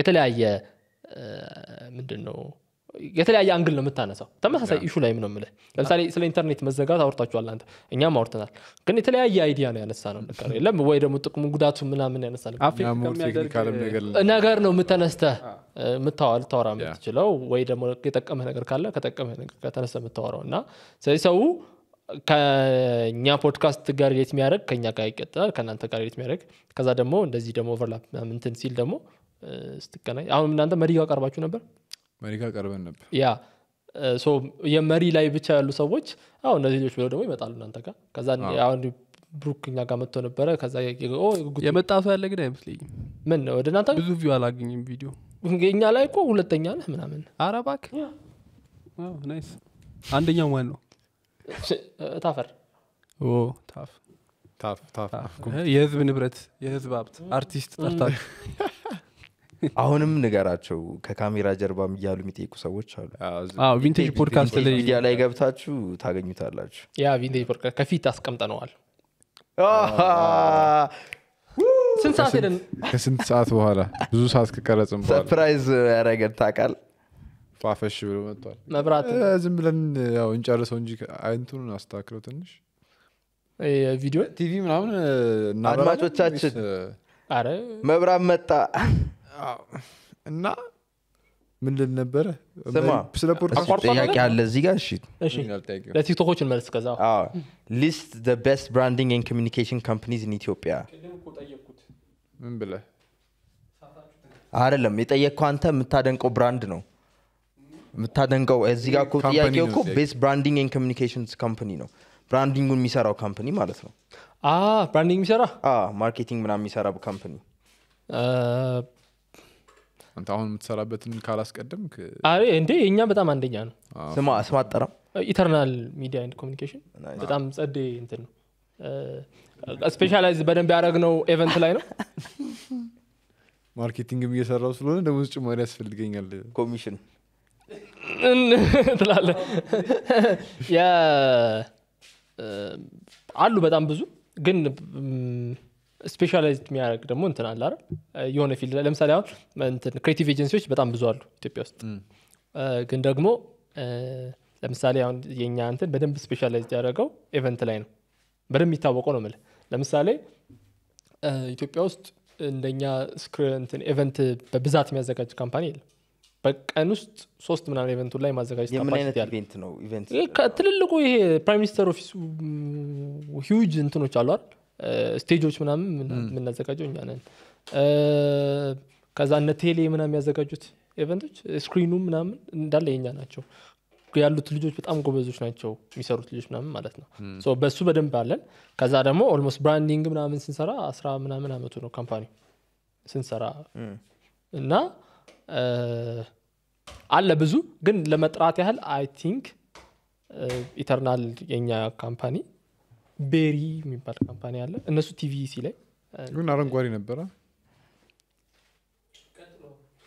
የተለያየ ምንድን ነው የተለያየ አንግል ነው የምታነሳው። ተመሳሳይ ኢሹ ላይም ነው የምልህ። ለምሳሌ ስለ ኢንተርኔት መዘጋት አውርታችኋል አንተ፣ እኛም አውርተናል። ግን የተለያየ አይዲያ ነው ያነሳ ነው የለም ወይ ደግሞ ጥቅሙ ጉዳቱ ምናምን ያነሳ ነገር ነው የምተነስተህ የምታወራ ልታወራ የምትችለው ወይ ደግሞ የጠቀመህ ነገር ካለ ከጠቀመህ ነገር ከተነስተህ የምታወራው እና ስለዚህ ሰው ከእኛ ፖድካስት ጋር ሌት የሚያደረግ ከእኛ ጋር ይቀጥላል፣ ከእናንተ ጋር ሌት የሚያደረግ ከዛ ደግሞ እንደዚህ ደግሞ ኦቨርላፕ ምንትን ሲል ደግሞ ስትገናኝ አሁን እናንተ መዲጋ ቀርባችሁ ነበር መሪ ጋር ቀርበን ነበር። ያ የመሪ ላይ ብቻ ያሉ ሰዎች አሁ እነዚህ ልጆች ብለው ደግሞ ይመጣሉ እናንተ ጋር ከዛ አሁን ብሩክ እኛ ጋር መጥቶ ነበረ። ከዛ የመጣ ሰው ያለ ግን አይመስለኝም። ምን ወደ እናንተ ብዙ ቪ አላገኝም። ቪዲዮ እኛ ላይ እኮ ሁለተኛ ነህ ምናምን። አረባክ ናይስ። አንደኛው ማን ነው? ታፈር ታፍ የህዝብ ንብረት የህዝብ ሀብት አርቲስት ጠርታ አሁንም ንገራቸው ከካሜራ ጀርባም እያሉ የሚጠይቁ ሰዎች አሉ ቪንቴጅ ፖድካስት ላይ ሚዲያ ላይ ገብታችሁ ታገኙታላችሁ ያ ቪንቴጅ ፖድካስት ከፊት አስቀምጠነዋል ስንት ሰዓት ሄደን ከስንት ሰዓት በኋላ ብዙ ሰዓት ከቀረጽም ሰፕራይዝ ያረገን ታቃል ፋፈሽ ብሎ መጥቷል መብራት ዝም ብለን ያው እንጨርሰው እንጂ አይንቱን አስተካክለው ትንሽ ቪዲዮ ቲቪ ምናምን አድማጮቻችን መብራት መጣ እና ምንድን ነበረ ስለ ፖድካስት አለ እዚህ ጋር እሺ ለቲክቶኮች ከዛ ሊስት ዘ ቤስት ብራንዲንግ ኤንድ ኮሚኒኬሽን ካምፕኒዝ ኢን ኢትዮጵያ ምን ብለ አይደለም የጠየቅከው አንተ የምታደንቀው ብራንድ ነው የምታደንቀው እዚህ ጋር እኮ ጥያቄው እኮ ቤስት ብራንዲንግ ኤንድ ኮሚኒኬሽንስ ካምፕኒ ነው ብራንዲንጉን የሚሰራው ካምፕኒ ማለት ነው ብራንዲንግ የሚሰራ ማርኬቲንግ ምናምን የሚሰራ ካምፕኒ አንተ አሁን የምትሰራበትን ካላስቀደም እንዴ እኛ በጣም አንደኛ ነው ስም ኢተርናል ሚዲያ ኤንድ ኮሚኒኬሽን በጣም ጸዴ እንትን ነው ስፔሻላይዝ በደንብ ያደረግነው ኤቨንት ላይ ነው ማርኬቲንግም እየሰራው ስለሆነ ደሞዝ ጭማሪ ያስፈልገኛል ኮሚሽን ትላለ አሉ በጣም ብዙ ግን ስፔሻላይዝ የሚያደርግ ደግሞ እንትን አለ የሆነ ፊልድ ላይ ለምሳሌ አሁን ክሬቲቭ ኤጀንሲዎች በጣም ብዙ አሉ ኢትዮጵያ ውስጥ። ግን ደግሞ ለምሳሌ አሁን የኛ እንትን በደንብ ስፔሻላይዝ ያደረገው ኤቨንት ላይ ነው። በደንብ የሚታወቀው ነው ምል ለምሳሌ ኢትዮጵያ ውስጥ እንደኛ እንትን ኤቨንት በብዛት የሚያዘጋጅ ካምፓኒ የለም። በቀን ውስጥ ሶስት ምናምን ኤቨንቱ ላይ ማዘጋጀት ትልልቁ ይሄ ፕራይም ሚኒስተር ኦፊስ ሂውጅ እንትኖች አሉ አይደል ስቴጆች ምናምን የምናዘጋጀው እኛ ነን። ከዛ እነ ቴሌ ምናምን የሚያዘጋጁት ኤቨንቶች ስክሪኑ ምናምን እንዳለ የኛ ናቸው። ያሉት ልጆች በጣም ጎበዞች ናቸው የሚሰሩት ልጆች ምናምን ማለት ነው። በሱ በደንብ አለን። ከዛ ደግሞ ኦልሞስት ብራንዲንግ ምናምን ስንሰራ አስራ ምናምን አመቱ ነው ካምፓኒ ስንሰራ እና አለ ብዙ ግን ለመጥራት ያህል አይ ቲንክ ኢተርናል የኛ ካምፓኒ ቤሪ የሚባል ካምፓኒ አለ እነሱ ቲቪ ሲ ላይ ግን አረንጓዴ ነበረ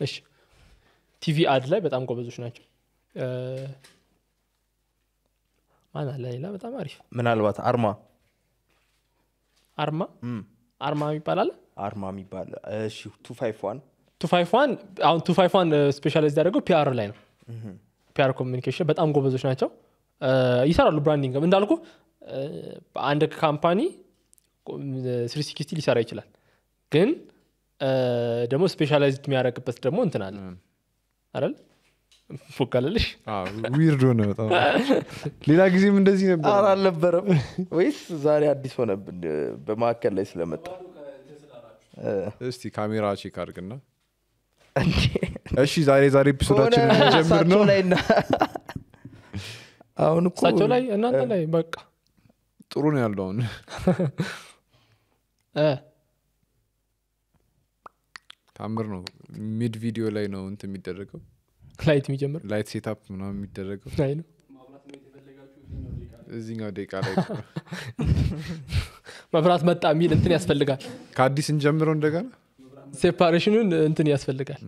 እሺ ቲቪ አድ ላይ በጣም ጎበዞች ናቸው ማን አለ ሌላ በጣም አሪፍ ምናልባት አርማ አርማ አርማ የሚባል አለ አርማ የሚባል ቱ ፋይፍ ዋን ቱ ፋይፍ ዋን አሁን ቱ ፋይፍ ዋን ስፔሻላይዝ ያደርገው ፒአር ላይ ነው ፒአር ኮሚኒኬሽን በጣም ጎበዞች ናቸው ይሰራሉ ብራንዲንግ እንዳልኩ በአንድ ካምፓኒ ስሪ ሊሰራ ይችላል ግን ደግሞ ስፔሻላይዝድ የሚያደረግበት ደግሞ እንትን አለ አይደል ፎካለልሽ ዊርድ ሆነ በጣም ሌላ ጊዜም እንደዚህ ነበር አልነበረም ወይስ ዛሬ አዲስ ሆነብን በማካከል ላይ ስለመጣ እስቲ ካሜራ ቼክ አድርግና እሺ ዛሬ ዛሬ ኤፒሶዳችን ጀምር ነው ላይ አሁን እኮ ላይ እናንተ ላይ በቃ ጥሩ ነው ያለውን ታምር ነው። ሚድ ቪዲዮ ላይ ነው እንት የሚደረገው ላይት የሚጀምር ላይት ሴታፕ ምናምን የሚደረገው ላይ ነው። እዚኛው ደቂቃ ላይ መብራት መጣ የሚል እንትን ያስፈልጋል። ከአዲስ እንጀምረው እንደገና ሴፓሬሽኑን እንትን ያስፈልጋል።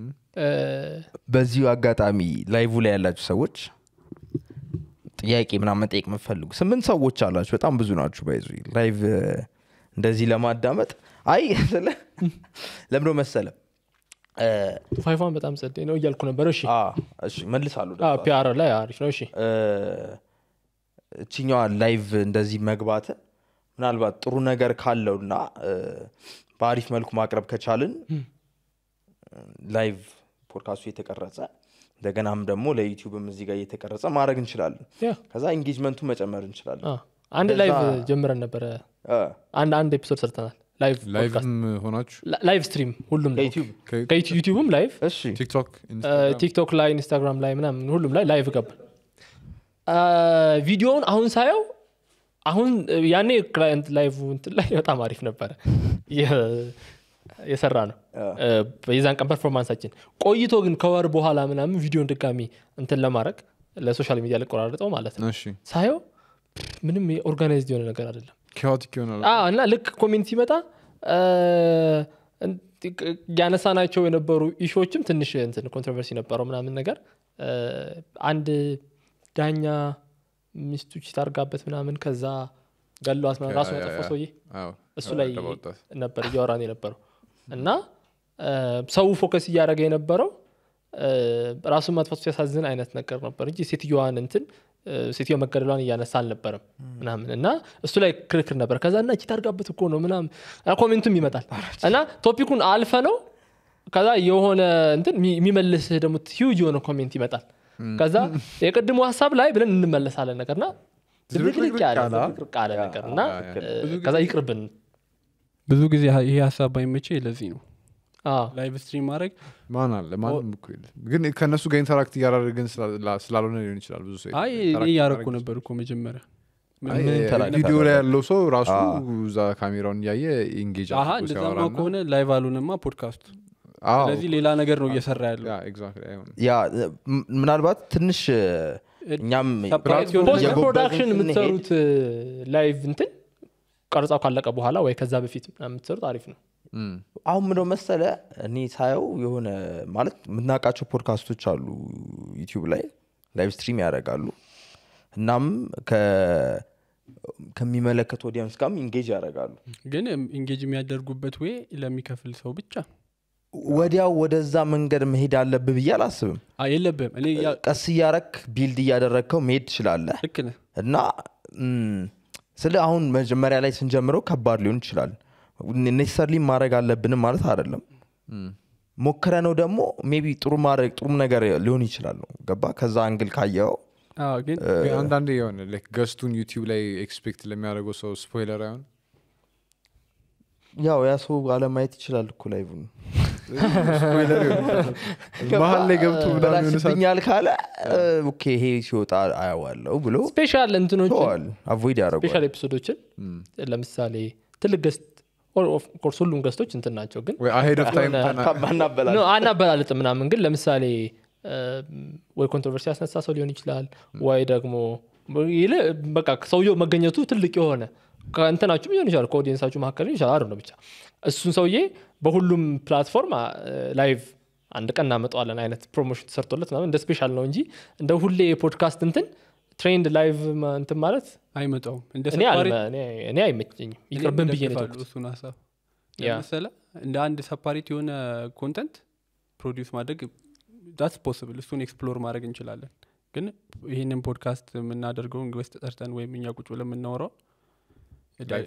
በዚሁ አጋጣሚ ላይቭ ላይ ያላችሁ ሰዎች ጥያቄ ምናምን መጠየቅ መፈልጉ ስምንት ሰዎች አላችሁ። በጣም ብዙ ናችሁ። በይዙ ላይቭ እንደዚህ ለማዳመጥ አይ ስለ ለምዶ መሰለ ፋይፋን በጣም ጸዴ ነው እያልኩ ነበር። እሺ መልሳሉ ፒአር ላይ አሪፍ ነው። እሺ እችኛዋ ላይቭ እንደዚህ መግባት ምናልባት ጥሩ ነገር ካለው እና በአሪፍ መልኩ ማቅረብ ከቻልን ላይቭ ፖድካስቱ የተቀረጸ እንደገናም ደግሞ ለዩቲዩብም እዚህ ጋር እየተቀረጸ ማድረግ እንችላለን ከዛ ኢንጌጅመንቱን መጨመር እንችላለን አንድ ላይቭ ጀምረን ነበረ አንድ አንድ ኤፒሶድ ሰርተናል ላይቭ ስትሪም ሁሉም ከዩቲዩብም ላይቭ ቲክቶክ ላይ ኢንስታግራም ላይ ምናምን ሁሉም ላይ ላይቭ ገብ ቪዲዮውን አሁን ሳየው አሁን ያኔ ክላይንት ላይቭ እንትን ላይ በጣም አሪፍ ነበረ የሰራ ነው የዛን ቀን ፐርፎርማንሳችን ቆይቶ ግን ከወር በኋላ ምናምን ቪዲዮን ድጋሚ እንትን ለማድረግ ለሶሻል ሚዲያ ልቆራርጠው ማለት ነው ሳየው ምንም ኦርጋናይዝድ የሆነ ነገር አይደለም እና ልክ ኮሚኒቲ ይመጣ ያነሳናቸው የነበሩ ኢሾዎችም ትንሽ እንትን ኮንትሮቨርሲ ነበረው ምናምን ነገር አንድ ዳኛ ሚስቱ ታርጋበት ምናምን ከዛ ገሏት ራሱ ጠፎ ሰውዬ እሱ ላይ ነበር እያወራን የነበረው እና ሰው ፎከስ እያደረገ የነበረው ራሱን መጥፋቱ ሲያሳዝን አይነት ነገር ነበር እንጂ ሴትዮዋን እንትን ሴትዮ መገደሏን እያነሳ አልነበረም ምናምን እና እሱ ላይ ክርክር ነበር። ከዛ እና እቺ እኮ ነው ምናምን ኮሜንቱም ይመጣል እና ቶፒኩን አልፈ ነው ከዛ የሆነ እንትን የሚመልስህ ደግሞ ሂውጅ የሆነ ኮሜንት ይመጣል። ከዛ የቅድሙ ሀሳብ ላይ ብለን እንመለሳለን ነገርና ዝብርቅርቅ ያለ ነገር እና ከዛ ይቅርብን ብዙ ጊዜ ይህ ሀሳብ ባይመቼ ለዚህ ነው ላይቭ ስትሪም ማድረግ ማን አለ ማንም እኮ ግን ከእነሱ ጋር ኢንተራክት እያደረግን ስላልሆነ ሊሆን ይችላል ብዙ አይ እያረግኩ ነበር እኮ መጀመሪያ ቪዲዮ ላይ ያለው ሰው ራሱ እዛ ካሜራውን እያየ ኢንጌጅ እንደዛማ ከሆነ ላይቭ አሉንማ ፖድካስቱ ስለዚህ ሌላ ነገር ነው እየሰራ ያለው ያ ምናልባት ትንሽ እኛም የምትሰሩት ላይቭ እንትን ቀርጻው ካለቀ በኋላ ወይ ከዛ በፊት የምትሰሩት አሪፍ ነው። አሁን ምነው መሰለ እኔ ሳየው የሆነ ማለት የምናውቃቸው ፖድካስቶች አሉ ዩቲብ ላይ ላይቭ ስትሪም ያደረጋሉ እናም ከሚመለከት ኦዲየንስ ጋርም ኢንጌጅ ያደረጋሉ ግን ኢንጌጅ የሚያደርጉበት ወይ ለሚከፍል ሰው ብቻ ወዲያው ወደዛ መንገድ መሄድ አለብህ ብዬ አላስብም። የለብም ቀስ እያረክ ቢልድ እያደረግከው መሄድ ትችላለህ እና ስለ አሁን መጀመሪያ ላይ ስንጀምረው ከባድ ሊሆን ይችላል ኔሰሰርሊ ማድረግ አለብንም ማለት አይደለም ሞክረ ነው ደግሞ ቢ ጥሩ ማድረግ ጥሩም ነገር ሊሆን ይችላል ነው ገባ ከዛ አንግል ካየው አንዳንድ የሆነ ገስቱን ዩቲብ ላይ ኤክስፔክት ለሚያደርገው ሰው ስፖይለር አይሆን ያው ያ ሰው አለማየት ይችላል እኮ ላይቭ መሀል ላይ ገብቶ ምናምንብኛል ካለ ይሄ ሲወጣ አያዋለው ብሎ ስፔሻል እንትኖችል አቮይድ ያደረጉስፔሻል ኤፒሶዶችን ለምሳሌ ትልቅ ገስት ኦፍኮርስ ሁሉም ገስቶች እንትን ናቸው ግን አናበላልጥ ምናምን ግን ለምሳሌ ወይ ኮንትሮቨርሲ ያስነሳ ሰው ሊሆን ይችላል ወይ ደግሞ በቃ ሰውየው መገኘቱ ትልቅ የሆነ ከእንትናችሁም ሊሆን ይችላል ከኦዲየንሳችሁ መካከል ሊሆን ይችላል አ ነው ብቻ እሱን ሰውዬ በሁሉም ፕላትፎርም ላይቭ አንድ ቀን እናመጠዋለን አይነት ፕሮሞሽን ተሰርቶለት እንደ ስፔሻል ነው እንጂ እንደ ሁሌ የፖድካስት እንትን ትሬንድ ላይቭ እንትን ማለት አይመጣውም። አይመኝም ይቅርብን ብዬ እሱን መሰለ እንደ አንድ ሰፓሬት የሆነ ኮንተንት ፕሮዲስ ማድረግ ዳትስ ፖስብል፣ እሱን ኤክስፕሎር ማድረግ እንችላለን። ግን ይህንን ፖድካስት የምናደርገውን ግበስ ተጠርተን ወይም እኛ ቁጭ ብለ የምናውረው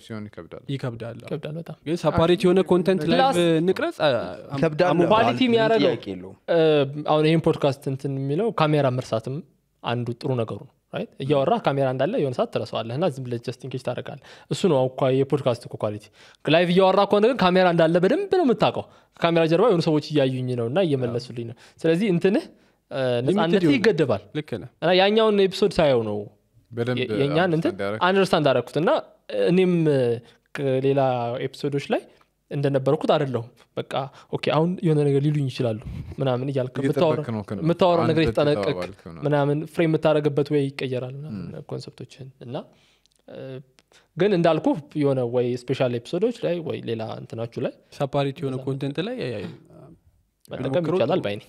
ሲሆን ይከብዳል በጣም ግን ሰፓሬት የሆነ ኮንተንት ላይ ንቅረጽ ኳሊቲ አሁን ይህን ፖድካስት እንትን የሚለው ካሜራ መርሳትም አንዱ ጥሩ ነገሩ ነው እያወራ ካሜራ እንዳለ የሆነ ሰዓት ትረሰዋለህ እና ዝም እሱ ነው የፖድካስት ኳሊቲ ላይቭ እያወራ ከሆነ ግን ካሜራ እንዳለ በደንብ ነው የምታውቀው ካሜራ ጀርባ የሆኑ ሰዎች እያዩኝ ነው እና እየመለሱልኝ ነው ስለዚህ እንትንህ ይገደባል እና ያኛውን ኤፒሶድ ሳየው ነው የእኛን እንትን አንደርስታንድ እና እኔም ሌላ ኤፒሶዶች ላይ እንደነበረኩት አደለሁም በቃ ኦኬ አሁን የሆነ ነገር ሊሉኝ ይችላሉ ምናምን እያልክ የምታወራ ነገር የተጠነቀቅ ምናምን ፍሬ የምታደረግበት ወይ ይቀየራል ኮንሰፕቶችን እና ግን እንዳልኩ የሆነ ወይ ስፔሻል ኤፒሶዶች ላይ ወይ ሌላ እንትናችሁ ላይ ሰፓሬት የሆነ ኮንቴንት ላይ መጠቀም ይቻላል ባይኔ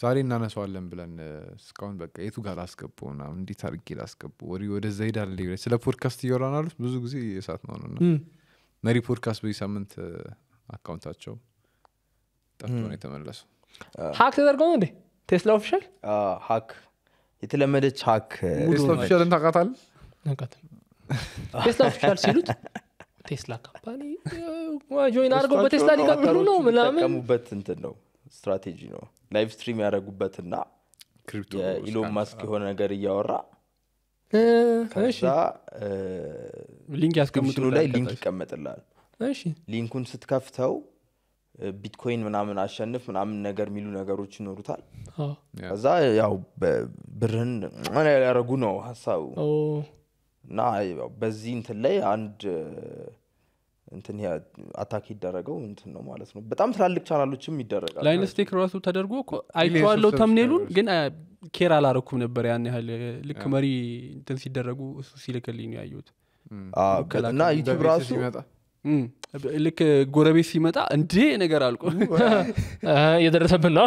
ዛሬ እናነሳዋለን ብለን እስካሁን በቃ የቱ ጋር ላስገቡ ና እንዴት አድርጌ ላስገቡ ወ ወደዛ ሄዳል ሊሆ ስለ ፖድካስት እያወራን አሉት ብዙ ጊዜ የሳት ነው ነውና መሪ ፖድካስት በዚህ ሳምንት አካውንታቸው ጠፍቶ ነው የተመለሱ ሀክ ተደርገ እንዴ ቴስላ ኦፊሻል ሀክ የተለመደች ሀክ ቴስላ ኦፊሻል እንታቃታል ቴስላ ኦፊሻል ሲሉት ቴስላ ካምፓኒ ጆይን አድርገው በቴስላ ሊቀጥሉ ነው ምናምን ነው ስትራቴጂ ነው ላይቭ ስትሪም ያደረጉበትና የኢሎን ማስክ የሆነ ነገር እያወራ ከዛ ሊንክ ያስቀምጥሉ ላይ ሊንክ ይቀመጥላል ሊንኩን ስትከፍተው ቢትኮይን ምናምን አሸንፍ ምናምን ነገር የሚሉ ነገሮች ይኖሩታል ከዛ ያው ብርህን ያደረጉ ነው ሀሳቡ እና በዚህ እንትን ላይ አንድ እንትን አታክ ይደረገው እንትን ነው ማለት ነው በጣም ትላልቅ ቻናሎችም ይደረጋል ላይንስቴክ ራሱ ተደርጎ አይቼዋለሁ ተምኔሉን ግን ኬር አላረኩም ነበር ያን ያህል ልክ መሪ እንትን ሲደረጉ እሱ ሲልክልኝ ያዩት እና ዩቲብ ራሱ ልክ ጎረቤት ሲመጣ እንዴ ነገር አልቆ የደረሰብን ነው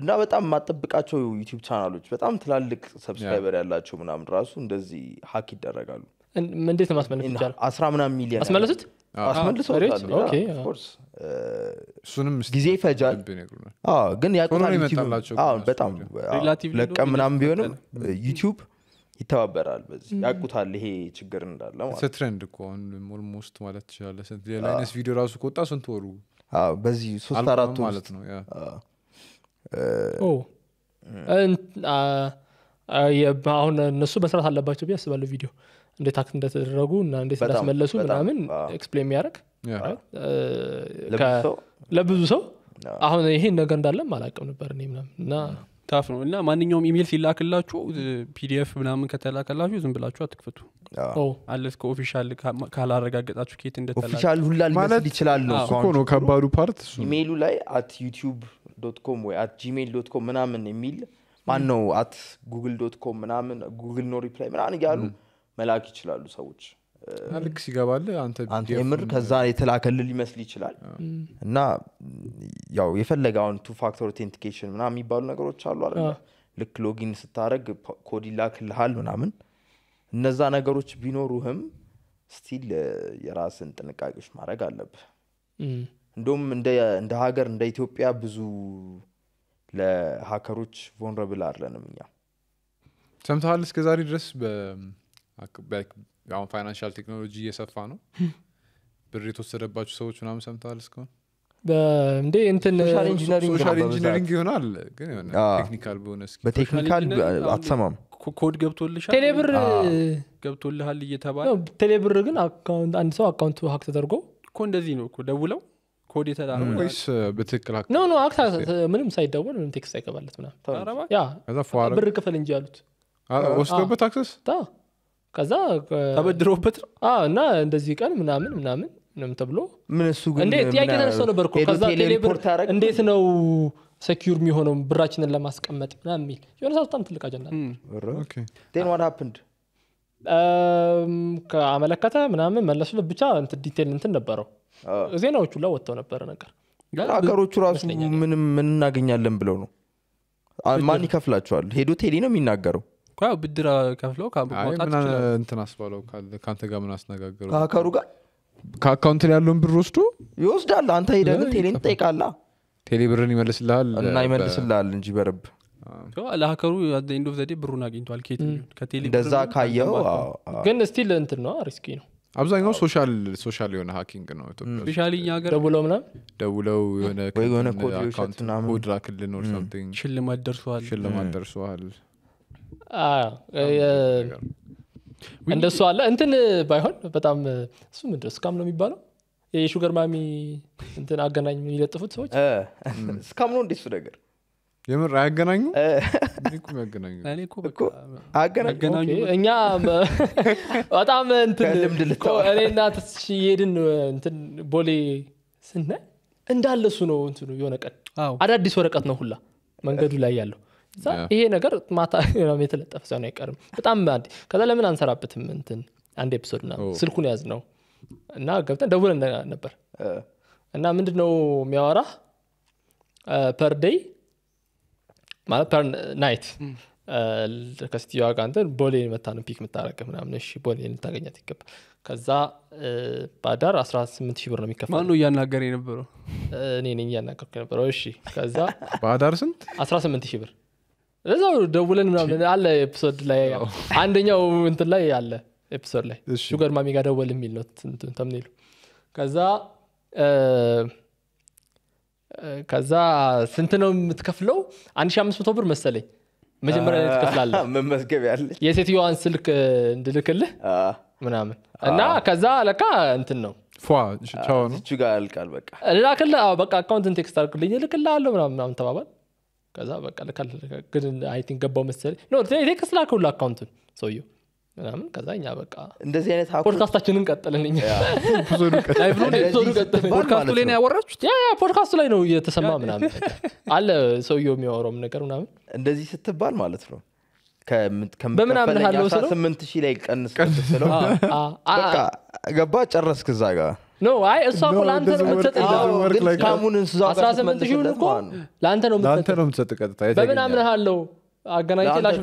እና በጣም ማጠብቃቸው ዩቲብ ቻናሎች በጣም ትላልቅ ሰብስክራይበር ያላቸው ምናምን ራሱ እንደዚህ ሀክ ይደረጋሉ እንዴት ነው ማስመለስ ይቻላል? አስራ ምናምን ሚሊዮን አስመለሱት አስመልሰውታልሱንም ጊዜ ይፈጃል ግን ያቁታልበጣም ቢሆንም ዩቲዩብ ይተባበራል በዚህ ያቁታል ይሄ ችግር እንዳለ ትሬንድ ኦልሞስት ማለት ትችላለ ሌላ ቪዲዮ ራሱ ከወጣ ስንት ወሩ በዚህ ሶስት አራት ማለት ነው አሁን እነሱ መስራት አለባቸው ብዬ ቪዲዮ እንዴት አክት እንደተደረጉ እና እንዴት እንዳስመለሱ ምናምን ኤክስፕሌን የሚያደረግ ለብዙ ሰው አሁን ይሄን ነገር እንዳለም አላቅም ነበር እኔ ምናምን እና ታፍ ነው እና ማንኛውም ኢሜል ሲላክላችሁ ፒዲኤፍ ምናምን ከተላከላችሁ ዝም ብላችሁ አትክፈቱ አለ እስከ ኦፊሻል ካላረጋገጣችሁ ኬት እንደተላኦፊሻል ሁላ ሊመስል ይችላል ነው ከባዱ ፓርት ኢሜሉ ላይ አት ዩቲዩብ ዶት ኮም ወይ አት ጂሜል ዶት ኮም ምናምን የሚል ማን ነው አት ጉግል ዶት ኮም ምናምን ጉግል ኖ ሪፕላይ ምናምን እያሉ መላክ ይችላሉ ሰዎች ልክ ሲገባል አንተ ከዛ የተላከልል ሊመስል ይችላል እና ያው የፈለገ አሁን ቱ ፋክተር ቴንቲኬሽን ምና የሚባሉ ነገሮች አሉ አለ ልክ ሎጊን ስታደረግ ኮድ ይላክልሃል ምናምን እነዛ ነገሮች ቢኖሩህም ስቲል የራስን ጥንቃቄዎች ማድረግ አለብህ እንዲሁም እንደ ሀገር እንደ ኢትዮጵያ ብዙ ለሀከሮች ቮንረብል አለንም እኛ ሰምተሃል እስከዛሬ ድረስ አሁን ፋይናንሻል ቴክኖሎጂ እየሰፋ ነው ብር የተወሰደባቸው ሰዎች ምናምን ሰምተዋል እስካሁን እንዴ እንትንሶሻል ኢንጂነሪንግ ይሆናል ግን ቴክኒካል በሆነ በቴክኒካል አትሰማም ኮድ ገብቶልሻል ቴሌብር ገብቶልሃል እየተባለ ቴሌብር ግን አንድ ሰው አካውንት ሀክ ተደርጎ እኮ እንደዚህ ነው እኮ ደውለው ኮድ የተዳወይስ በትክክል ምንም ሳይደወል ምንም ቴክስት አይገባለት ምናምን ብር ክፈል እንጂ ያሉት ወስዶበት አክሰስ ከዛ ተበድሮበት ነው እና እንደዚህ ቀን ምናምን ምናምን ምንም ተብሎ ምን እሱ ግን ጥያቄ ተነስቶ ነበር ከዛ ቴሌብር እንዴት ነው ሰኪር የሚሆነው ብራችንን ለማስቀመጥ ምናምን የሚል የሆነ ሰዓት በጣም ትልቅ አጀንዳ ነበር ከአመለከተ ምናምን መለሱ ብቻ ዲቴል እንትን ነበረው ዜናዎቹ ላይ ወጥተው ነበረ ነገር ሀገሮቹ ራሱ ምንም ምን እናገኛለን ብለው ነው ማን ይከፍላቸዋል ሄዶ ቴሌ ነው የሚናገረው እኮ ያው ብድር ከፍለው ከእንትን አስባለው ከአንተ ጋር ምን አስነጋገሩ ከአካሩ ጋር ከአካውንት ላይ ያለውን ብር ወስዶ ይወስዳል አንተ ሄደ ግን ቴሌን ትጠይቃላ ቴሌ ብርን ይመልስልል እና ይመልስልል እንጂ በርብ ለሀከሩ ኢንዶ ዘዴ ብሩን አግኝቷል ከቴሌእንደዛ ካየው ግን ስቲል እንትን ነው ሪስኪ ነው አብዛኛው ሶሻል የሆነ ሀኪንግ ነው ኢትዮጵያስፔሻሊ እኛ ሀገር ደውለው ምናምን ደውለው የሆነ ኮድ ላክልን ሽልማት ደርሰዋል ሽልማት ደርሰዋል እንደሱ አለ እንትን ባይሆን በጣም እሱ ምንድን ስካም ነው የሚባለው የሹገር ማሚ እንትን አገናኝ የሚለጥፉት ሰዎች ስካም ነው እንዴሱ ነገር የምር አያገናኙ እኛ በጣም እንትንእኔና የሄድን እንትን ቦሌ ስናይ እንዳለሱ ነው እንትኑ የሆነ ቀን አዳዲስ ወረቀት ነው ሁላ መንገዱ ላይ ያለው ይሄ ነገር ማታ የተለጠፈ ሲሆን አይቀርም በጣም ከዛ ለምን አንሰራበትም እንትን አንድ ኤፒሶድ ና ስልኩን ያዝ ነው እና ገብተን ደውለን ነበር እና ምንድን ነው የሚያወራ ፐርደይ ማለት ፐር ናይት ከሴትዮዋ ጋር እንትን ቦሌ መታ ፒክ ምታረቅ ምናምን እሺ ቦሌ ልታገኛት ይገባል ከዛ ባዳር 18 ሺህ ብር ነው የሚከፈል ማነው እያናገር የነበረው እኔ ነኝ እያናገርኩ የነበረው እሺ ከዛ ባዳር ስንት 18 ሺህ ብር እዛው ደውለን ምናምን አለ ኤፒሶድ ላይ አንደኛው እንትን ላይ አለ ኤፒሶድ ላይ ሹገር ማሚ ጋር ደወል የሚል ነው ተምኔሉ ከዛ ከዛ ስንት ነው የምትከፍለው አንድ ሺ አምስት መቶ ብር መሰለኝ መጀመሪያ ላይ ትከፍላለህ መመዝገብ ያለ የሴትዮዋን ስልክ እንድልክልህ ምናምን እና ከዛ ለካ እንትን ነው ፏ ጋር ያልቃል በቃ ልላክልህ በቃ አካውንትን ቴክስት አርክልኝ ልክልህ አለው ምናምን ተባባል ከዛ በቃ ግን አይ ገባው መሰለኝ ቴክስ ላከው ለአካውንቱን ሰውየው ምናምን ከዛ እኛ በቃ እንደዚህ አይነት ፖድካስታችንን ቀጠልንኛፖድካስቱ ላይ ያወራችሁት ፖድካስቱ ላይ ነው እየተሰማ ምናምን አለ ሰውየው የሚያወረውም ነገር ምናምን እንደዚህ ስትባል ማለት ነው በምናምን ስምንት ላይ ቀንስ ስለው ገባ ጨረስክ እዛ ጋር ኖ አይ እሷ እኮ ለአንተ ነው እኮ ለአንተ ነው የምትሰጥ ቀጥታ በምን አገናኝቼ ላሽ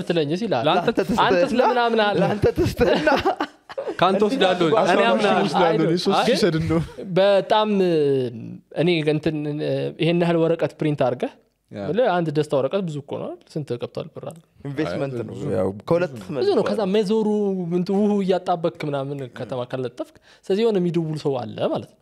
እኔ በጣም እኔ ይህን ያህል ወረቀት ፕሪንት አድርገህ አንድ ደስታ ወረቀት ብዙ እኮ ነው ስንት ቀብቷል ብር ኢንቨስትመንት ነው ከሁለት ብዙ ነው ከዛ መዞሩ ውሁ እያጣበክ ምናምን ከተማ ካለጠፍክ ስለዚህ የሆነ የሚደውል ሰው አለ ማለት ነው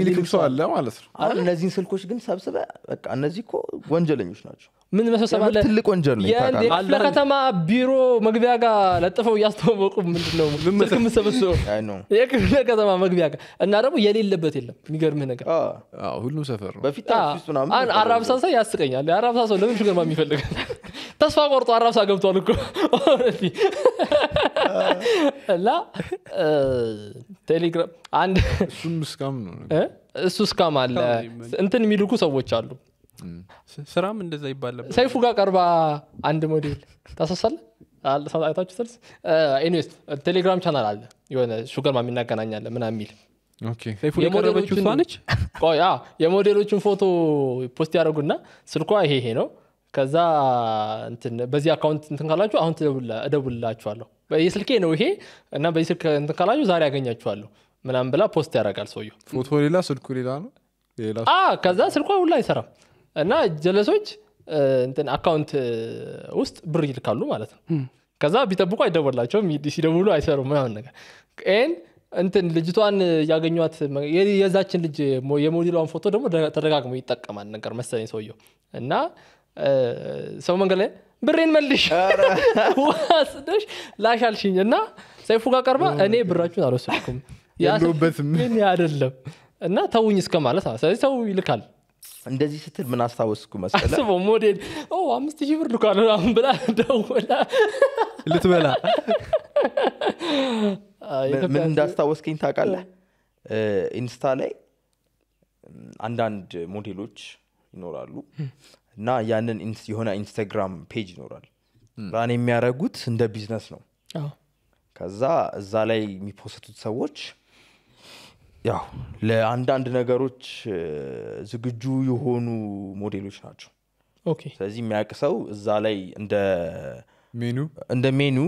ሚልክም ሰው አለ ማለት ነው አሁን እነዚህን ስልኮች ግን ሰብስበ በቃ እነዚህ እኮ ወንጀለኞች ናቸው ምን መሰብሰብ አለ? ትልቅ ወንጀል ነው። የክፍለ ከተማ ቢሮ መግቢያ ጋር ለጥፈው እያስተዋወቁ ምንድነው ስልክ የምሰበስበው የክፍለ ከተማ መግቢያ ጋር እና ደግሞ የሌለበት የለም። የሚገርምህ ነገር ሁሉም ሰፈር ነው። በፊት አራብሳ ሰው ያስቀኛል። አራብሳ ሰው ለምን ሹገርማ የሚፈልጋል ተስፋ ቆርጦ አራብሳ ገብቷል እኮ እና ቴሌግራም አንድ እሱ እስካም አለ እንትን የሚልኩ ሰዎች አሉ ስራም እንደዛ ይባላል ሰይፉ ጋር ቀርባ አንድ ሞዴል ታሳሳለ አይታችሁ ስልስ ኒስ ቴሌግራም ቻናል አለ የሆነ ሹገር ማሚ ምና የሚል የሞዴሎችን ፎቶ ፖስት ያደረጉና ስልኳ ይሄ ይሄ ነው ከዛ በዚህ አካውንት እንትን ካላችሁ አሁን እደቡላችኋለሁ ይህ ነው ይሄ እና በዚህ ስልክ እንትን ካላችሁ ዛሬ ያገኛችኋለሁ ምናም ብላ ፖስት ያደረጋል ሰውየ ፎቶ ሌላ ስልኩ ሌላ ነው ከዛ ስልኳ ሁላ አይሰራም እና ጀለሶች አካውንት ውስጥ ብር ይልካሉ ማለት ነው ከዛ ቢጠብቁ አይደወላቸውም ሲደውሉ አይሰሩም ምናምን ነገር ን እንትን ልጅቷን ያገኟት የዛችን ልጅ የሞዴሏን ፎቶ ደግሞ ተደጋግሞ ይጠቀማል ነገር መሰለኝ ሰውየው እና ሰው መንገድ ላይ ብሬን መልሽ ዋስደሽ ላሻልሽኝ እና ሰይፉ ጋር ቀርባ እኔ ብራችሁን አልወሰድኩም ግን አደለም እና ተውኝ እስከ ማለት ስለዚህ ሰው ይልካል እንደዚህ ስትል ምን አስታወስኩ መሰለህ? ሞዴል አምስት ሺህ ብር ኳ አሁን ብላ ደውላ ልትበላ ምን እንዳስታወስከኝ ታቃለ ኢንስታ ላይ አንዳንድ ሞዴሎች ይኖራሉ እና ያንን የሆነ ኢንስታግራም ፔጅ ይኖራል ራን የሚያደርጉት እንደ ቢዝነስ ነው። ከዛ እዛ ላይ የሚፖስቱት ሰዎች ያው ለአንዳንድ ነገሮች ዝግጁ የሆኑ ሞዴሎች ናቸው። ስለዚህ የሚያውቅ ሰው እዛ ላይ እንደ ሜኑ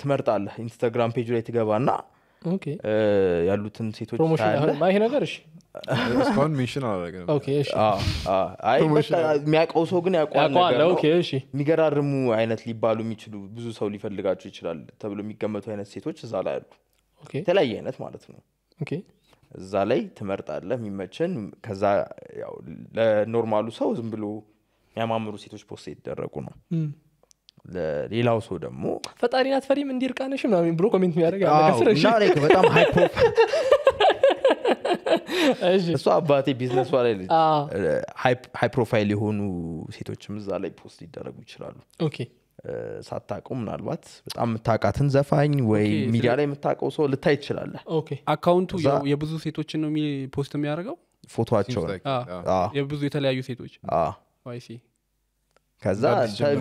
ትመርጣለህ። ኢንስታግራም ፔጅ ላይ ና ያሉትን ሴቶች ሰው ግን ያውቀዋል። የሚገራርሙ አይነት ሊባሉ የሚችሉ ብዙ ሰው ሊፈልጋቸው ይችላል ተብሎ የሚገመቱ አይነት ሴቶች እዛ ላይ አሉ። የተለያየ አይነት ማለት ነው። እዛ ላይ ትመርጣለህ የሚመችን። ከዛ ያው ለኖርማሉ ሰው ዝም ብሎ የሚያማምሩ ሴቶች ፖስት የተደረጉ ነው። ሌላው ሰው ደግሞ ፈጣሪን አትፈሪም እንዲህ እርቃነሽ ብሎ ኮሜንት የሚያደርግ በጣም እሱ አባቴ ቢዝነሱ ላይ ሃይ ፕሮፋይል የሆኑ ሴቶችም እዛ ላይ ፖስት ሊደረጉ ይችላሉ። ሳታቁ ምናልባት በጣም የምታውቃትን ዘፋኝ ወይ ሚዲያ ላይ የምታውቀው ሰው ልታይ ትችላለ አካውንቱ የብዙ ሴቶችን ነው ፖስት የሚያደርገው ፎቶቸው የብዙ የተለያዩ ሴቶች ከዛ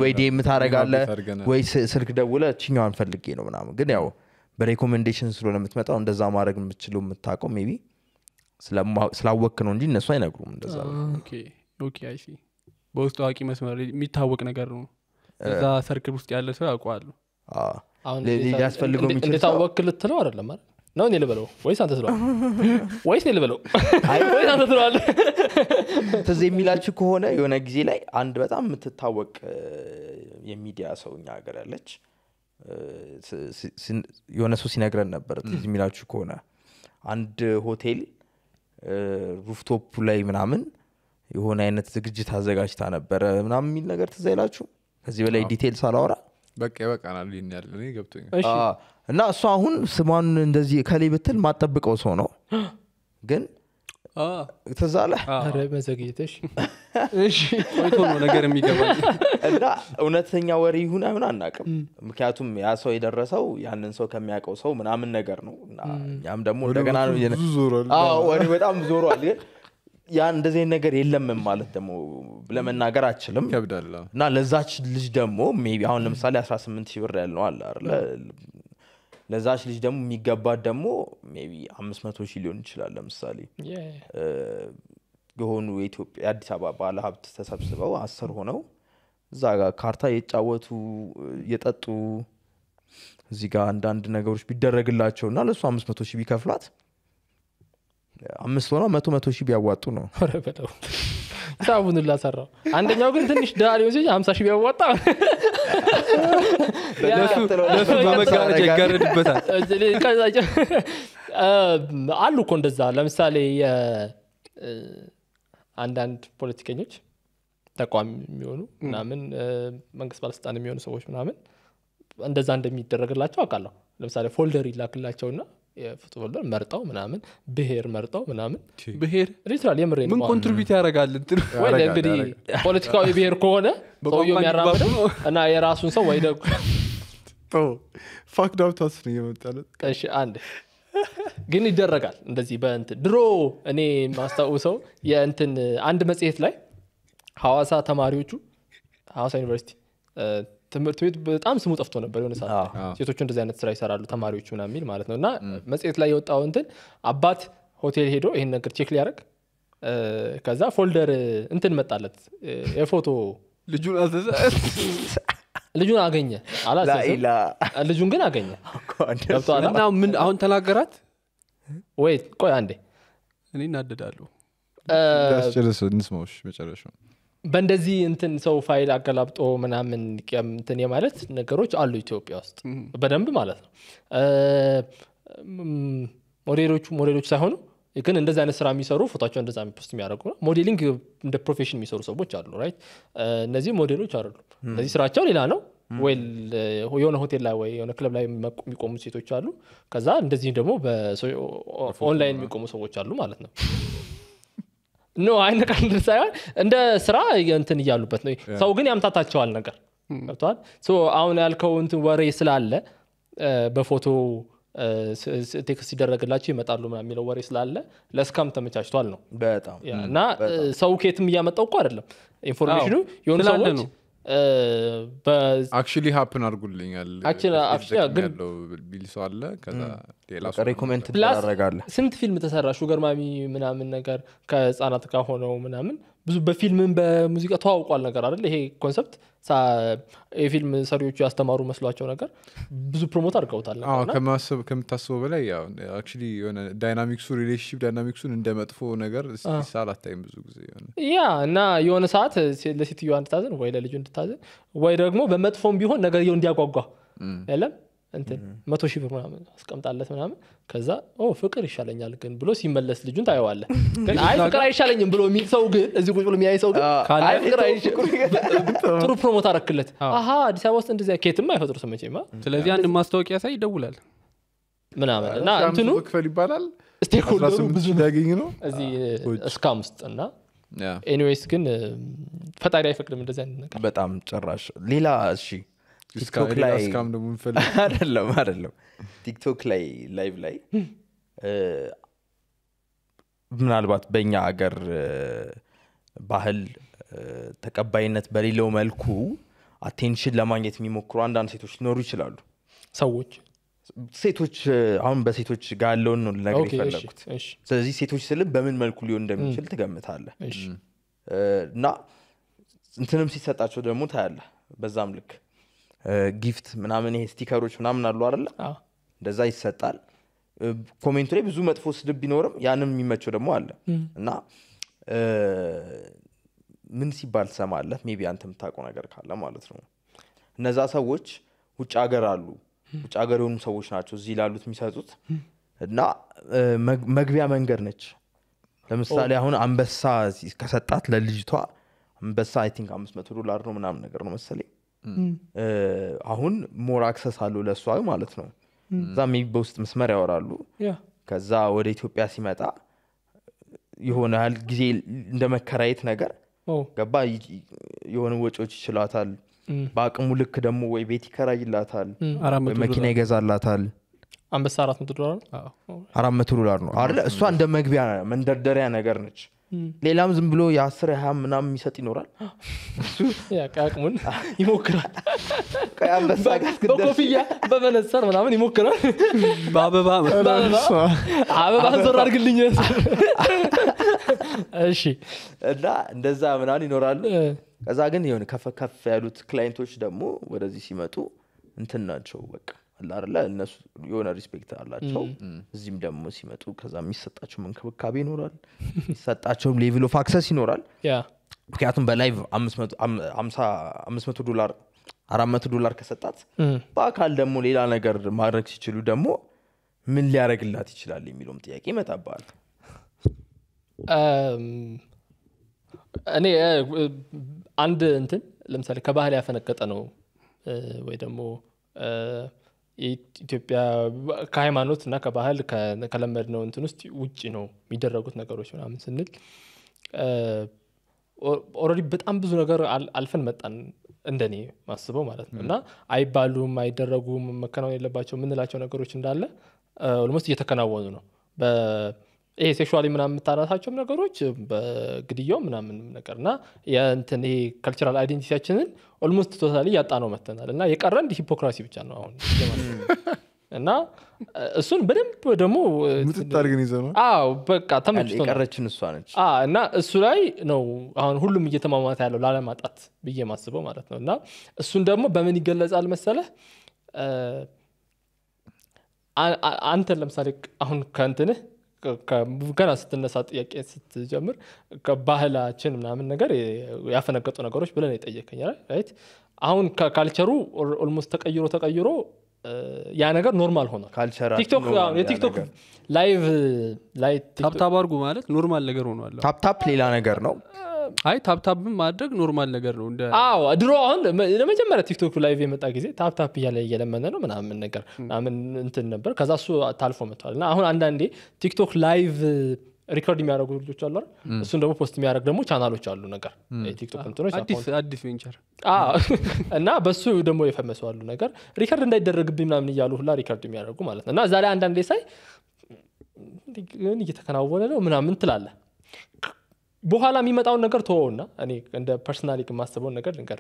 ወይ ዴ የምታደረጋለ ወይ ስልክ ደውለ ችኛዋን ፈልጌ ነው ምናምን ግን ያው በሬኮሜንዴሽን ስለሆነ የምትመጣው እንደዛ ማድረግ የምችለው የምታውቀው ቢ ስላወክ ነው እንጂ እነሱ አይነግሩም እንደዛ በውስጥ አዋቂ መስመር የሚታወቅ ነገር ነው እዛ ሰርክል ውስጥ ያለ ሰው ያውቀዋሉ ሊያስፈልገው ልትለው አይደለም አይደል ነው እኔ ልበለው ወይስ አንተ ስለዋል ወይስ እኔ ልበለው ወይስ አንተ ስለዋል ትዝ የሚላችሁ ከሆነ የሆነ ጊዜ ላይ አንድ በጣም የምትታወቅ የሚዲያ ሰው እኛ ሀገር ያለች የሆነ ሰው ሲነግረን ነበር ትዝ የሚላችሁ ከሆነ አንድ ሆቴል ሩፍቶፕ ላይ ምናምን የሆነ አይነት ዝግጅት አዘጋጅታ ነበረ ምናምን የሚል ነገር ትዛ ይላችሁ ከዚህ በላይ ዲቴል ሳላወራ በቃ ይበቃናል ያለ ገብቶኛል እና እሱ አሁን ስሟን እንደዚህ ከሌ ብትል ማጠብቀው ሰው ነው ግን ትዝ አለ ነገር የሚገባ እና እውነተኛ ወሬ ይሁን አይሁን አናቅም ምክንያቱም ያ ሰው የደረሰው ያንን ሰው ከሚያውቀው ሰው ምናምን ነገር ነው እኛም ደግሞ እንደገና ወሬ በጣም ዞሯል ግን ያ እንደዚህ ነገር የለም ማለት ደግሞ ለመናገር አችልም እና ለዛች ልጅ ደግሞ ቢ አሁን ለምሳሌ 18 ሺህ ብር ያለው አለ ለዛች ልጅ ደግሞ የሚገባት ደግሞ ቢ 500 ሺህ ሊሆን ይችላል። ለምሳሌ የሆኑ የኢትዮጵያ የአዲስ አበባ ባለ ሀብት ተሰብስበው አስር ሆነው እዛ ጋር ካርታ የጫወቱ የጠጡ እዚህ ጋር አንዳንድ ነገሮች ቢደረግላቸው እና ለእሱ 500 ሺህ አምስት ሆነው መቶ መቶ ሺህ ቢያዋጡ ነው ሂሳቡን ላሰራው አንደኛው ግን ትንሽ ዳ ሊሆን ሲል ሀምሳ ሺህ ቢያዋጣ ለሱ በመጋረጃ ይጋረድበታል አሉ እኮ እንደዛ ለምሳሌ አንዳንድ ፖለቲከኞች ተቋሚ የሚሆኑ ምናምን መንግስት ባለስልጣን የሚሆኑ ሰዎች ምናምን እንደዛ እንደሚደረግላቸው አውቃለሁ ለምሳሌ ፎልደር ይላክላቸውና የፉትቦል በር መርጠው ምናምን ብሄር መርጠው ምናምን ብሄር ሪትራል የምሬ ምን ኮንትሪቢዩት ያደርጋል እንግዲህ ፖለቲካዊ ብሄር ከሆነ ሰውየ የሚያራምደው እና የራሱን ሰው ወይ ደግሞ ፋክ ዳብታስ ነው የመጣለ እሺ አንድ ግን ይደረጋል እንደዚህ በእንትን ድሮ እኔ ማስታውሰው የእንትን አንድ መጽሔት ላይ ሐዋሳ ተማሪዎቹ ሐዋሳ ዩኒቨርሲቲ ትምህርት ቤት በጣም ስሙ ጠፍቶ ነበር። የሆነ ሰዓት ሴቶቹ እንደዚህ አይነት ስራ ይሰራሉ ተማሪዎቹ ምናምን የሚል ማለት ነው። እና መጽሔት ላይ የወጣው እንትን አባት ሆቴል ሄዶ ይህን ነገር ቼክ ሊያደርግ ከዛ ፎልደር እንትን መጣለት የፎቶ ልጁን አዘዘ። ልጁን አገኘ ልጁን ግን አገኘ። ምን አሁን ተናገራት ወይ? ቆይ አንዴ እኔ እናደዳሉ ስንስማዎች መጨረሻ በእንደዚህ እንትን ሰው ፋይል አገላብጦ ምናምን እንትን የማለት ነገሮች አሉ ኢትዮጵያ ውስጥ በደንብ ማለት ነው። ሞዴሎቹ ሞዴሎች ሳይሆኑ ግን እንደዚህ አይነት ስራ የሚሰሩ ፎቶቸው እንደዛ ፖስት የሚያደርጉ ነው። ሞዴሊንግ እንደ ፕሮፌሽን የሚሰሩ ሰዎች አሉ። ራይት እነዚህ ሞዴሎች አሉ እነዚህ ስራቸው ሌላ ነው። ወይ የሆነ ሆቴል ላይ ወይ የሆነ ክለብ ላይ የሚቆሙ ሴቶች አሉ። ከዛ እንደዚህ ደግሞ ኦንላይን የሚቆሙ ሰዎች አሉ ማለት ነው። ኖ አይነቃል ሳይሆን እንደ ስራ እንትን እያሉበት ነው። ሰው ግን ያምታታቸዋል ነገር ገብተዋል። አሁን ያልከው እንትን ወሬ ስላለ በፎቶ ቴክስ ሲደረግላቸው ይመጣሉ የሚለው ወሬ ስላለ ለስካም ተመቻችቷል ነው እና ሰው ኬትም እያመጣው እኮ አይደለም ኢንፎርሜሽኑ የሆኑ ሰዎች አክቹሊ ሀፕን አድርጉልኛል ሰው አለ ሌላ ስንት ፊልም ተሰራ ሹገርማሚ ምናምን ነገር ከህፃናት ጋር ሆነው ምናምን ብዙ በፊልምም በሙዚቃ ተዋውቋል ነገር አይደል ይሄ ኮንሰፕት የፊልም ሰሪዎቹ ያስተማሩ መስሏቸው ነገር ብዙ ፕሮሞት አድርገውታል ከምታስበው በላይ ያው የሆነ ዳይናሚክሱ ሪሌሽንሽፕ ዳይናሚክሱን እንደመጥፎ ነገር ሲሳል ብዙ ጊዜ ያ እና የሆነ ሰዓት ለሴትዮዋ እንድታዘን ወይ ለልጁ እንድታዘን ወይ ደግሞ በመጥፎም ቢሆን ነገርየው እንዲያጓጓ የለም እንትን መቶ ሺህ ብር ምናምን አስቀምጣለት ምናምን ከዛ ፍቅር ይሻለኛል ግን ብሎ ሲመለስ ልጁን ታየዋለ። አይ ፍቅር አይሻለኝም ብሎ የሚል ሰው ግን እዚህ ቁጭ ብሎ የሚያይ ሰው ግንጥሩ ፕሮሞት አረክለት። አሀ አዲስ አበባ ውስጥ እንደዚያ ኬትም አይፈጥሩትም መቼማ። ስለዚህ አንድ ማስታወቂያ ሳይ ይደውላል ምናምን እና እንትኑ ክፈል ይባላል። ስቴክሆልደሩ ብዙ ያገኝ ነው እዚህ እስካም ውስጥ እና ኤኒዌይስ ግን ፈጣሪ አይፈቅድም እንደዚህ አይነት ነገር በጣም ጭራሽ ሌላ እሺ ቲክቶክ ላይ ቲክቶክ ላይ ላይቭ ላይ ምናልባት በእኛ ሀገር ባህል ተቀባይነት በሌለው መልኩ አቴንሽን ለማግኘት የሚሞክሩ አንዳንድ ሴቶች ሊኖሩ ይችላሉ ሰዎች ሴቶች አሁን በሴቶች ጋር ያለውን ነው ልነገር የፈለግኩት ስለዚህ ሴቶች ስልም በምን መልኩ ሊሆን እንደሚችል ትገምታለ እና እንትንም ሲሰጣቸው ደግሞ ታያለ በዛም ልክ ጊፍት ምናምን ይሄ ስቲከሮች ምናምን አሉ አለ እንደዛ ይሰጣል። ኮሜንቱ ላይ ብዙ መጥፎ ስድብ ቢኖርም ያንም የሚመቸው ደግሞ አለ እና ምን ሲባል ሰማለ ቢ አንተ የምታውቀው ነገር ካለ ማለት ነው። እነዛ ሰዎች ውጭ ሀገር አሉ። ውጭ ሀገር የሆኑ ሰዎች ናቸው እዚህ ላሉት የሚሰጡት እና መግቢያ መንገድ ነች። ለምሳሌ አሁን አንበሳ ከሰጣት ለልጅቷ አንበሳ አይ ቲንክ አምስት መቶ ዶላር ነው ምናምን ነገር ነው መሰለኝ አሁን ሞር አክሰስ አሉ ለእሷ ማለት ነው። እዛ ሜቢ በውስጥ መስመር ያወራሉ። ከዛ ወደ ኢትዮጵያ ሲመጣ የሆነ ያህል ጊዜ እንደ መከራየት ነገር ገባ የሆነ ወጪዎች ይችላታል። በአቅሙ ልክ ደግሞ ወይ ቤት ይከራይላታል፣ መኪና ይገዛላታል። አንበሳ አራት መቶ ዶላር ነው አራት መቶ ዶላር ነው አለ እሷ እንደ መግቢያ መንደርደሪያ ነገር ነች። ሌላም ዝም ብሎ የአስር የሀያ ምናም የሚሰጥ ይኖራል አቅሙን ይሞክራል በኮፍያ በመነሰር ምናምን ይሞክራል በአበባ አበባ ዘር አድግልኝ እሺ እና እንደዛ ምናን ይኖራሉ ከዛ ግን የሆነ ከፍ ያሉት ክላይንቶች ደግሞ ወደዚህ ሲመጡ እንትን ናቸው በቃ አይደለ እነሱ የሆነ ሪስፔክት አላቸው እዚህም ደግሞ ሲመጡ ከዛ የሚሰጣቸው እንክብካቤ ይኖራል የሚሰጣቸውም ሌቭል ኦፍ አክሰስ ይኖራል ምክንያቱም በላይቭ አምስት መቶ ዶላር አራት መቶ ዶላር ከሰጣት በአካል ደግሞ ሌላ ነገር ማድረግ ሲችሉ ደግሞ ምን ሊያደረግላት ይችላል የሚለውም ጥያቄ ይመጣባል እኔ አንድ እንትን ለምሳሌ ከባህል ያፈነቀጠ ነው ወይ ደግሞ ኢትዮጵያ ከሃይማኖት እና ከባህል ከለመድነው እንትን ውስጥ ውጭ ነው የሚደረጉት ነገሮች ምናምን ስንል ኦልሬዲ በጣም ብዙ ነገር አልፈን መጣን እንደኔ ማስበው ማለት ነው እና አይባሉም አይደረጉም መከናወን የለባቸው የምንላቸው ነገሮች እንዳለ ኦልሞስት እየተከናወኑ ነው ይሄ ሴክሹዋሊ ምናምን የምታነሳቸውም ነገሮች በግድያው ምናምን ነገር እና እንትን ይሄ ካልቸራል አይዴንቲቲያችንን ኦልሞስት ቶታሊ ያጣ ነው መተናል እና የቀረን ሂፖክራሲ ብቻ ነው አሁን እና እሱን በደንብ ደግሞ በቃ ተመችቶ እሷ ነች እና እሱ ላይ ነው አሁን ሁሉም እየተማማተ ያለው ላለማጣት ብዬ ማስበው ማለት ነው እና እሱን ደግሞ በምን ይገለጻል መሰለህ አንተን ለምሳሌ አሁን ከእንትንህ ገና ስትነሳ ጥያቄ ስትጀምር ባህላችን ምናምን ነገር ያፈነገጡ ነገሮች ብለን የጠየቀኝ ራይት። አሁን ካልቸሩ ኦልሞስት ተቀይሮ ተቀይሮ ያ ነገር ኖርማል ሆኗልየቲክቶክ ላይቭ ላይ ታፕታፕ አርጉ ማለት ኖርማል ነገር ሆኗል። ታፕታፕ ሌላ ነገር ነው። አይ ታፕታፕ ማድረግ ኖርማል ነገር ነው አዎ ድሮ አሁን ለመጀመሪያ ቲክቶክ ላይቭ የመጣ ጊዜ ታፕታፕ እያለ እየለመነ ነው ምናምን ነገር ምናምን እንትን ነበር ከዛ እሱ ታልፎ መጥተዋል እና አሁን አንዳንዴ ቲክቶክ ላይቭ ሪኮርድ የሚያደርጉ ልጆች አሉ እሱን ደግሞ ፖስት የሚያደርግ ደግሞ ቻናሎች አሉ ነገር እና በሱ ደግሞ የፈመሰው አሉ ነገር ሪከርድ እንዳይደረግብኝ ምናምን እያሉ ሁላ ሪከርድ የሚያደርጉ ማለት ነው እና ዛሬ ላይ አንዳንዴ ሳይ እየተከናወነ ነው ምናምን ትላለ በኋላ የሚመጣውን ነገር ተወውና እኔ እንደ ፐርሶናሊ የማስበውን ነገር ልንገር።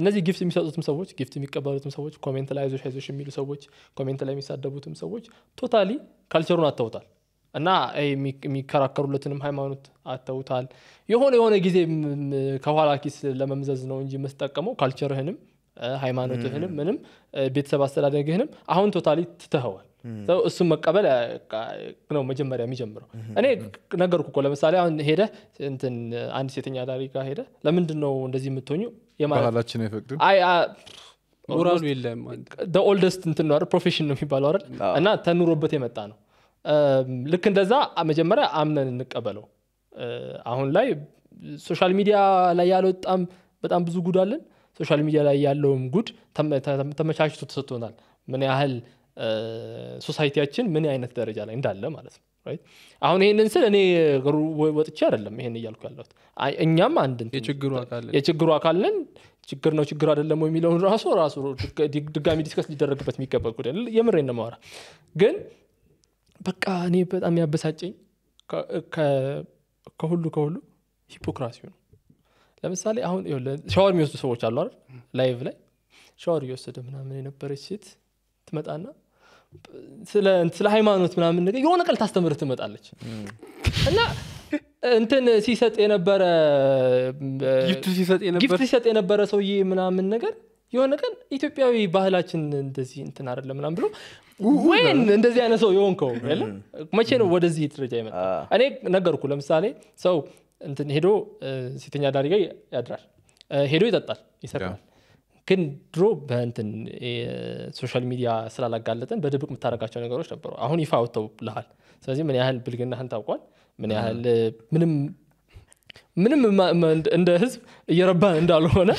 እነዚህ ግፍት የሚሰጡትም ሰዎች ጊፍት የሚቀበሉትም ሰዎች ኮሜንት ላይ ዞሽ ዞሽ የሚሉ ሰዎች ኮሜንት ላይ የሚሳደቡትም ሰዎች ቶታሊ ካልቸሩን አተውታል እና የሚከራከሩለትንም ሃይማኖት አተውታል። የሆነ የሆነ ጊዜ ከኋላ ኪስ ለመምዘዝ ነው እንጂ የምትጠቀመው ካልቸርህንም ሃይማኖትህንም ምንም ቤተሰብ አስተዳደግህንም አሁን ቶታሊ ትተኸዋል። እሱም መቀበል ነው መጀመሪያ የሚጀምረው። እኔ ነገርኩ እኮ ለምሳሌ አሁን ሄደ እንትን አንድ ሴተኛ ዳሪ ጋር ሄደ ለምንድን ነው እንደዚህ የምትሆኙ? የማላችን አይፈቅድም ሞራሉ የለም። ኦልደስት እንትን ነው ፕሮፌሽን ነው የሚባለው አይደል? እና ተኑሮበት የመጣ ነው። ልክ እንደዛ መጀመሪያ አምነን እንቀበለው። አሁን ላይ ሶሻል ሚዲያ ላይ ያለ በጣም በጣም ብዙ ጉድ አለን። ሶሻል ሚዲያ ላይ ያለውም ጉድ ተመቻችቶ ተሰጥቶናል። ምን ያህል ሶሳይቲያችን ምን አይነት ደረጃ ላይ እንዳለ ማለት ነው አሁን ይህንን ስል እኔ እግሩ ወጥቼ አይደለም ይሄን እያልኩ ያለሁት እኛም አንድ የችግሩ አካል ነን ችግር ነው ችግር አደለም የሚለውን ራሱ ራሱ ድጋሚ ዲስከስ ሊደረግበት የሚገባ ጉዳይ የምሬ ነው ግን በቃ እኔ በጣም ያበሳጨኝ ከሁሉ ከሁሉ ሂፖክራሲው ነው ለምሳሌ አሁን ሸዋር የሚወስዱ ሰዎች አሉ አይደል ላይቭ ላይ ሸዋር እየወሰደ ምናምን የነበረች ሴት ትመጣና ስለ ሃይማኖት ምናምን ነገር የሆነ ቀል ታስተምር ትመጣለች እና እንትን ሲሰጥ የነበረ ጊፍት ሲሰጥ የነበረ ሰውዬ ምናምን ነገር የሆነ ቀን ኢትዮጵያዊ ባህላችን እንደዚህ እንትን አደለ ምናም ብሎ ወይን እንደዚህ አይነት ሰው የሆንከው መቼ ነው ወደዚህ ደረጃ ይመጣ? እኔ ነገርኩ። ለምሳሌ ሰው እንትን ሄዶ ሴተኛ ዳሪ ያድራል፣ ሄዶ ይጠጣል፣ ይሰራል ግን ድሮ በእንትን ሶሻል ሚዲያ ስላላጋለጠን በድብቅ የምታደርጋቸው ነገሮች ነበሩ። አሁን ይፋ ልሃል ስለዚህ ምን ያህል ብልግናህን ታውቋል፣ ምን ያህል ምንም ምንም እንደ ህዝብ እየረባን እንዳልሆነ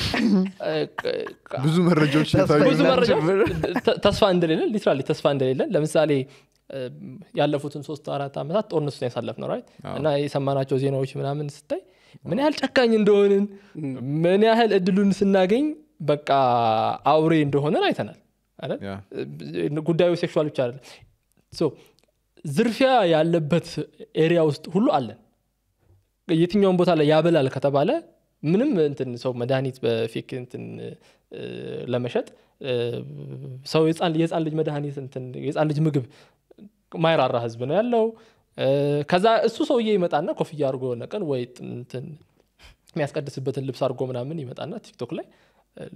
ብዙ መረጃዎች ተስፋ እንደሌለን ሊትራሊ ተስፋ እንደሌለን ለምሳሌ ያለፉትን ሶስት አራት ዓመታት ጦርነት ውስጥ ያሳለፍ ነው ራይት እና የሰማናቸው ዜናዎች ምናምን ስታይ ምን ያህል ጨካኝ እንደሆንን ምን ያህል እድሉን ስናገኝ በቃ አውሬ እንደሆነን አይተናል ጉዳዩ ሴክል ብቻ ዝርፊያ ያለበት ኤሪያ ውስጥ ሁሉ አለን የትኛውን ቦታ ላይ ያበላል ከተባለ ምንም እንትን ሰው መድኃኒት በፌክ እንትን ለመሸጥ ሰው የህፃን ልጅ መድኃኒት የህፃን ልጅ ምግብ ማይራራ ህዝብ ነው ያለው ከዛ እሱ ሰውዬ ይመጣና ኮፍያ አርጎ ነቀን ወይ የሚያስቀድስበትን ልብስ አርጎ ምናምን ይመጣና ቲክቶክ ላይ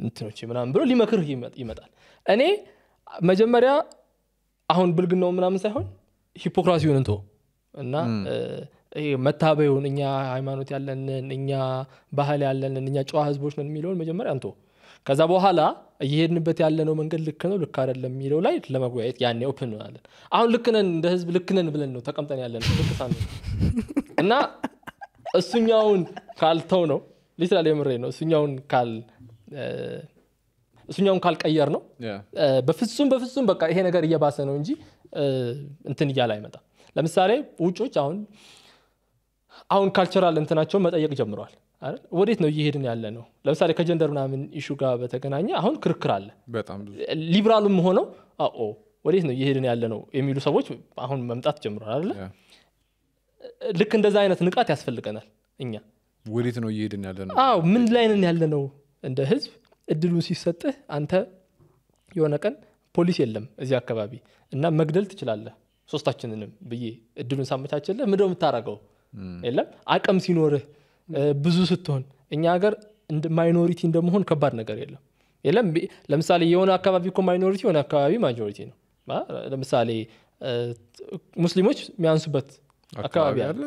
እንትኖች ምናምን ብሎ ሊመክር ይመጣል እኔ መጀመሪያ አሁን ብልግናው ምናምን ሳይሆን ሂፖክራሲውን እንቶ እና መታበዩን እኛ ሃይማኖት ያለንን እኛ ባህል ያለንን እኛ ጨዋ ህዝቦች ነን የሚለውን መጀመሪያ እንቶ ከዛ በኋላ እየሄድንበት ያለነው መንገድ ልክ ነው ልክ አደለ የሚለው ላይ ለመወያየት ያኔ ኦፕን ሆናለን አሁን ልክነን እንደ ህዝብ ልክነን ብለን ነው ተቀምጠን ያለን ልክሳን እና እሱኛውን ካልተው ነው ሊትራል የምሬ ነው እሱኛውን ካል እሱኛውን ካልቀየር ነው በፍጹም በፍጹም በቃ ይሄ ነገር እየባሰ ነው እንጂ እንትን እያለ አይመጣም። ለምሳሌ ውጮች አሁን አሁን ካልቸራል እንትናቸውን መጠየቅ ጀምረዋል። ወዴት ነው እየሄድን ያለ ነው? ለምሳሌ ከጀንደር ምናምን ኢሹ ጋር በተገናኘ አሁን ክርክር አለ። ሊብራሉም ሆነው አኦ ወዴት ነው እየሄድን ያለ ነው የሚሉ ሰዎች አሁን መምጣት ጀምረዋል አለ። ልክ እንደዛ አይነት ንቃት ያስፈልገናል እኛ ወዴት ነው እየሄድን ያለ ነው? ምን ላይ ያለ ነው እንደ ህዝብ እድሉን ሲሰጥህ አንተ የሆነ ቀን ፖሊስ የለም እዚህ አካባቢ እና መግደል ትችላለህ ሶስታችንንም ብዬ እድሉን ሳመቻችልህ ምደ ነው የለም አቅም ሲኖርህ ብዙ ስትሆን እኛ ሀገር ማይኖሪቲ እንደመሆን ከባድ ነገር የለም። የለም ለምሳሌ የሆነ አካባቢ እኮ ማይኖሪቲ የሆነ አካባቢ ማጆሪቲ ነው። ለምሳሌ ሙስሊሞች የሚያንሱበት አካባቢ አለ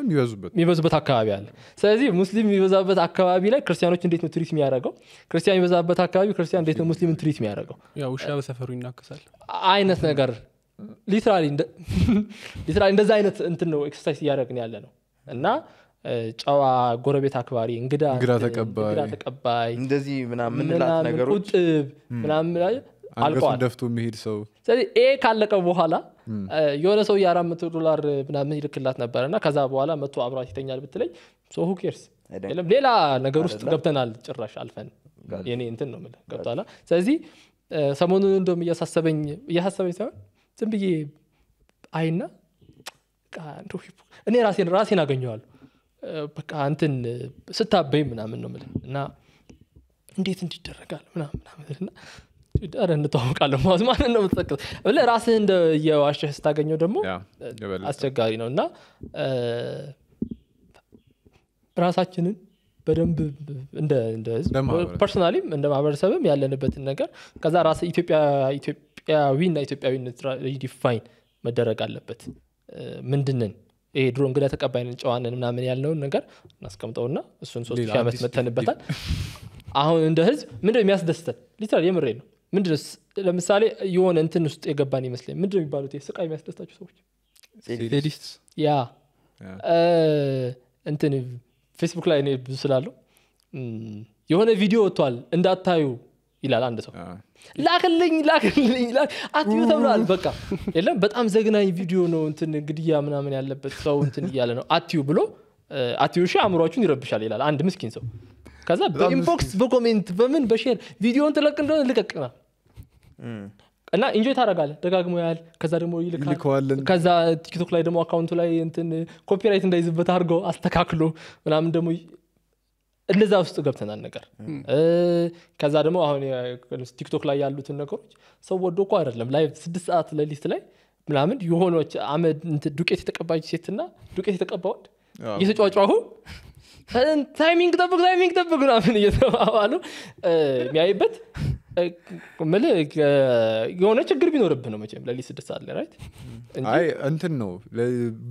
የሚበዙበት አካባቢ አለ። ስለዚህ ሙስሊም የሚበዛበት አካባቢ ላይ ክርስቲያኖች እንዴት ነው ትሪት የሚያደርገው? ክርስቲያን የሚበዛበት አካባቢ ክርስቲያን እንዴት ነው ሙስሊምን ትሪት የሚያደርገው? ውሻ በሰፈሩ ይናከሳል አይነት ነገር ሊትራሊ እንደዛ አይነት እንትን ነው ኤክሰርሳይዝ እያደረግን ያለ ነው እና ጨዋ ጎረቤት አክባሪ፣ እንግዳ ተቀባይ እንደዚህ ምናምን ቁጥብ ምናምን አልቀዋል ደፍቶ የሚሄድ ሰው ስለዚህ ኤ ካለቀ በኋላ የሆነ ሰው የአራት መቶ ዶላር ምናምን ይልክላት ነበረ እና ከዛ በኋላ መቶ አብራት ይተኛል ብትለኝ ሶ ሁኬርስ ሌላ ነገር ውስጥ ገብተናል ጭራሽ አልፈን የኔ እንትን ነው የምልህ ገብቷላ ስለዚህ ሰሞኑን እንደም እያሳሰበኝ እያሳሰበኝ ሳይሆን ዝም ብዬ አይና እኔ ራሴን ራሴን አገኘዋለሁ በቃ አንትን ስታበይ ምናምን ነው ምልህ እና እንዴት እንዲደረጋል ምናምን ምናምን ኧረ እንተዋወቃለን ማለት ማንን ነው የምትጠቅስ ብለ ራስህ እንደ የዋሸህ ስታገኘው ደግሞ አስቸጋሪ ነው እና ራሳችንን በደንብ ፐርሶናሊም እንደ ማህበረሰብም ያለንበትን ነገር ከዛ ራስ እና ኢትዮጵያዊነት ዲፋይን መደረግ አለበት ምንድንን ይሄ ድሮ እንግዳ ተቀባይነን ጨዋነን ምናምን ያልነውን ነገር እናስቀምጠውና እሱን ሶስት ሺህ ዓመት መተንበታል አሁን እንደ ህዝብ ምንድ የሚያስደስተን ሊትራል የምሬ ነው ምንድነው ለምሳሌ የሆነ እንትን ውስጥ የገባን ይመስለኝ ምንድነው የሚባሉት ስቃይ የሚያስደስታቸው ሰዎች ያ እንትን ፌስቡክ ላይ ብዙ ስላለው የሆነ ቪዲዮ ወጥቷል እንዳታዩ ይላል አንድ ሰው ላክልኝ ላክልኝ አትዩ ተብሏል በቃ የለም በጣም ዘግናኝ ቪዲዮ ነው እንትን ግድያ ምናምን ያለበት ሰው እንትን እያለ ነው አትዩ ብሎ አትዩ ሺ አእምሯችሁን ይረብሻል ይላል አንድ ምስኪን ሰው ከዛ በኢንቦክስ በኮሜንት በምን በሼር ቪዲዮን ትለቅ እንደሆነ ልቀቅና እና ኢንጆይ ታደረጋለ ደጋግሞ ያህል ከዛ ደግሞ ይልካል። ከዛ ቲክቶክ ላይ ደግሞ አካውንቱ ላይ እንትን ኮፒራይት እንዳይዝበት አድርገው አስተካክሎ ምናምን ደግሞ እንደዛ ውስጥ ገብተናል ነገር ከዛ ደግሞ አሁን ቲክቶክ ላይ ያሉትን ነገሮች ሰው ወዶ እኮ አይደለም ላይ ስድስት ሰዓት ለሊት ላይ ምናምን የሆኖች አመድ ዱቄት የተቀባች ሴትና ዱቄት የተቀባ እየተጫጫሁ ታይሚንግ ጠብቅ ታይሚንግ ጠብቅ ምናምን እየተባባሉ የሚያይበት የሆነ ችግር ቢኖርብህ ነው መቼም ለሊት ስድስት ሰዓት ላይ ራይት አይ እንትን ነው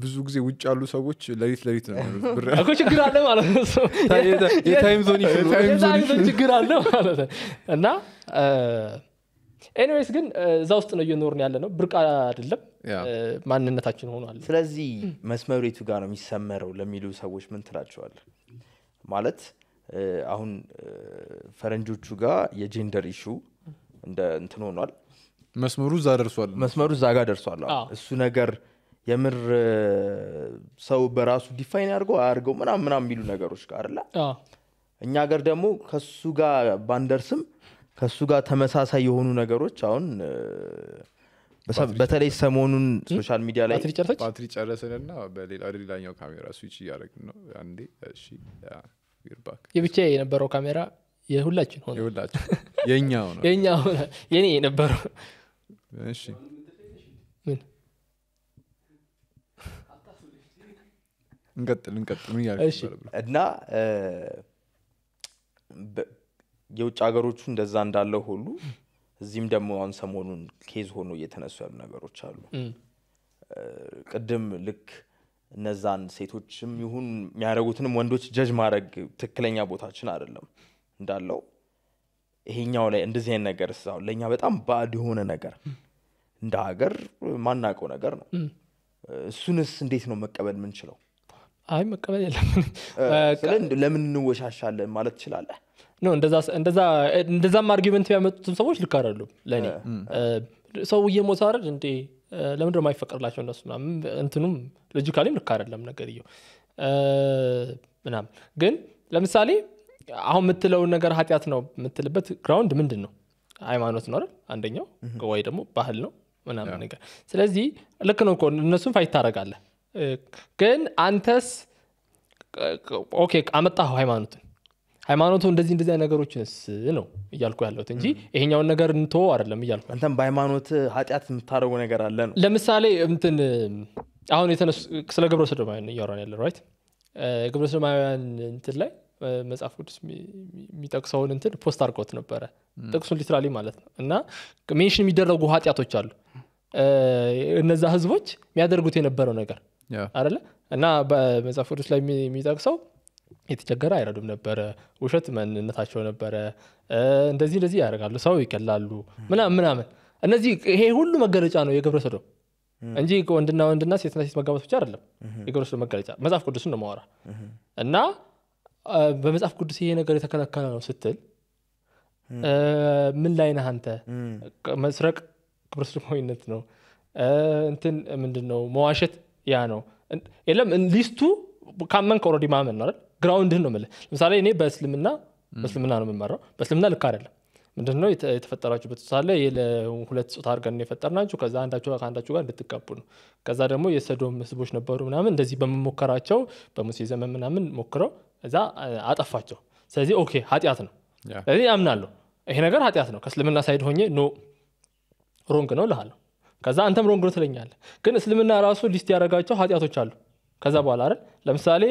ብዙ ጊዜ ውጭ ያሉ ሰዎች ለሊት ለሊት ነው እኮ ችግር አለ ማለት ነው ዞን ችግር አለ ማለት እና ኤኒዌይስ ግን እዛ ውስጥ ነው እየኖርን ያለ ነው ብርቅ አይደለም ማንነታችን ሆኗል ስለዚህ መስመር ጋር ነው የሚሰመረው ለሚሉ ሰዎች ምን ትላቸዋል ማለት አሁን ፈረንጆቹ ጋር የጀንደር ኢሹ እንደ እንትን ሆኗል። መስመሩ እዛ ደርሷል። መስመሩ እዛ ጋር ደርሷል። እሱ ነገር የምር ሰው በራሱ ዲፋይን ያድርገው አያድርገው ምናም ምናም የሚሉ ነገሮች ጋር አለ። እኛ ገር ደግሞ ከሱ ጋር ባንደርስም ከሱ ጋር ተመሳሳይ የሆኑ ነገሮች አሁን በተለይ ሰሞኑን ሶሻል ሚዲያ ላይ ጨረሰንና በሌላ ሌላኛው ካሜራ ስዊች እያደረግ ነው አንዴ እሺ የብቻ የነበረው ካሜራ የሁላችን ሆነ የሁላችን የኛው ሆነ የኔ የነበረው እሺ እንቀጥል እንቀጥል እና የውጭ ሀገሮቹ እንደዛ እንዳለ ሁሉ እዚህም ደግሞ አሁን ሰሞኑን ኬዝ ሆኖ እየተነሱ ያሉ ነገሮች አሉ ቅድም ልክ እነዛን ሴቶችም ይሁን የሚያደረጉትንም ወንዶች ጀጅ ማድረግ ትክክለኛ ቦታችን አይደለም። እንዳለው ይሄኛው ላይ እንደዚህ አይነት ነገር ስሁ ለእኛ በጣም ባድ የሆነ ነገር እንደ ሀገር ማናቀው ነገር ነው። እሱንስ እንዴት ነው መቀበል የምንችለው? አይ መቀበል የለም ለምን እንወሻሻለን ማለት ትችላለ እንደዛም አርጊመንት ያመጡትም ሰዎች ልክ አይደሉም። ለእኔ ሰው እየሞተ እንዴ ለምንድን የማይፈቀድላቸው እነሱ ምናምን እንትኑም ሎጂካሊም ልክ ነገር እየው ምናም ግን ለምሳሌ አሁን የምትለውን ነገር ኃጢአት ነው የምትልበት ግራውንድ ምንድን ነው ሃይማኖት ነው አንደኛው ወይ ደግሞ ባህል ነው ምናምን ነገር ስለዚህ ልክ ነው እነሱን ፋይት ታደረጋለህ ግን አንተስ ኦኬ አመጣ ሃይማኖትን ሃይማኖቱ እንደዚህ እንደዚህ ነገሮችንስ ነው እያልኩ ያለሁት እንጂ ይሄኛውን ነገር እንቶ አይደለም እያልኩ አንተም በሃይማኖት ኃጢአት የምታደረጉ ነገር አለ ነው። ለምሳሌ እንትን አሁን የተነሱ ስለ ግብረ ሰዶማውያን እያወራን ያለ ራይት ግብረ ሰዶማውያን እንትን ላይ መጽሐፍ ቅዱስ የሚጠቅሰውን እንትን ፖስት አድርጎት ነበረ ጥቅሱን ሊትራሊ ማለት ነው። እና ሜንሽን የሚደረጉ ኃጢአቶች አሉ እነዛ ህዝቦች የሚያደርጉት የነበረው ነገር አለ እና በመጽሐፍ ቅዱስ ላይ የሚጠቅሰው የተቸገረ አይረዱም ነበረ፣ ውሸት መንነታቸው ነበረ፣ እንደዚህ እንደዚህ ያደርጋሉ፣ ሰው ይቀላሉ። ምናምን ምናምን። እነዚህ ይሄ ሁሉ መገለጫ ነው የግብረ ሰዶም እንጂ ወንድና ወንድና ሴትና ሴት መጋባት ብቻ አይደለም የግብረ ሰዶም መገለጫ። መጽሐፍ ቅዱስን ነው ማወራ እና በመጽሐፍ ቅዱስ ይሄ ነገር የተከለከለ ነው ስትል ምን ላይ ነህ አንተ? መስረቅ ግብረ ሰዶማዊነት ነው። እንትን ምንድን ነው መዋሸት? ያ ነው የለም ሊስቱ ካመንከ ኦልሬዲ ማመን ነው አይደል? ግራውንድህን ነው የምልህ። ለምሳሌ እኔ በእስልምና በእስልምና ነው የምመራው። በእስልምና ልክ አይደለም። ምንድን ነው የተፈጠራችሁበት ሳለ ሁለት ጾታ አድርገን የፈጠርናችሁ ከዛ አንዳችሁ ከአንዳችሁ ጋር እንድትጋቡ ነው። ከዛ ደግሞ የሰዶም ህዝቦች ነበሩ ምናምን እንደዚህ በመሞከራቸው በሙሴ ዘመን ምናምን ሞክረው እዛ አጠፋቸው። ስለዚህ ኦኬ ኃጢአት ነው። ስለዚህ አምናለሁ ይሄ ነገር ኃጢአት ነው። ከእስልምና ሳይድ ሆኜ ኖ ሮንግ ነው ልሃለሁ። ከዛ አንተም ሮንግ ነው ትለኛለ ግን እስልምና ራሱ ሊስት ያደረጋቸው ኃጢአቶች አሉ ከዛ በኋላ አይደል ለምሳሌ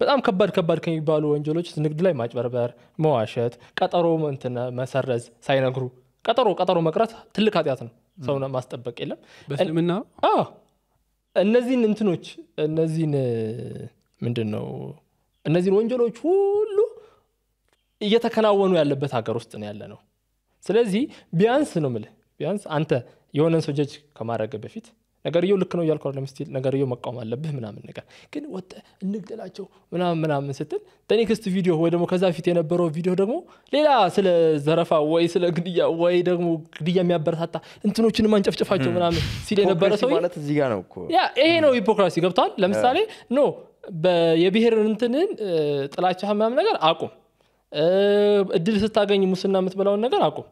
በጣም ከባድ ከባድ ከሚባሉ ወንጀሎች ንግድ ላይ ማጭበርበር፣ መዋሸት፣ ቀጠሮ እንትን መሰረዝ ሳይነግሩ ቀጠሮ ቀጠሮ መቅረት ትልቅ ኃጢአት ነው። ሰው ማስጠበቅ የለም በስልምና እነዚህን እንትኖች እነዚህን ምንድን ነው እነዚህን ወንጀሎች ሁሉ እየተከናወኑ ያለበት ሀገር ውስጥ ነው ያለ ነው። ስለዚህ ቢያንስ ነው የምልህ ቢያንስ አንተ የሆነን ሰው ጀጅ ከማድረግ በፊት ነገርየው ልክ ነው እያልኩ አይደለም ስቲል ነገርየው መቃወም አለብህ ምናምን ነገር ግን ወጥ እንግደላቸው ምናምን ምናምን ስትል ኔክስት ቪዲዮ ወይ ደግሞ ከዛ ፊት የነበረው ቪዲዮ ደግሞ ሌላ ስለ ዘረፋ ወይ ስለ ግድያ ወይ ደግሞ ግድያ የሚያበረታታ እንትኖችን ማንጨፍጨፋቸው ምናምን ሲል የነበረ ሰው ማለት እዚህ ጋር ነው እኮ ያ ይሄ ነው ሂፖክራሲ ገብቷል። ለምሳሌ ኖ የብሔር እንትንን ጥላቻ ምናምን ነገር አቁም፣ እድል ስታገኝ ሙስና የምትበላውን ነገር አቁም።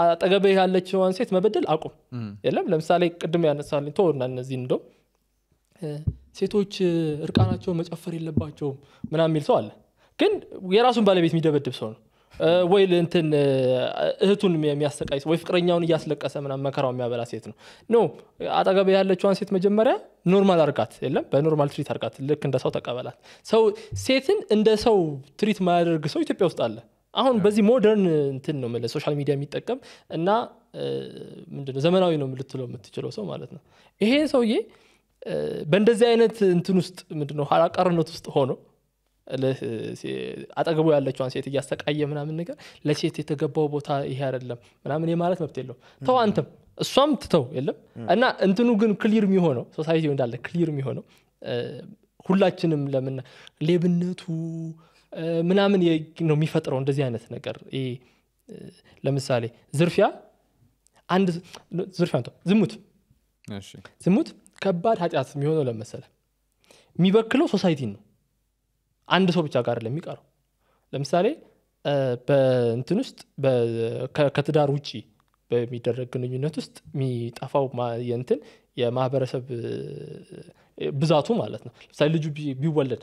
አጠገበ ያለችዋን ሴት መበደል አቁም። የለም ለምሳሌ ቅድም ያነሳልኝ ተወና እነዚህ እንደው ሴቶች እርቃናቸውን መጨፈር የለባቸውም ምና የሚል ሰው አለ። ግን የራሱን ባለቤት የሚደበድብ ሰው ነው ወይ እንትን እህቱን የሚያሰቃይ ወይ ፍቅረኛውን እያስለቀሰ ምና መከራው የሚያበላ ሴት ነው። ኖ አጠገበ ያለችዋን ሴት መጀመሪያ ኖርማል አርጋት፣ የለም በኖርማል ትሪት አርጋት፣ ልክ እንደ ሰው ተቀበላት። ሰው ሴትን እንደ ሰው ትሪት ማያደርግ ሰው ኢትዮጵያ ውስጥ አለ። አሁን በዚህ ሞደርን እንትን ነው ሶሻል ሚዲያ የሚጠቀም እና ምንድነው ዘመናዊ ነው ልትለው የምትችለው ሰው ማለት ነው። ይሄ ሰውዬ በእንደዚህ አይነት እንትን ውስጥ ምንድነው ኋላቀርነት ውስጥ ሆኖ አጠገቡ ያለችዋን ሴት እያሰቃየ ምናምን ነገር ለሴት የተገባው ቦታ ይሄ አይደለም ምናምን የማለት መብት የለው። ተው አንተም እሷም ትተው የለም እና እንትኑ ግን ክሊር የሚሆነው ሶሳይቲ እንዳለ ክሊር የሚሆነው ሁላችንም ለምና ሌብነቱ ምናምን ነው የሚፈጥረው እንደዚህ አይነት ነገር ለምሳሌ ዝርፊያ አንድ ዝርፊያ ዝሙት ዝሙት ከባድ ኃጢአት የሚሆነው ለመሰለ የሚበክለው ሶሳይቲን ነው አንድ ሰው ብቻ ጋር ለሚቀረው ለምሳሌ በእንትን ውስጥ ከትዳር ውጪ በሚደረግ ግንኙነት ውስጥ የሚጠፋው የንትን የማህበረሰብ ብዛቱ ማለት ነው። ለምሳሌ ልጁ ቢወለድ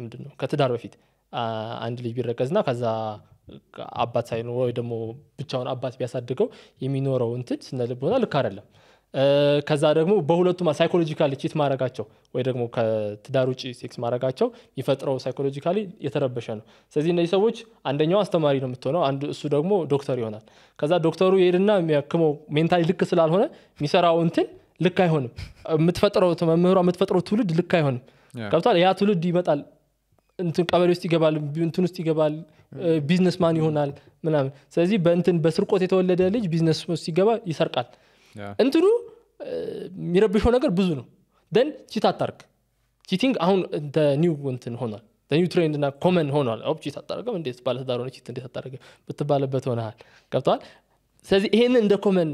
ምንድነው ከትዳር በፊት አንድ ልጅ ና ከዛ አባት ሳይኖ ወይ ደግሞ ብቻውን አባት ቢያሳድገው የሚኖረው እንትን ስነልብ ሆና ልክ አይደለም። ከዛ ደግሞ በሁለቱ ሳይኮሎጂካሊ ቺት ማድረጋቸው ወይ ደግሞ ከትዳር ውጭ ሴክስ ማድረጋቸው የሚፈጥረው ሳይኮሎጂካሊ የተረበሸ ነው። ስለዚህ እነዚህ ሰዎች አንደኛው አስተማሪ ነው የምትሆነው፣ አንዱ እሱ ደግሞ ዶክተር ይሆናል። ከዛ ዶክተሩ ይሄድና የሚያክመው ሜንታሊ ልክ ስላልሆነ የሚሰራው እንትን ልክ አይሆንም። የምትፈጥረው መምህሯ የምትፈጥረው ትውልድ ልክ አይሆንም። ገብቷል። ያ ትውልድ ይመጣል እንትን ቀበሌ ውስጥ ይገባል፣ እንትን ውስጥ ይገባል፣ ቢዝነስማን ይሆናል ምናምን። ስለዚህ በእንትን በስርቆት የተወለደ ልጅ ቢዝነስ ውስጥ ይገባ ይሰርቃል። እንትኑ የሚረብሸው ነገር ብዙ ነው። ደን ቺት አታርግ። ቺቲንግ አሁን ኒው እንትን ሆኗል፣ ኒው ትሬንድ እና ኮመን ሆኗል። ኦብ ቺት አታረገም እንዴት ባለትዳር ሆነ ቺት እንዴት አታረገም ብትባለበት ሆነል ገብተዋል። ስለዚህ ይሄንን እንደ ኮመን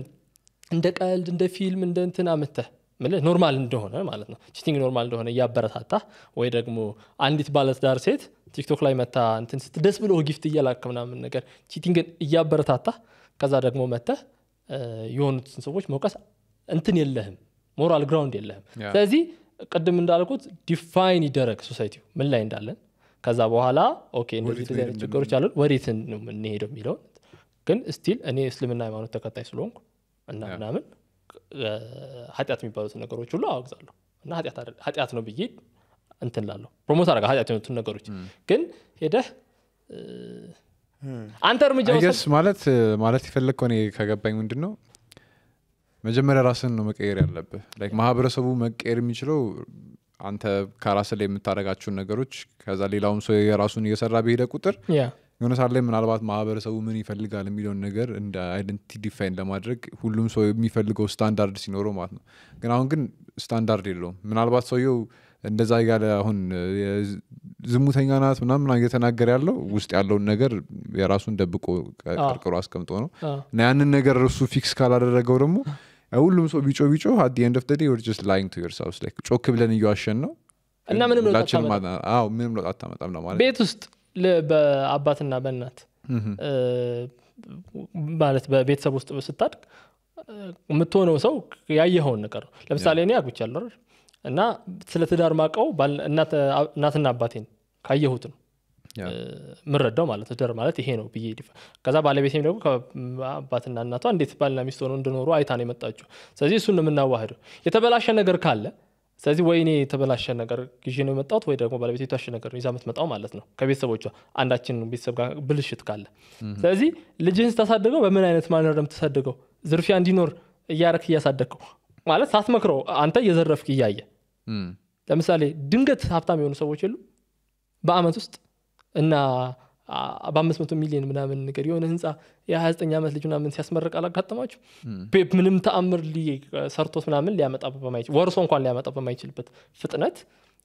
እንደ ቀልድ እንደ ፊልም እንደ እንትን አምተህ ምልህ ኖርማል እንደሆነ ማለት ነው። ቺቲንግ ኖርማል እንደሆነ እያበረታታ ወይ ደግሞ አንዲት ባለትዳር ሴት ቲክቶክ ላይ መታ እንትን ስት ደስ ብሎ ጊፍት እየላክ ምናምን ነገር ቺቲንግን እያበረታታ ከዛ ደግሞ መተህ የሆኑትን ሰዎች መውቀስ እንትን የለህም፣ ሞራል ግራውንድ የለህም። ስለዚህ ቅድም እንዳልኩት ዲፋይን ይደረግ ሶሳይቲ ምን ላይ እንዳለን፣ ከዛ በኋላ ኦኬ እንደዚህ ዲዛይነት ችግሮች አሉን ወዴት ነው የምንሄደው የሚለውን ግን ስቲል እኔ እስልምና ሃይማኖት ተከታይ ስለሆንኩ እና ምናምን ኃጢአት የሚባሉትን ነገሮች ሁሉ አወግዛለሁ እና ኃጢአት ነው ብዬ እንትን ላለሁ ፕሮሞት አረጋ ኃጢአት የሆኑትን ነገሮች ግን ሄደህ አንተ እርምጃስ ማለት ማለት የፈለግከው እኔ ከገባኝ ምንድን ነው መጀመሪያ ራስን ነው መቀየር ያለብህ ላይክ ማህበረሰቡ መቀየር የሚችለው አንተ ከራስ ላይ የምታደረጋቸውን ነገሮች ከዛ ሌላውም ሰው የራሱን እየሰራ በሄደ ቁጥር የሆነ ሰዓት ላይ ምናልባት ማህበረሰቡ ምን ይፈልጋል የሚለውን ነገር እንደ አይደንቲቲ ዲፋይን ለማድረግ ሁሉም ሰው የሚፈልገው ስታንዳርድ ሲኖረው ማለት ነው። ግን አሁን ግን ስታንዳርድ የለውም። ምናልባት ሰውየው እንደዛ እያለ አሁን ዝሙተኛ ናት ምናምን እየተናገረ ያለው ውስጥ ያለውን ነገር የራሱን ደብቆ ቀርቅሮ አስቀምጦ ነው እና ያንን ነገር እሱ ፊክስ ካላደረገው ደግሞ ሁሉም ሰው ቢጮ ቢጮ አት ኤንድ ኦፍ ደ ዴይ ጀስት ላይንግ ቱ ዮርሰልቭስ ላይክ ጮክ ብለን እየዋሸን ነው እና ምንም ለውጥ አታመጣም ለማለት ቤት ውስጥ በአባትና በእናት ማለት በቤተሰብ ውስጥ ስታድግ የምትሆነው ሰው ያየኸውን ነገር ለምሳሌ እኔ አግብቻለሁ እና ስለ ትዳር ማቀው እናትና አባቴን ካየሁት ነው ምረዳው ማለት ትዳር ማለት ይሄ ነው ብዬ ከዛ ባለቤቴም ደግሞ ከአባትና እናቷ እንዴት ባልና ሚስት ሆነው እንደኖሩ አይታ ነው የመጣችው። ስለዚህ እሱን ነው የምናዋህደው። የተበላሸ ነገር ካለ ስለዚህ ወይ እኔ የተበላሸ ነገር ይዤ ነው የመጣሁት ወይ ደግሞ ባለቤት የተሸ ነገር ነው ይዛ የምትመጣው ማለት ነው። ከቤተሰቦቿ አንዳችን ቤተሰብ ጋር ብልሽት ካለ ስለዚህ ልጅህን ስታሳድገው በምን አይነት ማነር ነው ዝርፊያ እንዲኖር እያረክ እያሳደግከው ማለት ሳትመክረው አንተ እየዘረፍክ እያየ ለምሳሌ ድንገት ሀብታም የሆኑ ሰዎች የሉ በአመት ውስጥ እና በአምስት መቶ ሚሊዮን ምናምን ነገር የሆነ ህንፃ የ29 ዓመት ልጅ ምናምን ሲያስመርቅ አላጋጠማችሁ? ምንም ተአምር ሰርቶት ምናምን ሊያመጣ በማይችል ወርሶ እንኳን ሊያመጣ በማይችልበት ፍጥነት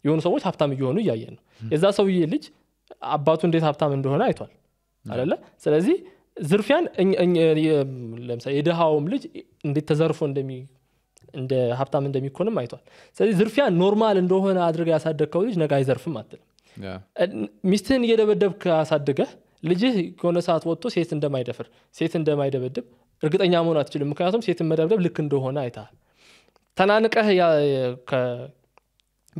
የሆኑ ሰዎች ሀብታም እየሆኑ እያየ ነው። የዛ ሰውዬ ልጅ አባቱ እንዴት ሀብታም እንደሆነ አይቷል አለ ስለዚህ ዝርፊያን ለምሳሌ የድሃውም ልጅ እንዴት ተዘርፎ እንደሚ እንደ ሀብታም እንደሚኮንም አይቷል። ስለዚህ ዝርፊያ ኖርማል እንደሆነ አድርገ ያሳደግከው ልጅ ነገ አይዘርፍም አትልም። ሚስትህን እየደበደብክ አሳድገህ ልጅህ ከሆነ ሰዓት ወጥቶ ሴት እንደማይደፍር ሴት እንደማይደበድብ እርግጠኛ መሆን አትችልም። ምክንያቱም ሴትን መደብደብ ልክ እንደሆነ አይተል ተናንቀህ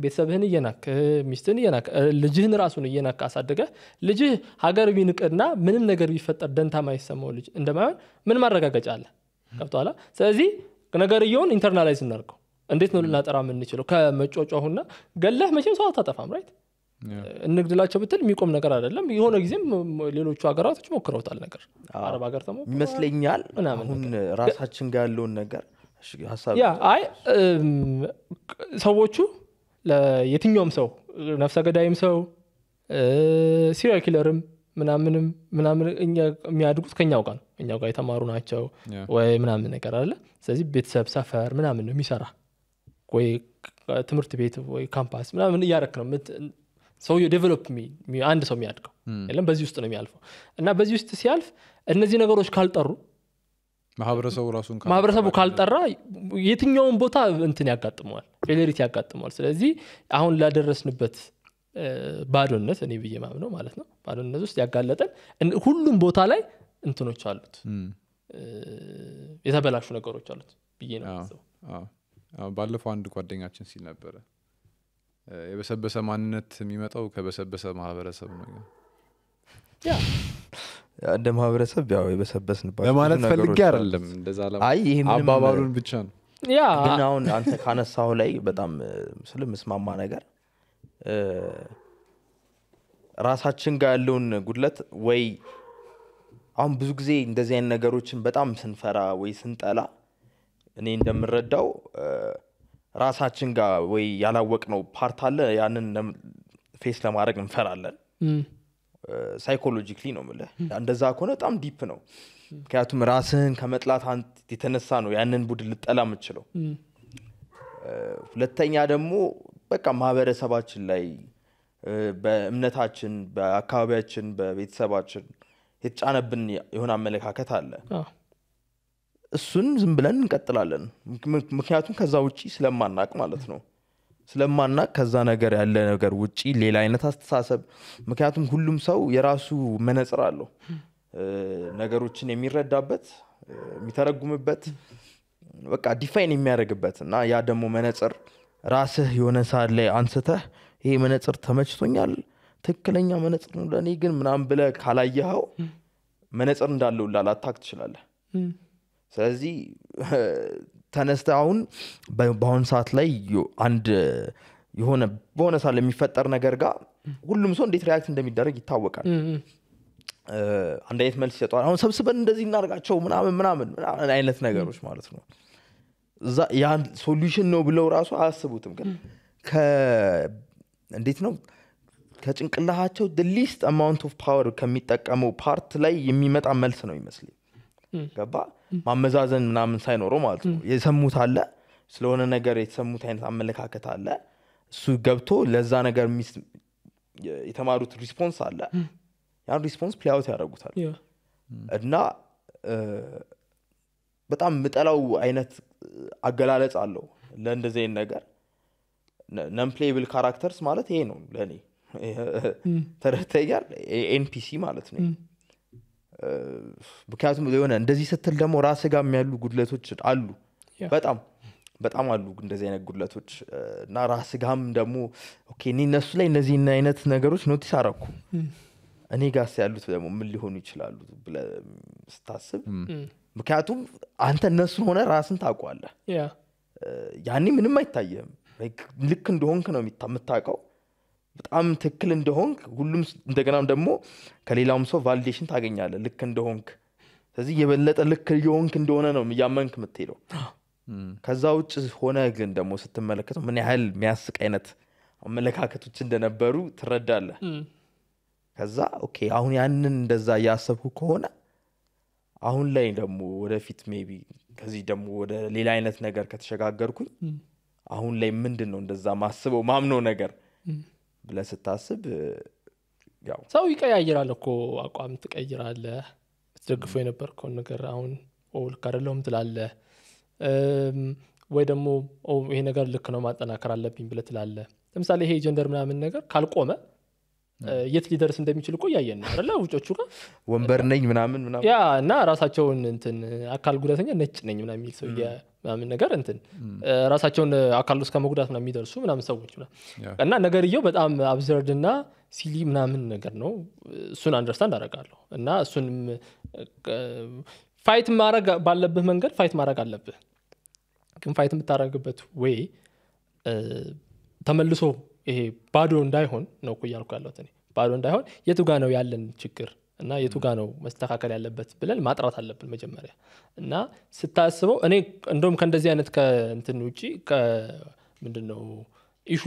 ቤተሰብህን እየናክ ሚስትህን እየናክ ልጅህን ራሱን እየናክ አሳድገህ ልጅህ ሀገር ቢንቅና ምንም ነገር ቢፈጠር ደንታ ማይሰማው ልጅ እንደማይሆን ምን ማረጋገጫ አለ? ገብቶሃል? ስለዚህ ነገርየውን ኢንተርናላይዝ እናርገው እንዴት ነው ልናጠራ የምንችለው? ከመጮጮሁና ገለህ መቼም ሰው አታጠፋም ራይት እንግድላቸው ብትል የሚቆም ነገር አይደለም። የሆነ ጊዜም ሌሎቹ ሀገራቶች ሞክረውታል ነገር አረብ ሀገር ተሞ ይመስለኛል። አሁን ራሳችን ጋር ያለውን ነገር አይ ሰዎቹ የትኛውም ሰው ነፍሰ ገዳይም ሰው ሲሪያል ኪለርም ምናምንም ምናምን የሚያድጉት ከኛው ጋር ነው። እኛው ጋር የተማሩ ናቸው ወይ ምናምን ነገር አለ። ስለዚህ ቤተሰብ፣ ሰፈር ምናምን ነው የሚሰራ ወይ ትምህርት ቤት ወይ ካምፓስ ምናምን እያረክ ነው ሰውየ ዴቨሎፕ አንድ ሰው የሚያድገው የለም በዚህ ውስጥ ነው የሚያልፈው እና በዚህ ውስጥ ሲያልፍ እነዚህ ነገሮች ካልጠሩ ማህበረሰቡ ካልጠራ የትኛውን ቦታ እንትን ያጋጥመዋል ፌሌሪት ያጋጥመዋል ስለዚህ አሁን ላደረስንበት ባዶነት እኔ ብዬ ማምነው ማለት ነው ባዶነት ውስጥ ያጋለጠን ሁሉም ቦታ ላይ እንትኖች አሉት የተበላሹ ነገሮች አሉት ብዬ ነው ባለፈው አንድ ጓደኛችን ሲል ነበረ የበሰበሰ ማንነት የሚመጣው ከበሰበሰ ማህበረሰብ ነው። እንደ ማህበረሰብ ያው የበሰበስንባቸው ለማለት ፈልጌ አይደለም። እንደዛ አባባሉን ብቻ ነው። ግን አሁን አንተ ካነሳሁ ላይ በጣም ስለ ምስማማ ነገር ራሳችን ጋር ያለውን ጉድለት ወይ አሁን ብዙ ጊዜ እንደዚህ አይነት ነገሮችን በጣም ስንፈራ ወይ ስንጠላ እኔ እንደምረዳው ራሳችን ጋር ወይ ያላወቅነው ፓርት አለ ያንን ፌስ ለማድረግ እንፈራለን ሳይኮሎጂክሊ ነው ምለ እንደዛ ከሆነ በጣም ዲፕ ነው ምክንያቱም ራስህን ከመጥላት የተነሳ ነው ያንን ቡድን ልጠላ የምችለው ሁለተኛ ደግሞ በቃ ማህበረሰባችን ላይ በእምነታችን በአካባቢያችን በቤተሰባችን የተጫነብን የሆነ አመለካከት አለ እሱን ዝም ብለን እንቀጥላለን። ምክንያቱም ከዛ ውጪ ስለማናቅ ማለት ነው ስለማናቅ ከዛ ነገር ያለ ነገር ውጪ ሌላ አይነት አስተሳሰብ። ምክንያቱም ሁሉም ሰው የራሱ መነጽር አለው፣ ነገሮችን የሚረዳበት የሚተረጉምበት፣ በቃ ዲፋይን የሚያደርግበት እና ያ ደግሞ መነጽር ራስህ የሆነ ሰዓት ላይ አንስተህ ይሄ መነጽር ተመችቶኛል፣ ትክክለኛ መነጽር ነው ለእኔ ግን ምናም ብለ ካላየኸው መነጽር እንዳለው ላላታክ ትችላለህ። ስለዚህ ተነስተ አሁን በአሁኑ ሰዓት ላይ አንድ የሆነ በሆነ ሰዓት ለሚፈጠር ነገር ጋር ሁሉም ሰው እንዴት ሪያክት እንደሚደረግ ይታወቃል አንድ አይነት መልስ ይሰጠዋል አሁን ሰብስበን እንደዚህ እናርጋቸው ምናምን ምናምን ምናምን አይነት ነገሮች ማለት ነው እዛ ያ ሶሉሽን ነው ብለው ራሱ አያስቡትም ግን እንዴት ነው ከጭንቅላሃቸው ሊስት አማውንት ኦፍ ፓወር ከሚጠቀመው ፓርት ላይ የሚመጣ መልስ ነው ይመስለኝ ገባ ማመዛዘን ምናምን ሳይኖረው ማለት ነው። የሰሙት አለ ስለሆነ ነገር የተሰሙት አይነት አመለካከት አለ። እሱ ገብቶ ለዛ ነገር የተማሩት ሪስፖንስ አለ። ያን ሪስፖንስ ፕላውት ያደረጉታል እና በጣም ምጠላው አይነት አገላለጽ አለው ለእንደዚህ አይነት ነገር ነን ፕሌብል ካራክተርስ ማለት ይሄ ነው ለእኔ ተረተኛል ኤንፒሲ ማለት ነው። ምክንያቱም የሆነ እንደዚህ ስትል ደግሞ ራስ ጋ ያሉ ጉድለቶች አሉ በጣም በጣም አሉ እንደዚህ አይነት ጉድለቶች እና ራስ ጋም ደግሞ እነሱ ላይ እነዚህ አይነት ነገሮች ኖቲስ አረኩ እኔ ጋስ ያሉት ደግሞ ምን ሊሆኑ ይችላሉ ስታስብ ምክንያቱም አንተ እነሱን ሆነ ራስን ታውቋለህ ያኔ ምንም አይታየም ልክ እንደሆንክ ነው የምታውቀው በጣም ትክክል እንደሆንክ ሁሉም እንደገናም ደግሞ ከሌላውም ሰው ቫሊዴሽን ታገኛለ ልክ እንደሆንክ። ስለዚህ የበለጠ ልክ የሆንክ እንደሆነ ነው እያመንክ የምትሄደው። ከዛ ውጭ ሆነ ግን ደግሞ ስትመለከተው ምን ያህል የሚያስቅ አይነት አመለካከቶች እንደነበሩ ትረዳለህ። ከዛ ኦኬ አሁን ያንን እንደዛ እያሰብኩ ከሆነ አሁን ላይ ደግሞ ወደፊት ቢ ከዚህ ደግሞ ወደ ሌላ አይነት ነገር ከተሸጋገርኩኝ አሁን ላይ ምንድን ነው እንደዛ ማስበው ማምነው ነገር ብለ ስታስብ ያው ሰው ይቀያይራል እኮ አቋም ትቀይራለ ትደግፎ የነበርከውን ነገር አሁን ልክ አይደለሁም ትላለ ወይ ደግሞ ይሄ ነገር ልክ ነው ማጠናከር አለብኝ ብለ ትላለ ለምሳሌ ይሄ ጀንደር ምናምን ነገር ካልቆመ የት ሊደርስ እንደሚችል እኮ እያየን ነው አለ ውጮቹ ጋር ወንበር ነኝ ምናምን ያ እና ራሳቸውን እንትን አካል ጉዳተኛ ነጭ ነኝ ምና የሚል ሰው ምናምን ነገር እንትን ራሳቸውን አካል ውስጥ ከመጉዳት ነው የሚደርሱ ምናምን ሰዎች እና ነገርየው በጣም አብዘርድ እና ሲሊ ምናምን ነገር ነው። እሱን አንደርስታንድ አረጋለሁ እና እሱን ፋይት ማድረግ ባለብህ መንገድ ፋይት ማድረግ አለብህ። ግን ፋይት የምታደርግበት ወይ ተመልሶ ይሄ ባዶ እንዳይሆን ነው እኮ እያልኩ ያለሁት እኔ ባዶ እንዳይሆን የቱ ጋ ነው ያለን ችግር እና የቱ ጋ ነው መስተካከል ያለበት ብለን ማጥራት አለብን መጀመሪያ እና ስታስበው እኔ እንደም ከእንደዚህ አይነት ከእንትን ውጭ ምንድነው ኢሹ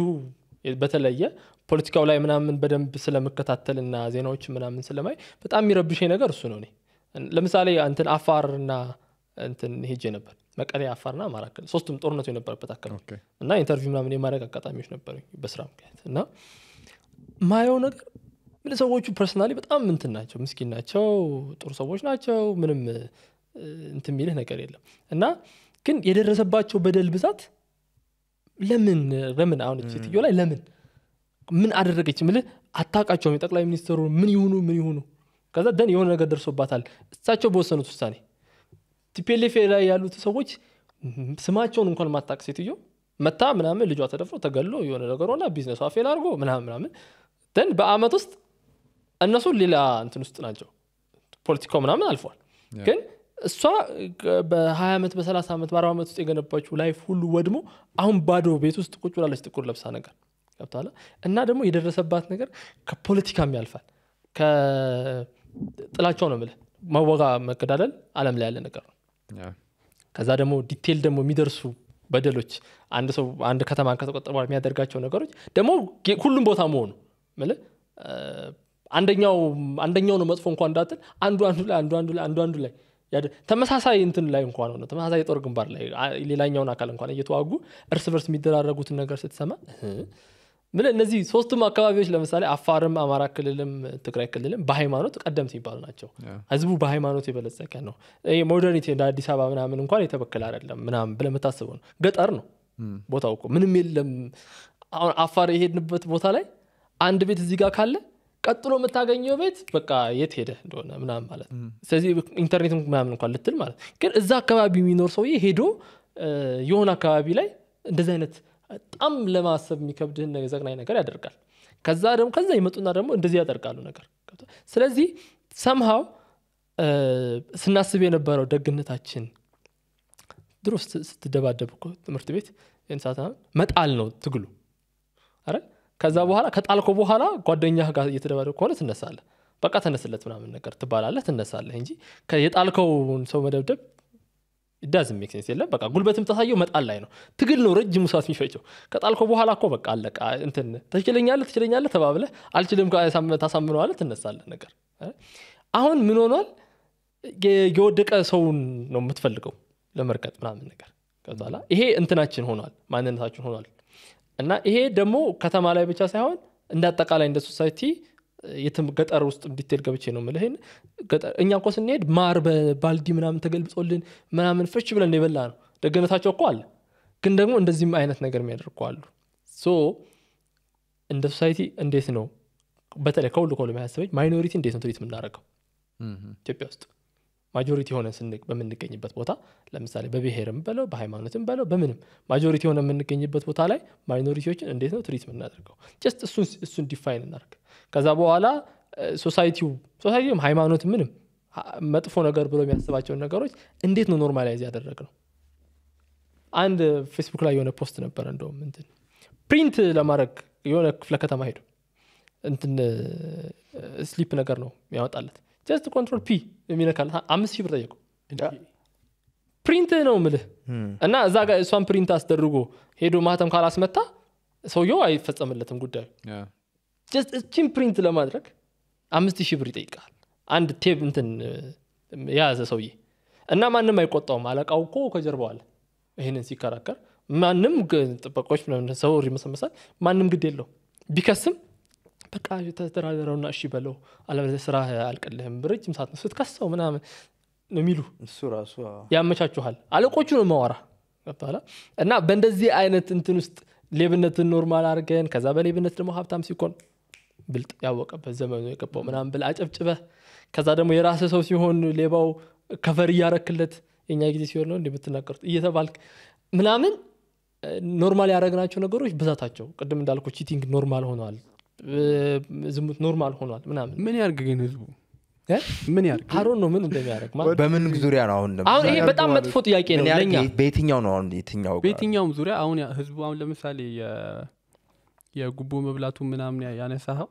በተለየ ፖለቲካው ላይ ምናምን በደንብ ስለመከታተል እና ዜናዎች ምናምን ስለማይ በጣም የሚረብሸኝ ነገር እሱ ነው እኔ ለምሳሌ እንትን አፋርና እንትን ሄጄ ነበር መቀሌ፣ አፋርና አማራ ክልል ሶስቱም ጦርነቱ የነበረበት አካባቢ እና ኢንተርቪው ምናምን የማድረግ አጋጣሚዎች ነበሩኝ በስራ ምክንያት እና ማየው ነገር ምን ሰዎቹ ፐርሶናሊ በጣም ምንትን ናቸው፣ ምስኪን ናቸው፣ ጥሩ ሰዎች ናቸው። ምንም እንትን የሚልህ ነገር የለም እና ግን የደረሰባቸው በደል ብዛት ለምን ለምን አሁን ሴትዮ ላይ ለምን ምን አደረገች ምል አታቃቸውም የጠቅላይ ሚኒስትሩ ምን ይሁኑ ምን ይሁኑ ከዛ ደን የሆነ ነገር ደርሶባታል እሳቸው በወሰኑት ውሳኔ ቲፒኤልኤፍ ላይ ያሉት ሰዎች ስማቸውን እንኳን ማታቅ ሴትዮ መታ ምናምን ልጇ ተደፍሮ ተገሎ የሆነ ነገር ሆና ቢዝነሷ ፌል አድርጎ ምናምን ምናምን ደን በአመት ውስጥ እነሱ ሌላ እንትን ውስጥ ናቸው። ፖለቲካው ምናምን አልፏል። ግን እሷ በ20 ዓመት በ30 ዓመት በ40 ዓመት ውስጥ የገነባችው ላይፍ ሁሉ ወድሞ አሁን ባዶ ቤት ውስጥ ቁጭ ላለች ጥቁር ለብሳ ነገር ገብታለ እና ደግሞ የደረሰባት ነገር ከፖለቲካም ያልፋል። ከጥላቸው ነው ምለ መወጋ መገዳደል አለም ላይ ያለ ነገር ነው። ከዛ ደግሞ ዲቴል ደግሞ የሚደርሱ በደሎች አንድ ሰው አንድ ከተማን ከተቆጠረ በኋላ የሚያደርጋቸው ነገሮች ደግሞ ሁሉም ቦታ መሆኑ አንደኛው አንደኛው ነው መጥፎ እንኳን እንዳትል አንዱ አንዱ ላይ አንዱ አንዱ ላይ አንዱ አንዱ ላይ ተመሳሳይ እንትን ላይ እንኳ ነው ተመሳሳይ የጦር ግንባር ላይ ሌላኛውን አካል እንኳን እየተዋጉ እርስ በርስ የሚደራረጉትን ነገር ስትሰማ ምን እነዚህ ሶስቱም አካባቢዎች ለምሳሌ አፋርም፣ አማራ ክልልም፣ ትግራይ ክልልም በሃይማኖት ቀደምት የሚባሉ ናቸው። ህዝቡ በሃይማኖት የበለጸቀ ነው። ሞደርኒቲ እንደ አዲስ አበባ ምናምን እንኳን የተበከለ አይደለም ምናም ብለምታስቡ ነው። ገጠር ነው ቦታው እኮ ምንም የለም። አሁን አፋር የሄድንበት ቦታ ላይ አንድ ቤት እዚህ ጋር ካለ ቀጥሎ የምታገኘው ቤት በቃ የት ሄደ እንደሆነ ምናም ማለት ስለዚህ ኢንተርኔት ምናምን እንኳን ልትል ማለት ግን እዛ አካባቢ የሚኖር ሰውዬ ሄዶ የሆነ አካባቢ ላይ እንደዚህ አይነት በጣም ለማሰብ የሚከብድህን ዘግናኝ ነገር ያደርጋል። ከዛ ደግሞ ከዛ ይመጡና ደግሞ እንደዚህ ያደርጋሉ ነገር። ስለዚህ ሰምሃው ስናስብ የነበረው ደግነታችን ድሮ ስትደባደብ ትምህርት ቤት እንስሳት መጣል ነው ትግሉ አረ ከዛ በኋላ ከጣልኮ በኋላ ጓደኛ ጋር እየተደባደብ ከሆነ ትነሳለህ። በቃ ተነስለት ምናምን ነገር ትባላለህ፣ ትነሳለህ እንጂ የጣልከውን ሰው መደብደብ ዳዝ ሜክ የለም። በቃ ጉልበት የምታሳየው መጣል ላይ ነው። ትግል ነው ረጅም ሰዓት የሚፈጨው። ከጣልኮ በኋላ እኮ በቃ አለቃ እንትን ትችለኛለህ ትችለኛለህ ተባብለ አልችልም ታሳምነዋለህ፣ ትነሳለህ ነገር አሁን ምን ሆኗል? የወደቀ ሰውን ነው የምትፈልገው ለመርቀጥ ምናምን ነገር ከዛላ ይሄ እንትናችን ሆኗል፣ ማንነታችን ሆኗል። እና ይሄ ደግሞ ከተማ ላይ ብቻ ሳይሆን እንደ አጠቃላይ እንደ ሶሳይቲ የትም ገጠር ውስጥ ዲቴል ገብቼ ነው ምልህን እኛ ኮ ስንሄድ ማር በባልዲ ምናምን ተገልብጾልን ምናምን ፍች ብለን የበላ ነው። ደገነታቸው እኮ አለ፣ ግን ደግሞ እንደዚህም አይነት ነገር የሚያደርጉ አሉ። ሶ እንደ ሶሳይቲ እንዴት ነው በተለይ ከሁሉ ከሁሉ የሚያስበኝ ማይኖሪቲ እንዴት ነው ትሪት የምናደርገው ኢትዮጵያ ውስጥ ማጆሪቲ የሆነ በምንገኝበት ቦታ ለምሳሌ በብሔርም በለው በሃይማኖትም በለው በምንም ማጆሪቲ ሆነ የምንገኝበት ቦታ ላይ ማይኖሪቲዎችን እንዴት ነው ትሪት የምናደርገው? ጀስት እሱን ዲፋይን እናደርግ። ከዛ በኋላ ሶሳይቲው ሶሳይቲውም ሃይማኖት ምንም መጥፎ ነገር ብሎ የሚያስባቸውን ነገሮች እንዴት ነው ኖርማላይዝ ያደረግ ነው። አንድ ፌስቡክ ላይ የሆነ ፖስት ነበረ እንደውም እንትን ፕሪንት ለማድረግ የሆነ ክፍለ ከተማ ሄዱ እንትን ስሊፕ ነገር ነው ያወጣለት ጀስት ኮንትሮል ፒ የሚነካል አምስት ሺህ ብር ጠየቁ ፕሪንት ነው ምልህ እና እዛ ጋር እሷን ፕሪንት አስደርጎ ሄዶ ማህተም ካላስመታ ሰውየው አይፈጸምለትም ጉዳዩ ጀስት እችን ፕሪንት ለማድረግ አምስት ሺህ ብር ይጠይቃል አንድ ቴብ እንትን የያዘ ሰውዬ እና ማንም አይቆጣውም አለቃው እኮ ከጀርባው አለ ይህንን ሲከራከር ማንም ጥበቆች ሰው ይመሰመሳል ማንም ግድ የለው ቢከስም በቃ ተደራደረውና እሺ በለው አለበለዚያ ስራ አልቀልህም ረጅም ሰዓት ነው ስትከሰው ምናምን የሚሉ እሱ ራሱ ያመቻችኋል። አለቆቹ ነው መዋራ ገብተኋላ እና በእንደዚህ አይነት እንትን ውስጥ ሌብነትን ኖርማል አድርገን ከዛ በሌብነት ደግሞ ሀብታም ሲኮን ብልጥ ያወቀበት ዘመኑ የገባው ምናምን ብል አጨብጭበ ከዛ ደግሞ የራስህ ሰው ሲሆን ሌባው ከፈር እያረክለት የኛ ጊዜ ሲሆን ነው እንደምትናገሩት እየተባልክ ምናምን ኖርማል ያደረግናቸው ነገሮች ብዛታቸው ቅድም እንዳልኩ ቺቲንግ ኖርማል ሆነዋል። ዝሙት ኖርማል ሆኗል ምናምን ምን ያርግ ግን ህዝቡ ምን ያርግ አሮ ነው ምን እንደሚያደርግ በምን ዙሪያ ነው አሁን አሁን ይሄ በጣም መጥፎ ጥያቄ ነው ለኛ በየትኛው ነው አሁን የትኛው በየትኛውም ዙሪያ አሁን ህዝቡ አሁን ለምሳሌ የጉቦ መብላቱ ምናምን ያነሳኸው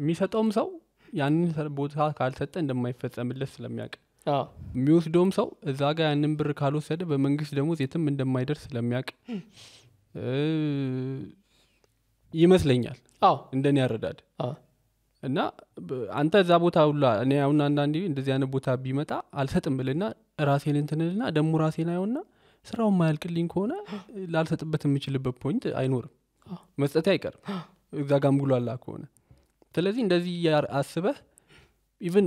የሚሰጠውም ሰው ያንን ቦታ ካልሰጠ እንደማይፈጸምለት ስለሚያውቅ የሚወስደውም ሰው እዛ ጋር ያንን ብር ካልወሰደ በመንግስት ደግሞ ዜትም እንደማይደርስ ስለሚያውቅ ይመስለኛል አዎ እንደኔ ያረዳድ እና አንተ እዛ ቦታ ሁላ እኔ አሁን አንዳንድ እንደዚህ አይነት ቦታ ቢመጣ አልሰጥም ብልና ራሴን እንትንልና ደሞ ራሴን አይሆንና ስራው ማያልቅልኝ ከሆነ ላልሰጥበት የምችልበት ፖይንት አይኖርም መስጠት አይቀርም እዛ ጋም ጉሏላ ከሆነ ስለዚህ እንደዚህ አስበህ ኢቨን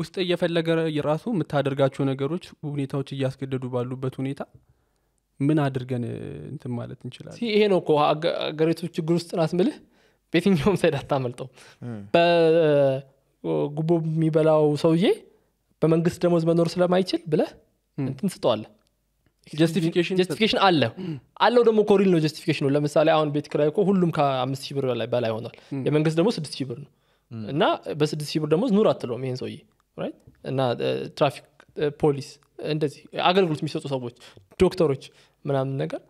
ውስጥ እየፈለገ ራሱ የምታደርጋቸው ነገሮች ሁኔታዎች እያስገደዱ ባሉበት ሁኔታ ምን አድርገን እንትን ማለት እንችላለን ይሄ ነው አገሪቱ ችግር ውስጥ ናት ምልህ በየትኛውም ሳይድ አታመልጠው በጉቦ የሚበላው ሰውዬ በመንግስት ደሞዝ መኖር ስለማይችል ብለ እንትን ስጠዋለ ጀስቲፊኬሽን አለ አለው ደግሞ ኮሪል ነው ጀስቲፊኬሽኑ ለምሳሌ አሁን ቤት ክራይ ሁሉም ከአምስት ሺህ ብር በላይ ሆኗል የመንግስት ደግሞ ስድስት ሺህ ብር ነው እና በስድስት ሺህ ብር ደግሞ ኑር አትለውም ይሄን ሰውዬ እና ትራፊክ ፖሊስ እንደዚህ አገልግሎት የሚሰጡ ሰዎች ዶክተሮች ምናምን ነገር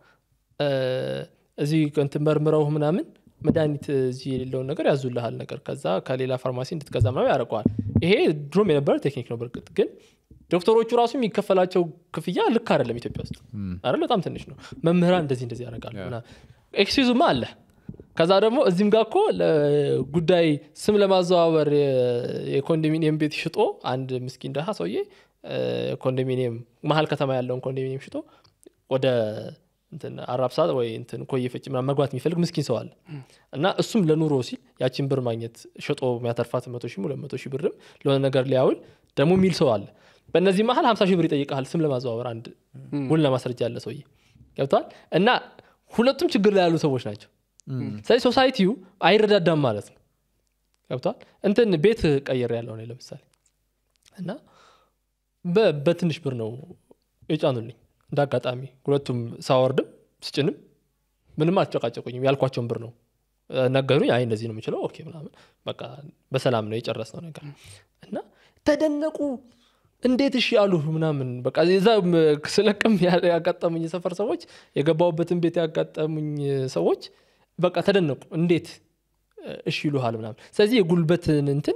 እዚህ ንት መርምረው ምናምን መድኃኒት እዚህ የሌለውን ነገር ያዙልሃል ነገር ከዛ ከሌላ ፋርማሲ እንድትገዛ ምናምን ያደርገዋል። ይሄ ድሮም የነበረ ቴክኒክ ነው። በርግጥ ግን ዶክተሮቹ ራሱ የሚከፈላቸው ክፍያ ልክ አይደለም ኢትዮጵያ ውስጥ አይደል፣ በጣም ትንሽ ነው። መምህራን እንደዚህ እንደዚህ ያደርጋል። ኤክስኪዩዝማ አለ። ከዛ ደግሞ እዚህም ጋር እኮ ጉዳይ ስም ለማዘዋወር የኮንዶሚኒየም ቤት ሽጦ አንድ ምስኪን ደሃ ሰውዬ ኮንዶሚኒየም መሀል ከተማ ያለውን ኮንዶሚኒየም ሽጦ ወደ አራብሳ ወይ እንትን ኮየ ፈጭ መግባት የሚፈልግ ምስኪን ሰው አለ እና እሱም ለኑሮ ሲል ያችን ብር ማግኘት ሸጦ የሚያተርፋት መቶ ሺ ሁለት መቶ ሺ ብርም ለሆነ ነገር ሊያውል ደግሞ የሚል ሰው አለ። በእነዚህ መሀል ሀምሳ ብር ይጠይቀል ስም ለማዘዋወር አንድ ውል ለማስረጃ ያለ ሰውዬ ገብተዋል። እና ሁለቱም ችግር ላይ ያሉ ሰዎች ናቸው። ስለዚህ ሶሳይቲው አይረዳዳም ማለት ነው። ገብተዋል። እንትን ቤት ቀይር ያለው ለምሳሌ እና በትንሽ ብር ነው የጫኑልኝ። እንደ አጋጣሚ ሁለቱም ሳወርድም ስጭንም ምንም አትጨቃጨቁኝም። ያልኳቸውን ብር ነው ነገሩኝ። አይ እነዚህ ነው የምችለው ኦኬ ምናምን በቃ በሰላም ነው የጨረስነው ነገር እና ተደነቁ። እንዴት እሺ አሉ ምናምን በቃ ዛ ስለቅም ያጋጠሙኝ ሰፈር ሰዎች የገባሁበትን ቤት ያጋጠሙኝ ሰዎች በቃ ተደነቁ። እንዴት እሺ ይሉሃል ምናምን። ስለዚህ የጉልበትን እንትን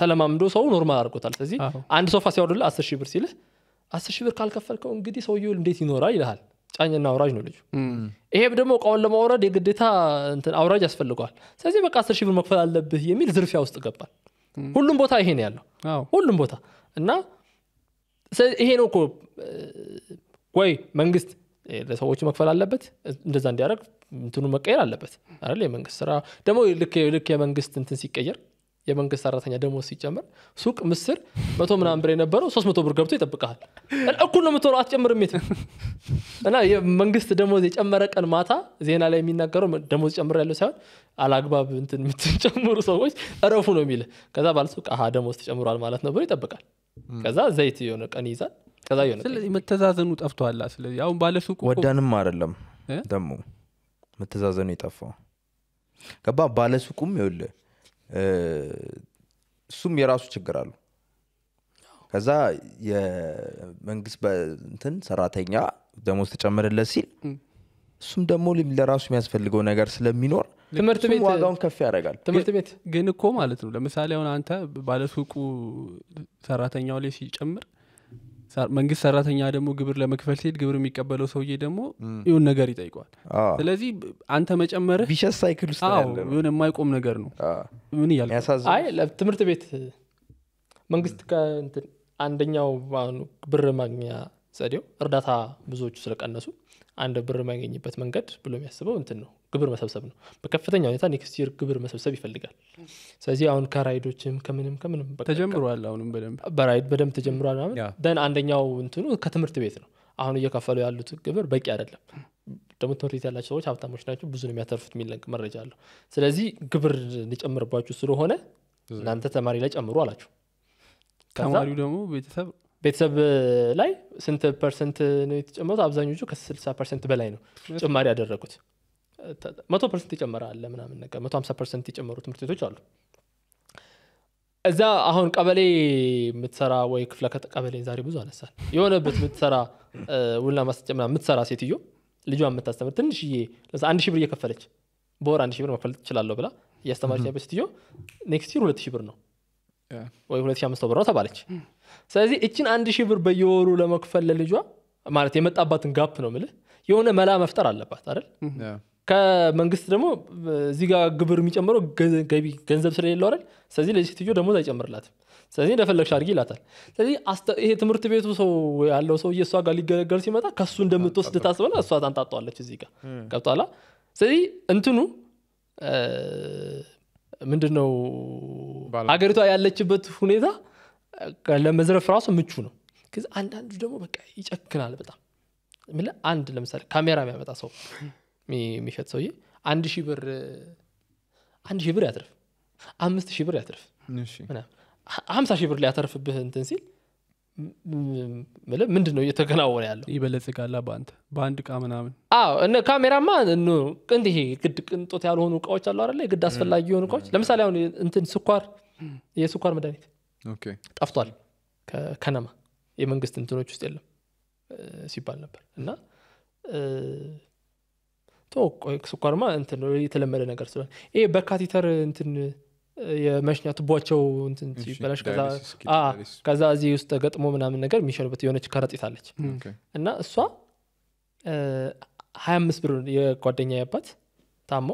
ተለማምዶ ሰው ኖርማል አድርጎታል። ስለዚህ አንድ ሶፋ ሲያወርድል አስር ሺህ ብር ሲልህ አስር ሺህ ብር ካልከፈልከው እንግዲህ ሰውየው እንዴት ይኖራል ይልሃል። ጫኝና አውራጅ ነው ልጁ። ይሄ ደግሞ እቃውን ለማውረድ የግዴታ አውራጅ ያስፈልገዋል። ስለዚህ በቃ አስር ሺህ ብር መክፈል አለብህ የሚል ዝርፊያ ውስጥ ገባል። ሁሉም ቦታ ይሄ ነው ያለው፣ ሁሉም ቦታ እና ይሄ ነው ወይ መንግስት ለሰዎች መክፈል አለበት እንደዛ እንዲያደረግ እንትኑ መቀየር አለበት አ የመንግስት ስራ ደግሞ ልክ የመንግስት እንትን ሲቀየር የመንግስት ሰራተኛ ደሞዝ ሲጨምር ሱቅ ምስር መቶ ምናምን ብር የነበረው ሶስት መቶ ብር ገብቶ ይጠብቃል። እኩል ነው የምትሆነው፣ አትጨምርም የት እና የመንግስት ደሞዝ የጨመረ ቀን ማታ ዜና ላይ የሚናገረው ደሞዝ ጨምር ያለው ሳይሆን አላግባብ እንትን የምትጨምሩ ሰዎች እረፉ ነው የሚል። ከዛ ባለሱቅ አሀ ደሞዝ ተጨምሯል ማለት ነው ብሎ ይጠብቃል። ከዛ ዘይት የሆነ ቀን ይይዛል። ከዛ የሆነ ስለዚህ መተዛዘኑ ጠፍቷላ። ስለዚህ አሁን ባለሱቅ ወዳንም አደለም ደግሞ መተዛዘኑ የጠፋው ገባ ባለሱቁም ይኸውልህ እሱም የራሱ ችግር አሉ። ከዛ የመንግስት እንትን ሰራተኛ ደሞዝ ተጨመረለት ሲል እሱም ደግሞ ለራሱ የሚያስፈልገው ነገር ስለሚኖር ትምህርት ቤት ዋጋውን ከፍ ያደርጋል። ትምህርት ቤት ግን እኮ ማለት ነው። ለምሳሌ አሁን አንተ ባለሱቁ ሰራተኛው ላይ ሲጨምር መንግስት ሰራተኛ ደግሞ ግብር ለመክፈል ሲሄድ ግብር የሚቀበለው ሰውዬ ደግሞ ይሁን ነገር ይጠይቋል ስለዚህ አንተ መጨመርህ ቢሸስ ሳይክል ውስጥ የማይቆም ነገር ነው ምን ትምህርት ቤት መንግስት አንደኛው ብር ማግኛ ዘዴው እርዳታ ብዙዎቹ ስለቀነሱ አንድ ብር የማይገኝበት መንገድ ብሎ የሚያስበው እንትን ነው ግብር መሰብሰብ ነው። በከፍተኛ ሁኔታ ኔክስት ግብር መሰብሰብ ይፈልጋል። ስለዚህ አሁን ከራይዶችም ከምንም ከምንም ተጀምሯል። አሁንም በደንብ በራይድ በደንብ ተጀምሯል። ምን ደን አንደኛው እንትኑ ከትምህርት ቤት ነው። አሁን እየከፈሉ ያሉት ግብር በቂ አይደለም። ደግሞ ትምህርት ቤት ያላቸው ሰዎች ሀብታሞች ናቸው፣ ብዙ ነው የሚያተርፉት የሚለቅ መረጃ አለው። ስለዚህ ግብር ሊጨምርባችሁ ስለሆነ እናንተ ተማሪ ላይ ጨምሩ አላችሁ። ተማሪው ደግሞ ቤተሰብ ቤተሰብ ላይ ስንት ፐርሰንት ነው የተጨመሩት? አብዛኞቹ ከ60 ፐርሰንት በላይ ነው ጭማሪ ያደረጉት። መቶ ፐርሰንት የጨመረ አለ ምናምን ነገር መቶ ሀምሳ ፐርሰንት የጨመሩ ትምህርት ቤቶች አሉ እዛ አሁን ቀበሌ የምትሰራ ወይ ክፍለ ቀበሌ ዛሬ ብዙ አነሳል የሆነበት የምትሰራ ውልና ማስጨምና የምትሰራ ሴትዮ ልጇ የምታስተምር ትንሽዬ አንድ ሺህ ብር እየከፈለች በወር አንድ ሺህ ብር መክፈል ትችላለሁ ብላ እያስተማረች ያበ ሴትዮ ኔክስት ይር ሁለት ሺህ ብር ነው ወይ ሁለት ሺህ አምስት ብር ነው ተባለች ስለዚህ እችን አንድ ሺህ ብር በየወሩ ለመክፈል ለልጇ ማለት የመጣባትን ጋፕ ነው ምልህ የሆነ መላ መፍጠር አለባት አይደል ከመንግስት ደግሞ እዚህ ጋር ግብር የሚጨምረው ገቢ ገንዘብ ስለሌለው አይደል? ስለዚህ ለዚህ ትዮ ደሞዝ አይጨምርላትም። ስለዚህ እንደፈለግሽ አድርጊ ይላታል። ስለዚህ ይሄ ትምህርት ቤቱ ሰው ያለው ሰው እየእሷ ጋር ሊገለገል ሲመጣ ከእሱ እንደምትወስድ ታስበና እሷ ታንጣጠዋለች እዚህ ጋር ገብቷላ። ስለዚህ እንትኑ ምንድን ነው ሀገሪቷ ያለችበት ሁኔታ ለመዝረፍ ራሱ ምቹ ነው። ከዚ አንዳንዱ ደግሞ በቃ ይጨክናል በጣም አንድ ለምሳሌ ካሜራ የሚያመጣ ሰው የሚሸጥ ሰውዬ አንድ ሺህ ብር አንድ ሺህ ብር ያትርፍ፣ አምስት ሺህ ብር ያትርፍ፣ ሀምሳ ሺህ ብር ሊያተርፍብህ እንትን ሲል ምንድን ነው እየተከናወነ ያለው? ይበለጽጋላ በአንተ በአንድ ቃ ምናምን። አዎ እነ ካሜራማ ቅንድ ይሄ ግድ ቅንጦት ያልሆኑ እቃዎች አሉ አለ ግድ አስፈላጊ የሆኑ እቃዎች። ለምሳሌ አሁን እንትን ስኳር፣ የስኳር መድኃኒት ጠፍቷል ከነማ የመንግስት እንትኖች ውስጥ የለም ሲባል ነበር እና ስኳርማ የተለመደ ነገር ስለሆነ ይሄ በካቲተር እንትን የመሽኛ ቱቧቸው እንትን ሲበላሽ ከዛ እዚህ ውስጥ ገጥሞ ምናምን ነገር የሚሸርበት የሆነች ከረጢት አለች እና እሷ ሀያ አምስት ብር የጓደኛ ያባት ታሞ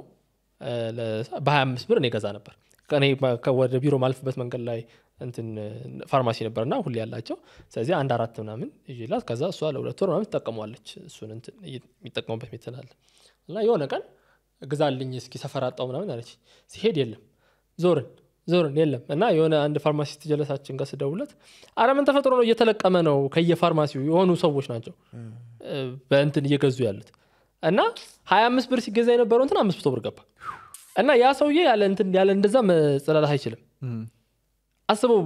በሀያ አምስት ብር እኔ ገዛ ነበር ወደ ቢሮ ማልፍበት መንገድ ላይ እንትን ፋርማሲ ነበር እና ሁሌ ያላቸው ስለዚህ አንድ አራት ምናምን ይላት ከዛ እሷ ለሁለት ወር ምናምን ትጠቀሟለች እሱን የሚጠቀሙበት ሜትናል እና የሆነ ቀን ግዛልኝ እስኪ አጣው ምናምን አለች። ሲሄድ የለም ዞርን ዞርን የለም እና የሆነ አንድ ፋርማሲስት ጀለሳችን ጋር ስደውለት አረ ምን ተፈጥሮ ነው እየተለቀመ ነው ከየፋርማሲው የሆኑ ሰዎች ናቸው በእንትን እየገዙ ያሉት እና ሀያ አምስት ብር ሲገዛ የነበረው እንትን አምስት መቶ ብር ገባ እና ያ ሰውዬ ያለ እንትን ያለ እንደዛ መጸዳዳት አይችልም። አስበው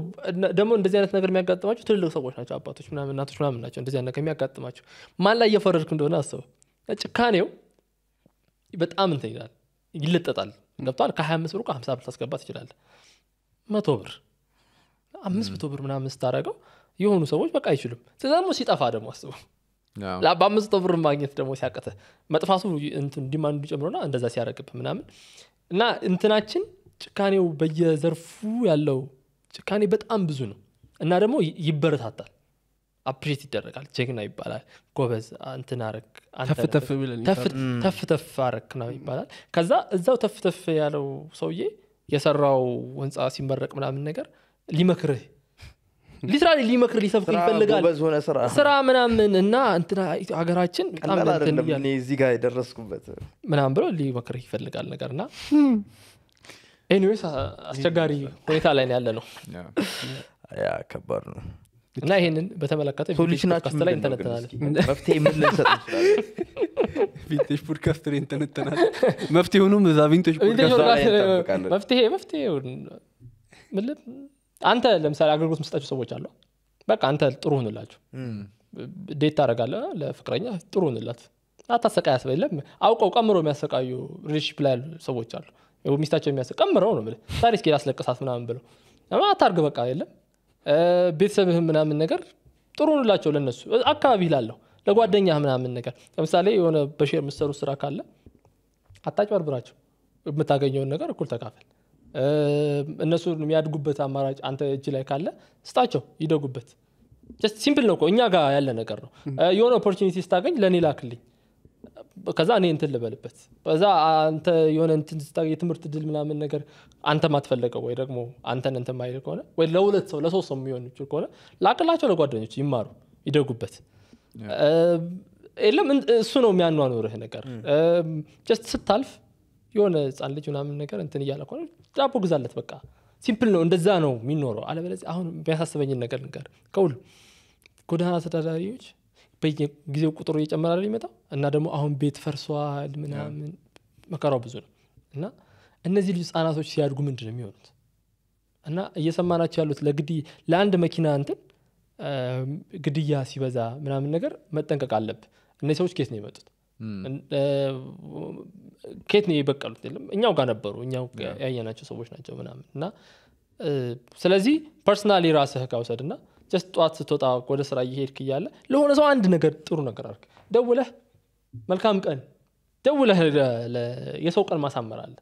ደግሞ እንደዚህ አይነት ነገር የሚያጋጥማቸው ትልልቅ ሰዎች ናቸው፣ አባቶች ምናምን፣ እናቶች ምናምን ናቸው። እንደዚህ ነገር የሚያጋጥማቸው ማን ላይ እየፈረድክ እንደሆነ አስበው ጭካኔው በጣም እንትን ይላል ይለጠጣል። ገብቷል። ከ25 ብር ከ50 ብር ታስገባት ትችላለህ። መቶ ብር አምስት መቶ ብር ምናምን ስታደረገው የሆኑ ሰዎች በቃ አይችሉም። ስለዚ ደግሞ ሲጠፋ ደግሞ አስቡ በአምስት መቶ ብር ማግኘት ደግሞ ሲያቀተ መጥፋቱ ዲማንዱ ጨምሮና እንደዛ ሲያደረግብ ምናምን እና እንትናችን ጭካኔው በየዘርፉ ያለው ጭካኔ በጣም ብዙ ነው እና ደግሞ ይበረታታል አፕሬት ይደረጋል ጀግና ይባላል ጎበዝ እንትን አረግ ተፍተፍ ተፍ አረግ ነው ይባላል ከዛ እዛው ተፍተፍ ያለው ሰውዬ የሰራው ህንፃ ሲመረቅ ምናምን ነገር ሊመክርህ ሊትራሊ ሊመክር ሊሰብክ ይፈልጋል ስራ ምናምን እና እንትና ሀገራችን እዚህ ጋር የደረስኩበት ምናምን ብሎ ሊመክር ይፈልጋል ነገር እና ኤኒዌይስ አስቸጋሪ ሁኔታ ላይ ያለ ነው ከባድ ነው እና ይህንን በተመለከተ ሶሉሽናችን ላይ እንተነተናለን መፍትሄ ምን ልንሰጥ ቪንቴጅ ፖድካስት ላይ መፍትሄ ሆኑም እዛ ቪንቴጅ መፍትሄ መፍትሄ አንተ ለምሳሌ አገልግሎት መስጣቸው ሰዎች አሉ በቃ አንተ ጥሩ ሁንላቸው ዴት ታደረጋለ ለፍቅረኛ ጥሩ ሁንላት አታሰቃይ ያስበ የለም አውቀው ቀምሮ የሚያሰቃዩ ሪሌሽፕ ላይ ያሉ ሰዎች አሉ ሚስታቸው የሚያስ ቀምረው ነው ታሪስ እስኪ ላስለቅሳት ምናምን ብለው አታርግ በቃ የለም ቤተሰብህም ምናምን ነገር ጥሩ ንላቸው ለነሱ አካባቢ ላለሁ ለጓደኛ ምናምን ነገር ለምሳሌ የሆነ በሼር የምትሰሩ ስራ ካለ አታጭበርብራቸው። የምታገኘውን ነገር እኩል ተካፈል። እነሱ የሚያድጉበት አማራጭ አንተ እጅ ላይ ካለ ስጣቸው፣ ይደጉበት። ሲምፕል ነው እኮ እኛ ጋር ያለ ነገር ነው። የሆነ ኦፖርቹኒቲ ስታገኝ ለእኔ ላክልኝ ከዛ እኔ እንትን ልበልበት በዛ አንተ የሆነ እንትን የትምህርት ድል ምናምን ነገር አንተ ማትፈለገው ወይ ደግሞ አንተን እንትን ማይል ከሆነ ወይ ለሁለት ሰው ለሶስት ሰው የሚሆን ይችል ከሆነ ላቅላቸው ለጓደኞች ይማሩ ይደጉበት የለም እሱ ነው የሚያኗኑርህ ነገር mm. ጀስት ስታልፍ የሆነ ህፃን ልጅ ምናምን ነገር እንትን እያለ ከሆነ ዳቦ ግዛለት በቃ ሲምፕል ነው እንደዛ ነው የሚኖረው አለበለዚ አሁን የሚያሳስበኝን ነገር ንገር ከሁሉ ጎዳና ተዳዳሪዎች በየጊዜው ቁጥሩ እየጨመረ አይደል ይመጣው እና ደግሞ አሁን ቤት ፈርሷል ምናምን መከራው ብዙ ነው እና እነዚህ ልጅ ህጻናቶች ሲያድጉ ምንድን ነው የሚሆኑት? እና እየሰማናቸው ያሉት ለግዲ ለአንድ መኪና እንትን ግድያ ሲበዛ ምናምን ነገር መጠንቀቅ አለብ። እነዚህ ሰዎች ኬት ነው የመጡት? ኬት ነው የበቀሉት? የለም እኛው ጋር ነበሩ፣ እኛው ያየናቸው ሰዎች ናቸው ምናምን እና ስለዚህ ፐርሰናሊ ራስህ ካውሰድ እና ጀስት ጠዋት ስትወጣ ወደ ስራ እየሄድክ እያለ ለሆነ ሰው አንድ ነገር ጥሩ ነገር አድርግ። ደውለህ መልካም ቀን ደውለህ የሰው ቀን ማሳመር አለ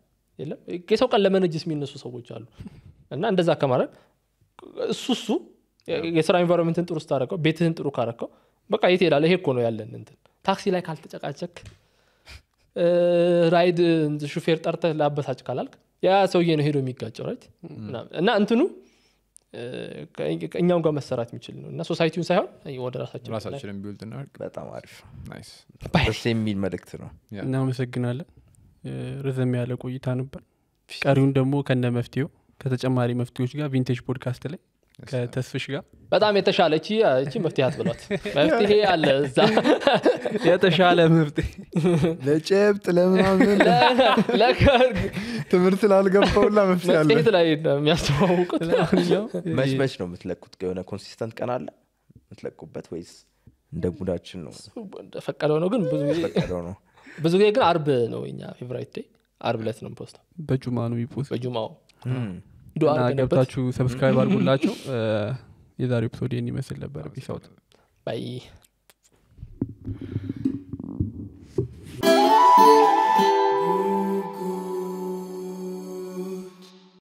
የሰው ቀን ለመነጅስ የሚነሱ ሰዎች አሉ። እና እንደዛ ከማድረግ እሱ እሱ የስራ ኢንቫሮንመንትን ጥሩ ስታደረገው፣ ቤትህን ጥሩ ካረከው በቃ የት ሄዳለህ? ይሄ እኮ ነው ያለን እንትን ታክሲ ላይ ካልተጨቃጨክ ራይድ ሹፌር ጠርተህ ላበሳጭ ካላልክ ያ ሰውዬ ነው ሄዶ የሚጋጨው ራይት እና እንትኑ እኛውን ጋር መሰራት የሚችል ነው እና ሶሳይቲውን ሳይሆን ወደ ራሳችን ራሳችንን ቢውልድ እናደርግ በጣም አሪፍ ደስ የሚል መልእክት ነው እናመሰግናለን ረዘም ያለ ቆይታ ነበር ቀሪውን ደግሞ ከነ መፍትሄው ከተጨማሪ መፍትሄዎች ጋር ቪንቴጅ ፖድካስት ላይ ከተስፍሽ ጋር በጣም የተሻለ እቺ መፍትሄ ብሏት መፍትሄ አለ እዛ የተሻለ መፍትሄ ለጨብጥ ለምናምን ትምህርት ላልገባውላ መፍትሄ ላይ የሚያስተዋውቁት መች ነው የምትለቁት የሆነ ኮንሲስተንት ቀን አለ የምትለቁበት ወይስ እንደ ጉዳችን ነው ፈቀደው ነው ግን ብዙ ነው ብዙ ጊዜ ግን አርብ ነው ኛ ፌቨራይት ዴይ አርብ ለት ነው ፖስታ በጁማ ነው ይፖስ በጁማው ገብታችሁ ሰብስክራይብ አድርጉላቸው የዛሬ ኤፒሶድ ይህን ይመስል ነበር ቢሳውት ባይ